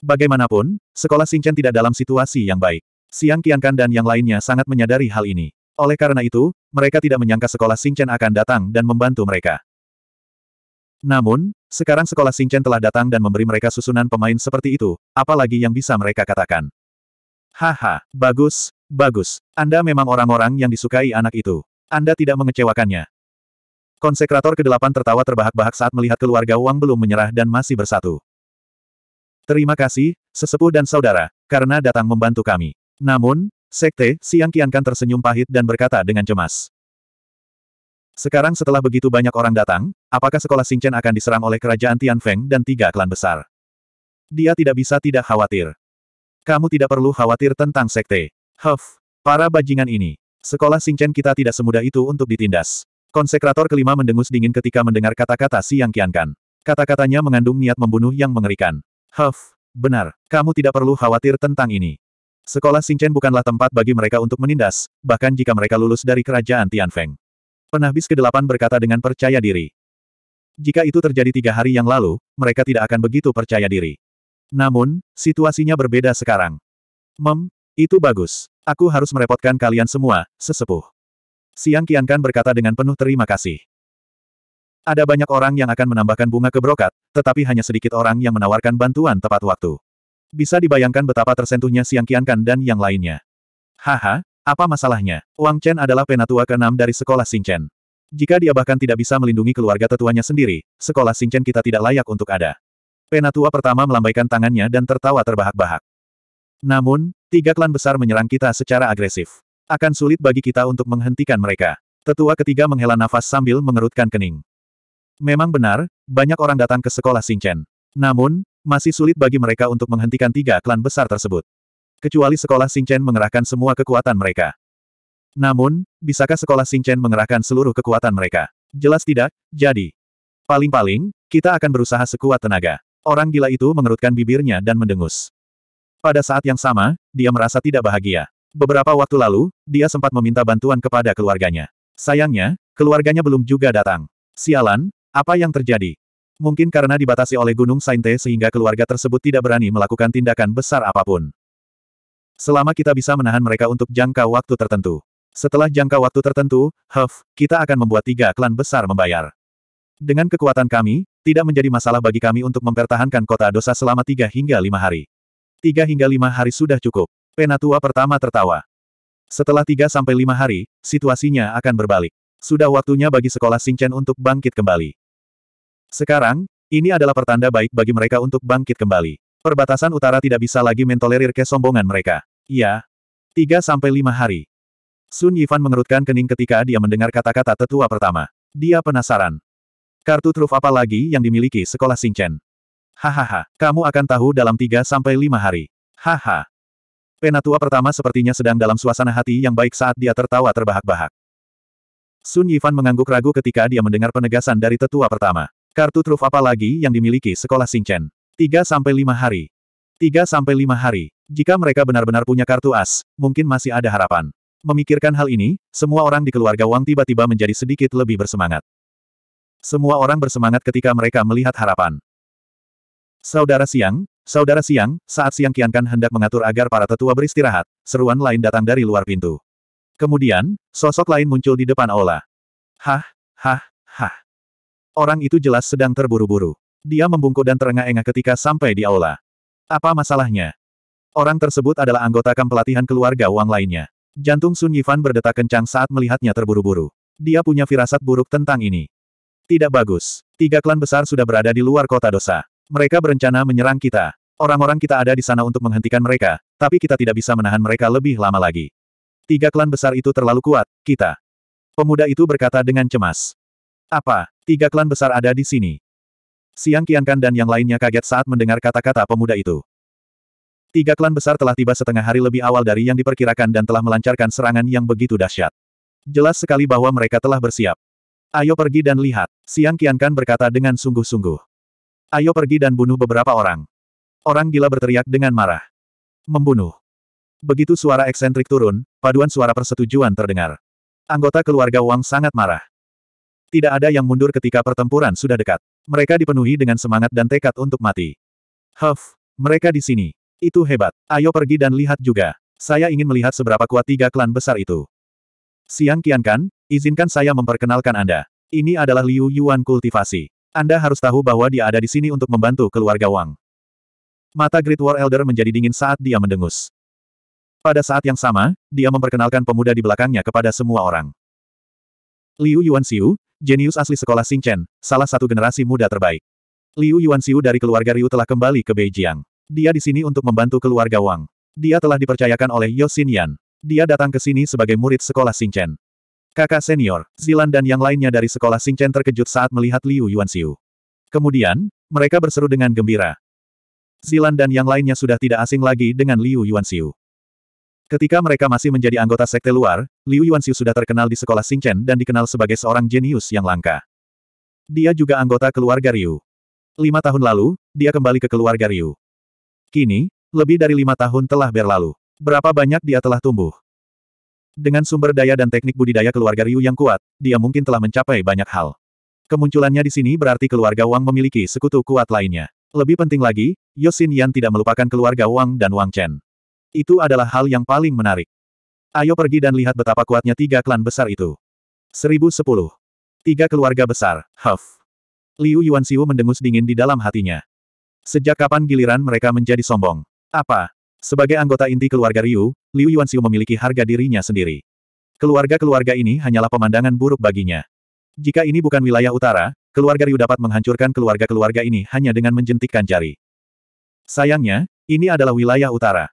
Bagaimanapun, sekolah Singchen tidak dalam situasi yang baik. Siang Qiankan dan yang lainnya sangat menyadari hal ini. Oleh karena itu, mereka tidak menyangka sekolah Singchen akan datang dan membantu mereka. Namun, sekarang sekolah Singchen telah datang dan memberi mereka susunan pemain seperti itu, apalagi yang bisa mereka katakan. Haha, bagus, bagus. Anda memang orang-orang yang disukai anak itu. Anda tidak mengecewakannya. Konsekrator ke-8 tertawa terbahak-bahak saat melihat keluarga Wang belum menyerah dan masih bersatu. Terima kasih, sesepuh dan saudara, karena datang membantu kami. Namun, Sekte, Siang Kiankan tersenyum pahit dan berkata dengan cemas. Sekarang setelah begitu banyak orang datang, apakah sekolah Singchen akan diserang oleh kerajaan Tianfeng dan tiga klan besar? Dia tidak bisa tidak khawatir. Kamu tidak perlu khawatir tentang sekte. Huff, para bajingan ini. Sekolah Singchen kita tidak semudah itu untuk ditindas. Konsekrator kelima mendengus dingin ketika mendengar kata-kata Siang Kiankan. Kata-katanya mengandung niat membunuh yang mengerikan. Huff, benar, kamu tidak perlu khawatir tentang ini. Sekolah Singchen bukanlah tempat bagi mereka untuk menindas, bahkan jika mereka lulus dari kerajaan Tianfeng. Penahbis ke-8 berkata dengan percaya diri. Jika itu terjadi tiga hari yang lalu, mereka tidak akan begitu percaya diri. Namun, situasinya berbeda sekarang. Mem, itu bagus. Aku harus merepotkan kalian semua, sesepuh. Siang Kiankan berkata dengan penuh terima kasih. Ada banyak orang yang akan menambahkan bunga ke brokat, tetapi hanya sedikit orang yang menawarkan bantuan tepat waktu. Bisa dibayangkan betapa tersentuhnya Siang Kiankan dan yang lainnya. Haha, apa masalahnya? Wang Chen adalah penatua ke-6 dari sekolah Xingchen. Jika dia bahkan tidak bisa melindungi keluarga tetuanya sendiri, sekolah Xingchen kita tidak layak untuk ada. Penatua pertama melambaikan tangannya dan tertawa terbahak-bahak. Namun, tiga klan besar menyerang kita secara agresif. Akan sulit bagi kita untuk menghentikan mereka. Tetua ketiga menghela nafas sambil mengerutkan kening. Memang benar, banyak orang datang ke sekolah Xingchen. Namun, masih sulit bagi mereka untuk menghentikan tiga klan besar tersebut. Kecuali sekolah Xingchen mengerahkan semua kekuatan mereka. Namun, bisakah sekolah Xingchen mengerahkan seluruh kekuatan mereka? Jelas tidak, jadi. Paling-paling, kita akan berusaha sekuat tenaga. Orang gila itu mengerutkan bibirnya dan mendengus. Pada saat yang sama, dia merasa tidak bahagia. Beberapa waktu lalu, dia sempat meminta bantuan kepada keluarganya. Sayangnya, keluarganya belum juga datang. Sialan, apa yang terjadi? Mungkin karena dibatasi oleh Gunung Sainte sehingga keluarga tersebut tidak berani melakukan tindakan besar apapun. Selama kita bisa menahan mereka untuk jangka waktu tertentu. Setelah jangka waktu tertentu, Huff, kita akan membuat tiga klan besar membayar. Dengan kekuatan kami, tidak menjadi masalah bagi kami untuk mempertahankan kota dosa selama tiga hingga lima hari. Tiga hingga lima hari sudah cukup. Penatua pertama tertawa. Setelah tiga sampai lima hari, situasinya akan berbalik. Sudah waktunya bagi sekolah Singchen untuk bangkit kembali. Sekarang, ini adalah pertanda baik bagi mereka untuk bangkit kembali. Perbatasan utara tidak bisa lagi mentolerir kesombongan mereka. Ya. Tiga sampai lima hari. Sun Yifan mengerutkan kening ketika dia mendengar kata-kata tetua pertama. Dia penasaran. Kartu truf apa lagi yang dimiliki sekolah Singchen? Hahaha, kamu akan tahu dalam tiga sampai lima hari. Haha. Penatua pertama sepertinya sedang dalam suasana hati yang baik saat dia tertawa terbahak-bahak. Sun Yifan mengangguk ragu ketika dia mendengar penegasan dari tetua pertama. Kartu truf apa lagi yang dimiliki sekolah Singchen? Tiga sampai lima hari. Tiga sampai lima hari. Jika mereka benar-benar punya kartu as, mungkin masih ada harapan. Memikirkan hal ini, semua orang di keluarga Wang tiba-tiba menjadi sedikit lebih bersemangat. Semua orang bersemangat ketika mereka melihat harapan. Saudara Siang, Saudara Siang, saat Siang Kiankan hendak mengatur agar para tetua beristirahat, seruan lain datang dari luar pintu. Kemudian, sosok lain muncul di depan aula. Hah, hah, hah. Orang itu jelas sedang terburu-buru dia membungkuk dan terengah-engah ketika sampai di aula. Apa masalahnya? Orang tersebut adalah anggota kamp pelatihan keluarga Wang lainnya. Jantung Sun Yifan berdetak kencang saat melihatnya terburu-buru. Dia punya firasat buruk tentang ini. Tidak bagus. Tiga klan besar sudah berada di luar kota dosa. Mereka berencana menyerang kita. Orang-orang kita ada di sana untuk menghentikan mereka, tapi kita tidak bisa menahan mereka lebih lama lagi. Tiga klan besar itu terlalu kuat, kita. Pemuda itu berkata dengan cemas. Apa, tiga klan besar ada di sini? Siang Kiankan dan yang lainnya kaget saat mendengar kata-kata pemuda itu. Tiga klan besar telah tiba setengah hari lebih awal dari yang diperkirakan dan telah melancarkan serangan yang begitu dahsyat. Jelas sekali bahwa mereka telah bersiap. Ayo pergi dan lihat, Siang Kiankan berkata dengan sungguh-sungguh. Ayo pergi dan bunuh beberapa orang. Orang gila berteriak dengan marah. Membunuh. Begitu suara eksentrik turun, paduan suara persetujuan terdengar. Anggota keluarga Wang sangat marah. Tidak ada yang mundur ketika pertempuran sudah dekat. Mereka dipenuhi dengan semangat dan tekad untuk mati. Huff, mereka di sini. Itu hebat. Ayo pergi dan lihat juga. Saya ingin melihat seberapa kuat tiga klan besar itu. Siang Kiankan, izinkan saya memperkenalkan Anda. Ini adalah Liu Yuan kultivasi. Anda harus tahu bahwa dia ada di sini untuk membantu keluarga Wang. Mata Great War Elder menjadi dingin saat dia mendengus. Pada saat yang sama, dia memperkenalkan pemuda di belakangnya kepada semua orang. Liu Yuan Xiu, jenius asli sekolah Xingchen, salah satu generasi muda terbaik. Liu Yuanxiu dari keluarga Ryu telah kembali ke Beijing. Dia di sini untuk membantu keluarga Wang. Dia telah dipercayakan oleh Yao Xinyan. Dia datang ke sini sebagai murid sekolah Xingchen. Kakak senior, Zilan dan yang lainnya dari sekolah Xingchen terkejut saat melihat Liu Yuanxiu. Kemudian, mereka berseru dengan gembira. Zilan dan yang lainnya sudah tidak asing lagi dengan Liu Yuanxiu. Ketika mereka masih menjadi anggota sekte luar, Liu Yuanxiu sudah terkenal di sekolah Xingchen dan dikenal sebagai seorang jenius yang langka. Dia juga anggota keluarga Ryu. Lima tahun lalu, dia kembali ke keluarga Ryu. Kini, lebih dari lima tahun telah berlalu. Berapa banyak dia telah tumbuh. Dengan sumber daya dan teknik budidaya keluarga Ryu yang kuat, dia mungkin telah mencapai banyak hal. Kemunculannya di sini berarti keluarga Wang memiliki sekutu kuat lainnya. Lebih penting lagi, Yosin Yan tidak melupakan keluarga Wang dan Wang Chen. Itu adalah hal yang paling menarik. Ayo pergi dan lihat betapa kuatnya tiga klan besar itu. 1010. Tiga keluarga besar, Huff. Liu Yuanxiu mendengus dingin di dalam hatinya. Sejak kapan giliran mereka menjadi sombong? Apa? Sebagai anggota inti keluarga Ryu, Liu Yuanxiu memiliki harga dirinya sendiri. Keluarga-keluarga ini hanyalah pemandangan buruk baginya. Jika ini bukan wilayah utara, keluarga Ryu dapat menghancurkan keluarga-keluarga ini hanya dengan menjentikkan jari. Sayangnya, ini adalah wilayah utara.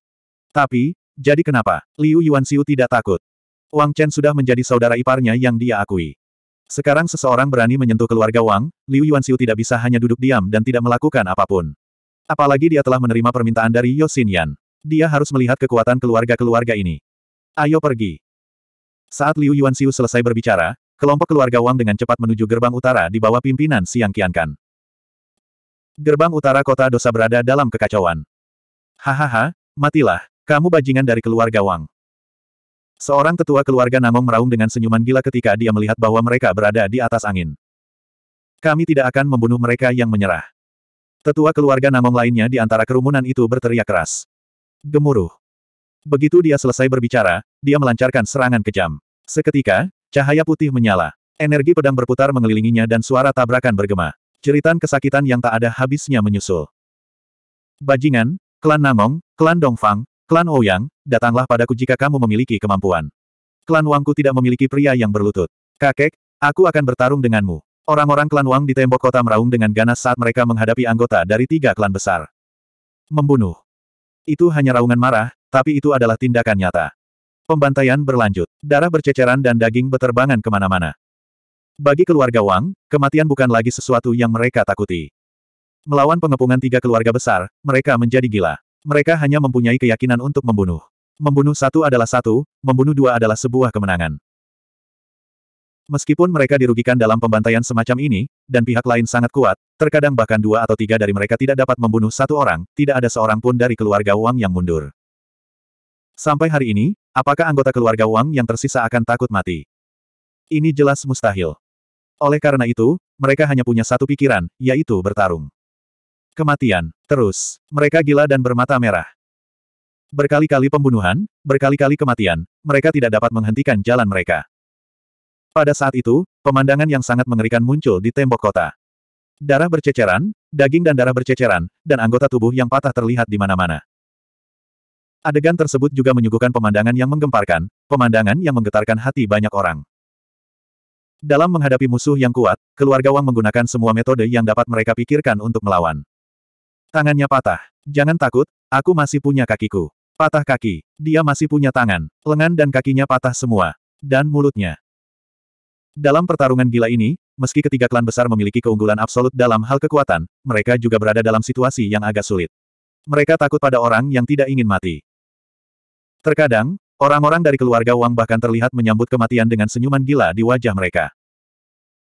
Tapi, jadi kenapa? Liu Yuanxiu tidak takut. Wang Chen sudah menjadi saudara iparnya yang dia akui. Sekarang seseorang berani menyentuh keluarga Wang, Liu Yuanxiu tidak bisa hanya duduk diam dan tidak melakukan apapun. Apalagi dia telah menerima permintaan dari Yan. Dia harus melihat kekuatan keluarga-keluarga ini. Ayo pergi. Saat Liu Yuanxiu selesai berbicara, kelompok keluarga Wang dengan cepat menuju gerbang utara di bawah pimpinan Siang Qiankan. Gerbang utara kota dosa berada dalam kekacauan. Hahaha, matilah. Kamu bajingan dari keluarga Wang. Seorang tetua keluarga Nangong meraung dengan senyuman gila ketika dia melihat bahwa mereka berada di atas angin. Kami tidak akan membunuh mereka yang menyerah. Tetua keluarga Nangong lainnya di antara kerumunan itu berteriak keras. Gemuruh. Begitu dia selesai berbicara, dia melancarkan serangan kejam. Seketika, cahaya putih menyala. Energi pedang berputar mengelilinginya dan suara tabrakan bergema. Ceritan kesakitan yang tak ada habisnya menyusul. Bajingan, klan Namong, klan Dongfang, Klan Ouyang, oh datanglah padaku jika kamu memiliki kemampuan. Klan Wangku tidak memiliki pria yang berlutut. Kakek, aku akan bertarung denganmu. Orang-orang klan Wang di tembok kota meraung dengan ganas saat mereka menghadapi anggota dari tiga klan besar. Membunuh. Itu hanya raungan marah, tapi itu adalah tindakan nyata. Pembantaian berlanjut, darah berceceran dan daging beterbangan kemana-mana. Bagi keluarga Wang, kematian bukan lagi sesuatu yang mereka takuti. Melawan pengepungan tiga keluarga besar, mereka menjadi gila. Mereka hanya mempunyai keyakinan untuk membunuh. Membunuh satu adalah satu, membunuh dua adalah sebuah kemenangan. Meskipun mereka dirugikan dalam pembantaian semacam ini, dan pihak lain sangat kuat, terkadang bahkan dua atau tiga dari mereka tidak dapat membunuh satu orang, tidak ada seorang pun dari keluarga Wang yang mundur. Sampai hari ini, apakah anggota keluarga Wang yang tersisa akan takut mati? Ini jelas mustahil. Oleh karena itu, mereka hanya punya satu pikiran, yaitu bertarung. Kematian. Terus. Mereka gila dan bermata merah. Berkali-kali pembunuhan, berkali-kali kematian, mereka tidak dapat menghentikan jalan mereka. Pada saat itu, pemandangan yang sangat mengerikan muncul di tembok kota. Darah berceceran, daging dan darah berceceran, dan anggota tubuh yang patah terlihat di mana-mana. Adegan tersebut juga menyuguhkan pemandangan yang menggemparkan, pemandangan yang menggetarkan hati banyak orang. Dalam menghadapi musuh yang kuat, keluarga Wang menggunakan semua metode yang dapat mereka pikirkan untuk melawan. Tangannya patah. Jangan takut, aku masih punya kakiku. Patah kaki. Dia masih punya tangan, lengan dan kakinya patah semua. Dan mulutnya. Dalam pertarungan gila ini, meski ketiga klan besar memiliki keunggulan absolut dalam hal kekuatan, mereka juga berada dalam situasi yang agak sulit. Mereka takut pada orang yang tidak ingin mati. Terkadang, orang-orang dari keluarga Wang bahkan terlihat menyambut kematian dengan senyuman gila di wajah mereka.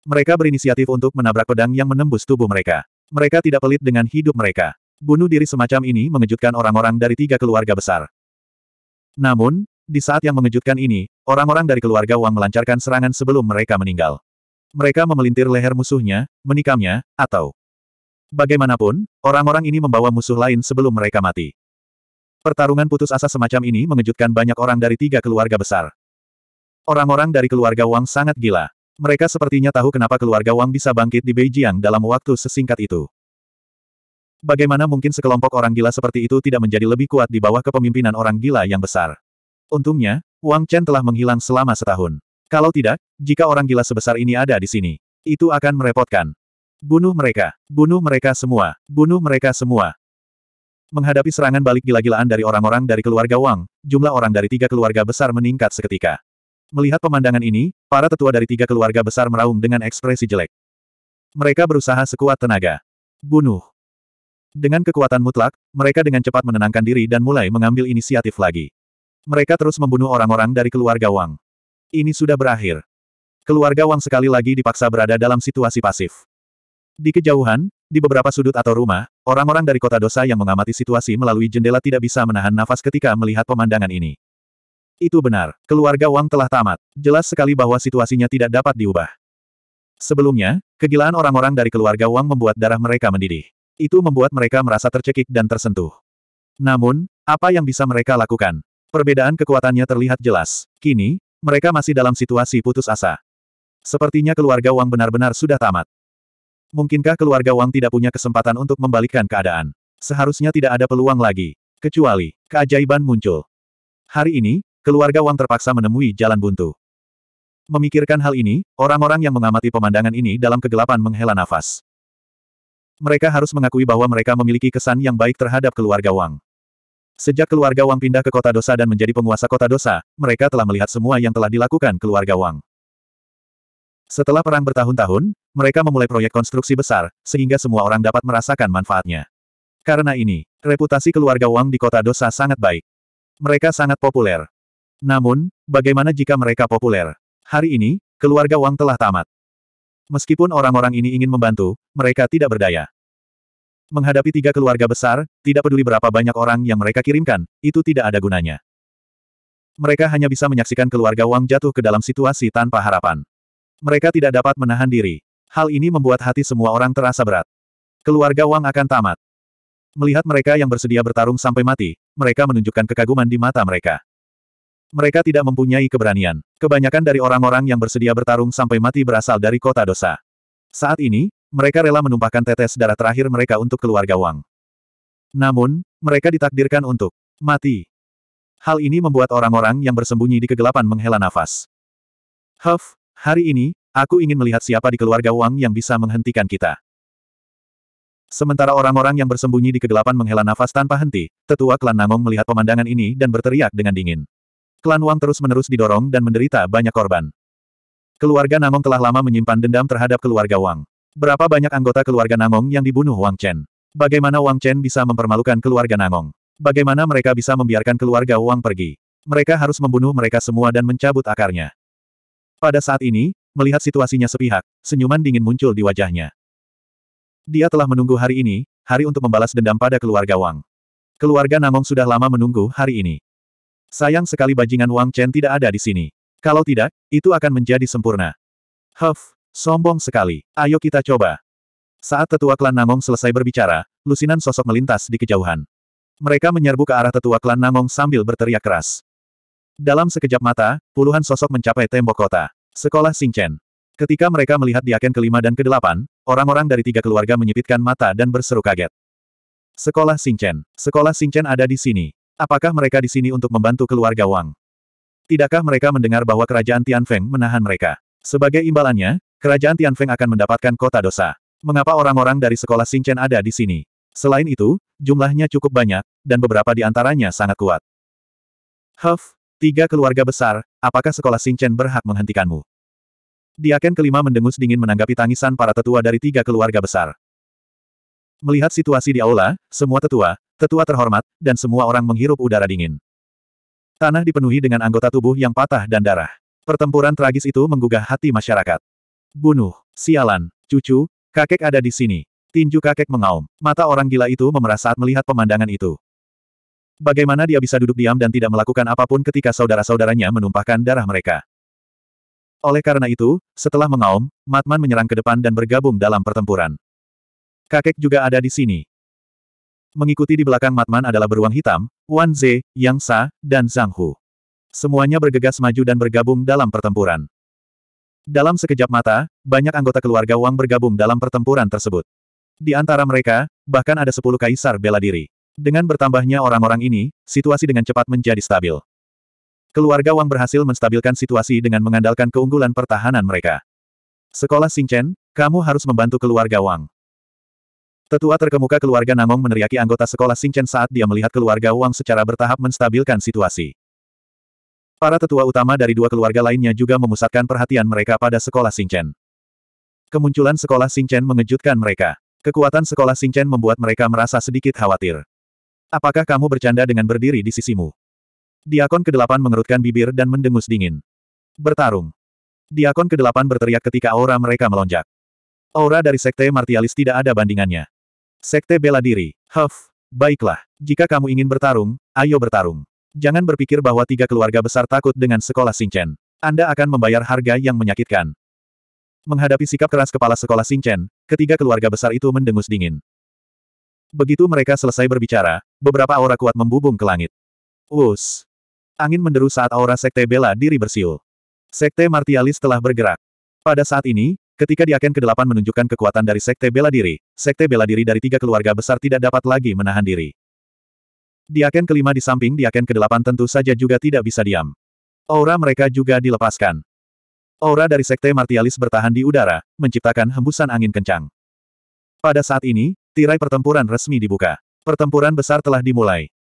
Mereka berinisiatif untuk menabrak pedang yang menembus tubuh mereka. Mereka tidak pelit dengan hidup mereka. Bunuh diri semacam ini mengejutkan orang-orang dari tiga keluarga besar. Namun, di saat yang mengejutkan ini, orang-orang dari keluarga Wang melancarkan serangan sebelum mereka meninggal. Mereka memelintir leher musuhnya, menikamnya, atau... Bagaimanapun, orang-orang ini membawa musuh lain sebelum mereka mati. Pertarungan putus asa semacam ini mengejutkan banyak orang dari tiga keluarga besar. Orang-orang dari keluarga Wang sangat gila. Mereka sepertinya tahu kenapa keluarga Wang bisa bangkit di Beijing dalam waktu sesingkat itu. Bagaimana mungkin sekelompok orang gila seperti itu tidak menjadi lebih kuat di bawah kepemimpinan orang gila yang besar? Untungnya, Wang Chen telah menghilang selama setahun. Kalau tidak, jika orang gila sebesar ini ada di sini, itu akan merepotkan. Bunuh mereka, bunuh mereka semua, bunuh mereka semua. Menghadapi serangan balik gila-gilaan dari orang-orang dari keluarga Wang, jumlah orang dari tiga keluarga besar meningkat seketika. Melihat pemandangan ini, para tetua dari tiga keluarga besar meraung dengan ekspresi jelek. Mereka berusaha sekuat tenaga. Bunuh. Dengan kekuatan mutlak, mereka dengan cepat menenangkan diri dan mulai mengambil inisiatif lagi. Mereka terus membunuh orang-orang dari keluarga Wang. Ini sudah berakhir. Keluarga Wang sekali lagi dipaksa berada dalam situasi pasif. Di kejauhan, di beberapa sudut atau rumah, orang-orang dari kota dosa yang mengamati situasi melalui jendela tidak bisa menahan nafas ketika melihat pemandangan ini. Itu benar, keluarga Wang telah tamat. Jelas sekali bahwa situasinya tidak dapat diubah. Sebelumnya, kegilaan orang-orang dari keluarga Wang membuat darah mereka mendidih. Itu membuat mereka merasa tercekik dan tersentuh. Namun, apa yang bisa mereka lakukan? Perbedaan kekuatannya terlihat jelas. Kini, mereka masih dalam situasi putus asa. Sepertinya keluarga Wang benar-benar sudah tamat. Mungkinkah keluarga Wang tidak punya kesempatan untuk membalikkan keadaan? Seharusnya tidak ada peluang lagi. Kecuali, keajaiban muncul. Hari ini, keluarga Wang terpaksa menemui jalan buntu. Memikirkan hal ini, orang-orang yang mengamati pemandangan ini dalam kegelapan menghela nafas. Mereka harus mengakui bahwa mereka memiliki kesan yang baik terhadap keluarga Wang. Sejak keluarga Wang pindah ke kota dosa dan menjadi penguasa kota dosa, mereka telah melihat semua yang telah dilakukan keluarga Wang. Setelah perang bertahun-tahun, mereka memulai proyek konstruksi besar, sehingga semua orang dapat merasakan manfaatnya. Karena ini, reputasi keluarga Wang di kota dosa sangat baik. Mereka sangat populer. Namun, bagaimana jika mereka populer? Hari ini, keluarga Wang telah tamat. Meskipun orang-orang ini ingin membantu, mereka tidak berdaya. Menghadapi tiga keluarga besar, tidak peduli berapa banyak orang yang mereka kirimkan, itu tidak ada gunanya. Mereka hanya bisa menyaksikan keluarga Wang jatuh ke dalam situasi tanpa harapan. Mereka tidak dapat menahan diri. Hal ini membuat hati semua orang terasa berat. Keluarga Wang akan tamat. Melihat mereka yang bersedia bertarung sampai mati, mereka menunjukkan kekaguman di mata mereka. Mereka tidak mempunyai keberanian. Kebanyakan dari orang-orang yang bersedia bertarung sampai mati berasal dari kota dosa. Saat ini, mereka rela menumpahkan tetes darah terakhir mereka untuk keluarga Wang. Namun, mereka ditakdirkan untuk mati. Hal ini membuat orang-orang yang bersembunyi di kegelapan menghela nafas. Huff, hari ini, aku ingin melihat siapa di keluarga Wang yang bisa menghentikan kita. Sementara orang-orang yang bersembunyi di kegelapan menghela nafas tanpa henti, tetua klan namong melihat pemandangan ini dan berteriak dengan dingin. Klan Wang terus-menerus didorong dan menderita banyak korban. Keluarga Nangong telah lama menyimpan dendam terhadap keluarga Wang. Berapa banyak anggota keluarga Nangong yang dibunuh Wang Chen? Bagaimana Wang Chen bisa mempermalukan keluarga Nangong? Bagaimana mereka bisa membiarkan keluarga Wang pergi? Mereka harus membunuh mereka semua dan mencabut akarnya. Pada saat ini, melihat situasinya sepihak, senyuman dingin muncul di wajahnya. Dia telah menunggu hari ini, hari untuk membalas dendam pada keluarga Wang. Keluarga Nangong sudah lama menunggu hari ini. Sayang sekali bajingan Wang Chen tidak ada di sini. Kalau tidak, itu akan menjadi sempurna. Huff, sombong sekali. Ayo kita coba. Saat tetua klan Namong selesai berbicara, lusinan sosok melintas di kejauhan. Mereka menyerbu ke arah tetua klan Namong sambil berteriak keras. Dalam sekejap mata, puluhan sosok mencapai tembok kota. Sekolah Singchen. Ketika mereka melihat diaken kelima dan kedelapan, orang-orang dari tiga keluarga menyipitkan mata dan berseru kaget. Sekolah Singchen. Sekolah Singchen ada di sini. Apakah mereka di sini untuk membantu keluarga Wang? Tidakkah mereka mendengar bahwa kerajaan Tianfeng menahan mereka? Sebagai imbalannya, kerajaan Tianfeng akan mendapatkan kota dosa. Mengapa orang-orang dari sekolah Xingchen ada di sini? Selain itu, jumlahnya cukup banyak, dan beberapa di antaranya sangat kuat. Huff, tiga keluarga besar, apakah sekolah Xingchen berhak menghentikanmu? Diaken kelima mendengus dingin menanggapi tangisan para tetua dari tiga keluarga besar. Melihat situasi di aula, semua tetua, tetua terhormat, dan semua orang menghirup udara dingin. Tanah dipenuhi dengan anggota tubuh yang patah dan darah. Pertempuran tragis itu menggugah hati masyarakat. Bunuh, sialan, cucu, kakek ada di sini. Tinju kakek mengaum. Mata orang gila itu memerah saat melihat pemandangan itu. Bagaimana dia bisa duduk diam dan tidak melakukan apapun ketika saudara-saudaranya menumpahkan darah mereka? Oleh karena itu, setelah mengaum, Matman menyerang ke depan dan bergabung dalam pertempuran. Kakek juga ada di sini. Mengikuti di belakang Matman adalah beruang hitam, Wan Ze, Yang Sa, dan Zhang Hu. Semuanya bergegas maju dan bergabung dalam pertempuran. Dalam sekejap mata, banyak anggota keluarga Wang bergabung dalam pertempuran tersebut. Di antara mereka, bahkan ada sepuluh kaisar bela diri. Dengan bertambahnya orang-orang ini, situasi dengan cepat menjadi stabil. Keluarga Wang berhasil menstabilkan situasi dengan mengandalkan keunggulan pertahanan mereka. Sekolah Xingchen, kamu harus membantu keluarga Wang. Tetua terkemuka keluarga Namong meneriaki anggota sekolah Singchen saat dia melihat keluarga Wang secara bertahap menstabilkan situasi. Para tetua utama dari dua keluarga lainnya juga memusatkan perhatian mereka pada sekolah Singchen. Kemunculan sekolah Singchen mengejutkan mereka. Kekuatan sekolah Singchen membuat mereka merasa sedikit khawatir. Apakah kamu bercanda dengan berdiri di sisimu? Diakon ke-8 mengerutkan bibir dan mendengus dingin. Bertarung. Diakon ke-8 berteriak ketika aura mereka melonjak. Aura dari sekte martialis tidak ada bandingannya. Sekte bela diri. Huff. Baiklah. Jika kamu ingin bertarung, ayo bertarung. Jangan berpikir bahwa tiga keluarga besar takut dengan sekolah Singchen. Anda akan membayar harga yang menyakitkan. Menghadapi sikap keras kepala sekolah Singchen, ketiga keluarga besar itu mendengus dingin. Begitu mereka selesai berbicara, beberapa aura kuat membubung ke langit. Us. Angin menderu saat aura sekte bela diri bersiul. Sekte martialis telah bergerak. Pada saat ini, Ketika Diaken ke-8 menunjukkan kekuatan dari Sekte Bela Diri, Sekte Bela Diri dari tiga keluarga besar tidak dapat lagi menahan diri. Diaken kelima di samping Diaken ke-8 tentu saja juga tidak bisa diam. Aura mereka juga dilepaskan. Aura dari Sekte Martialis bertahan di udara, menciptakan hembusan angin kencang. Pada saat ini, tirai pertempuran resmi dibuka. Pertempuran besar telah dimulai.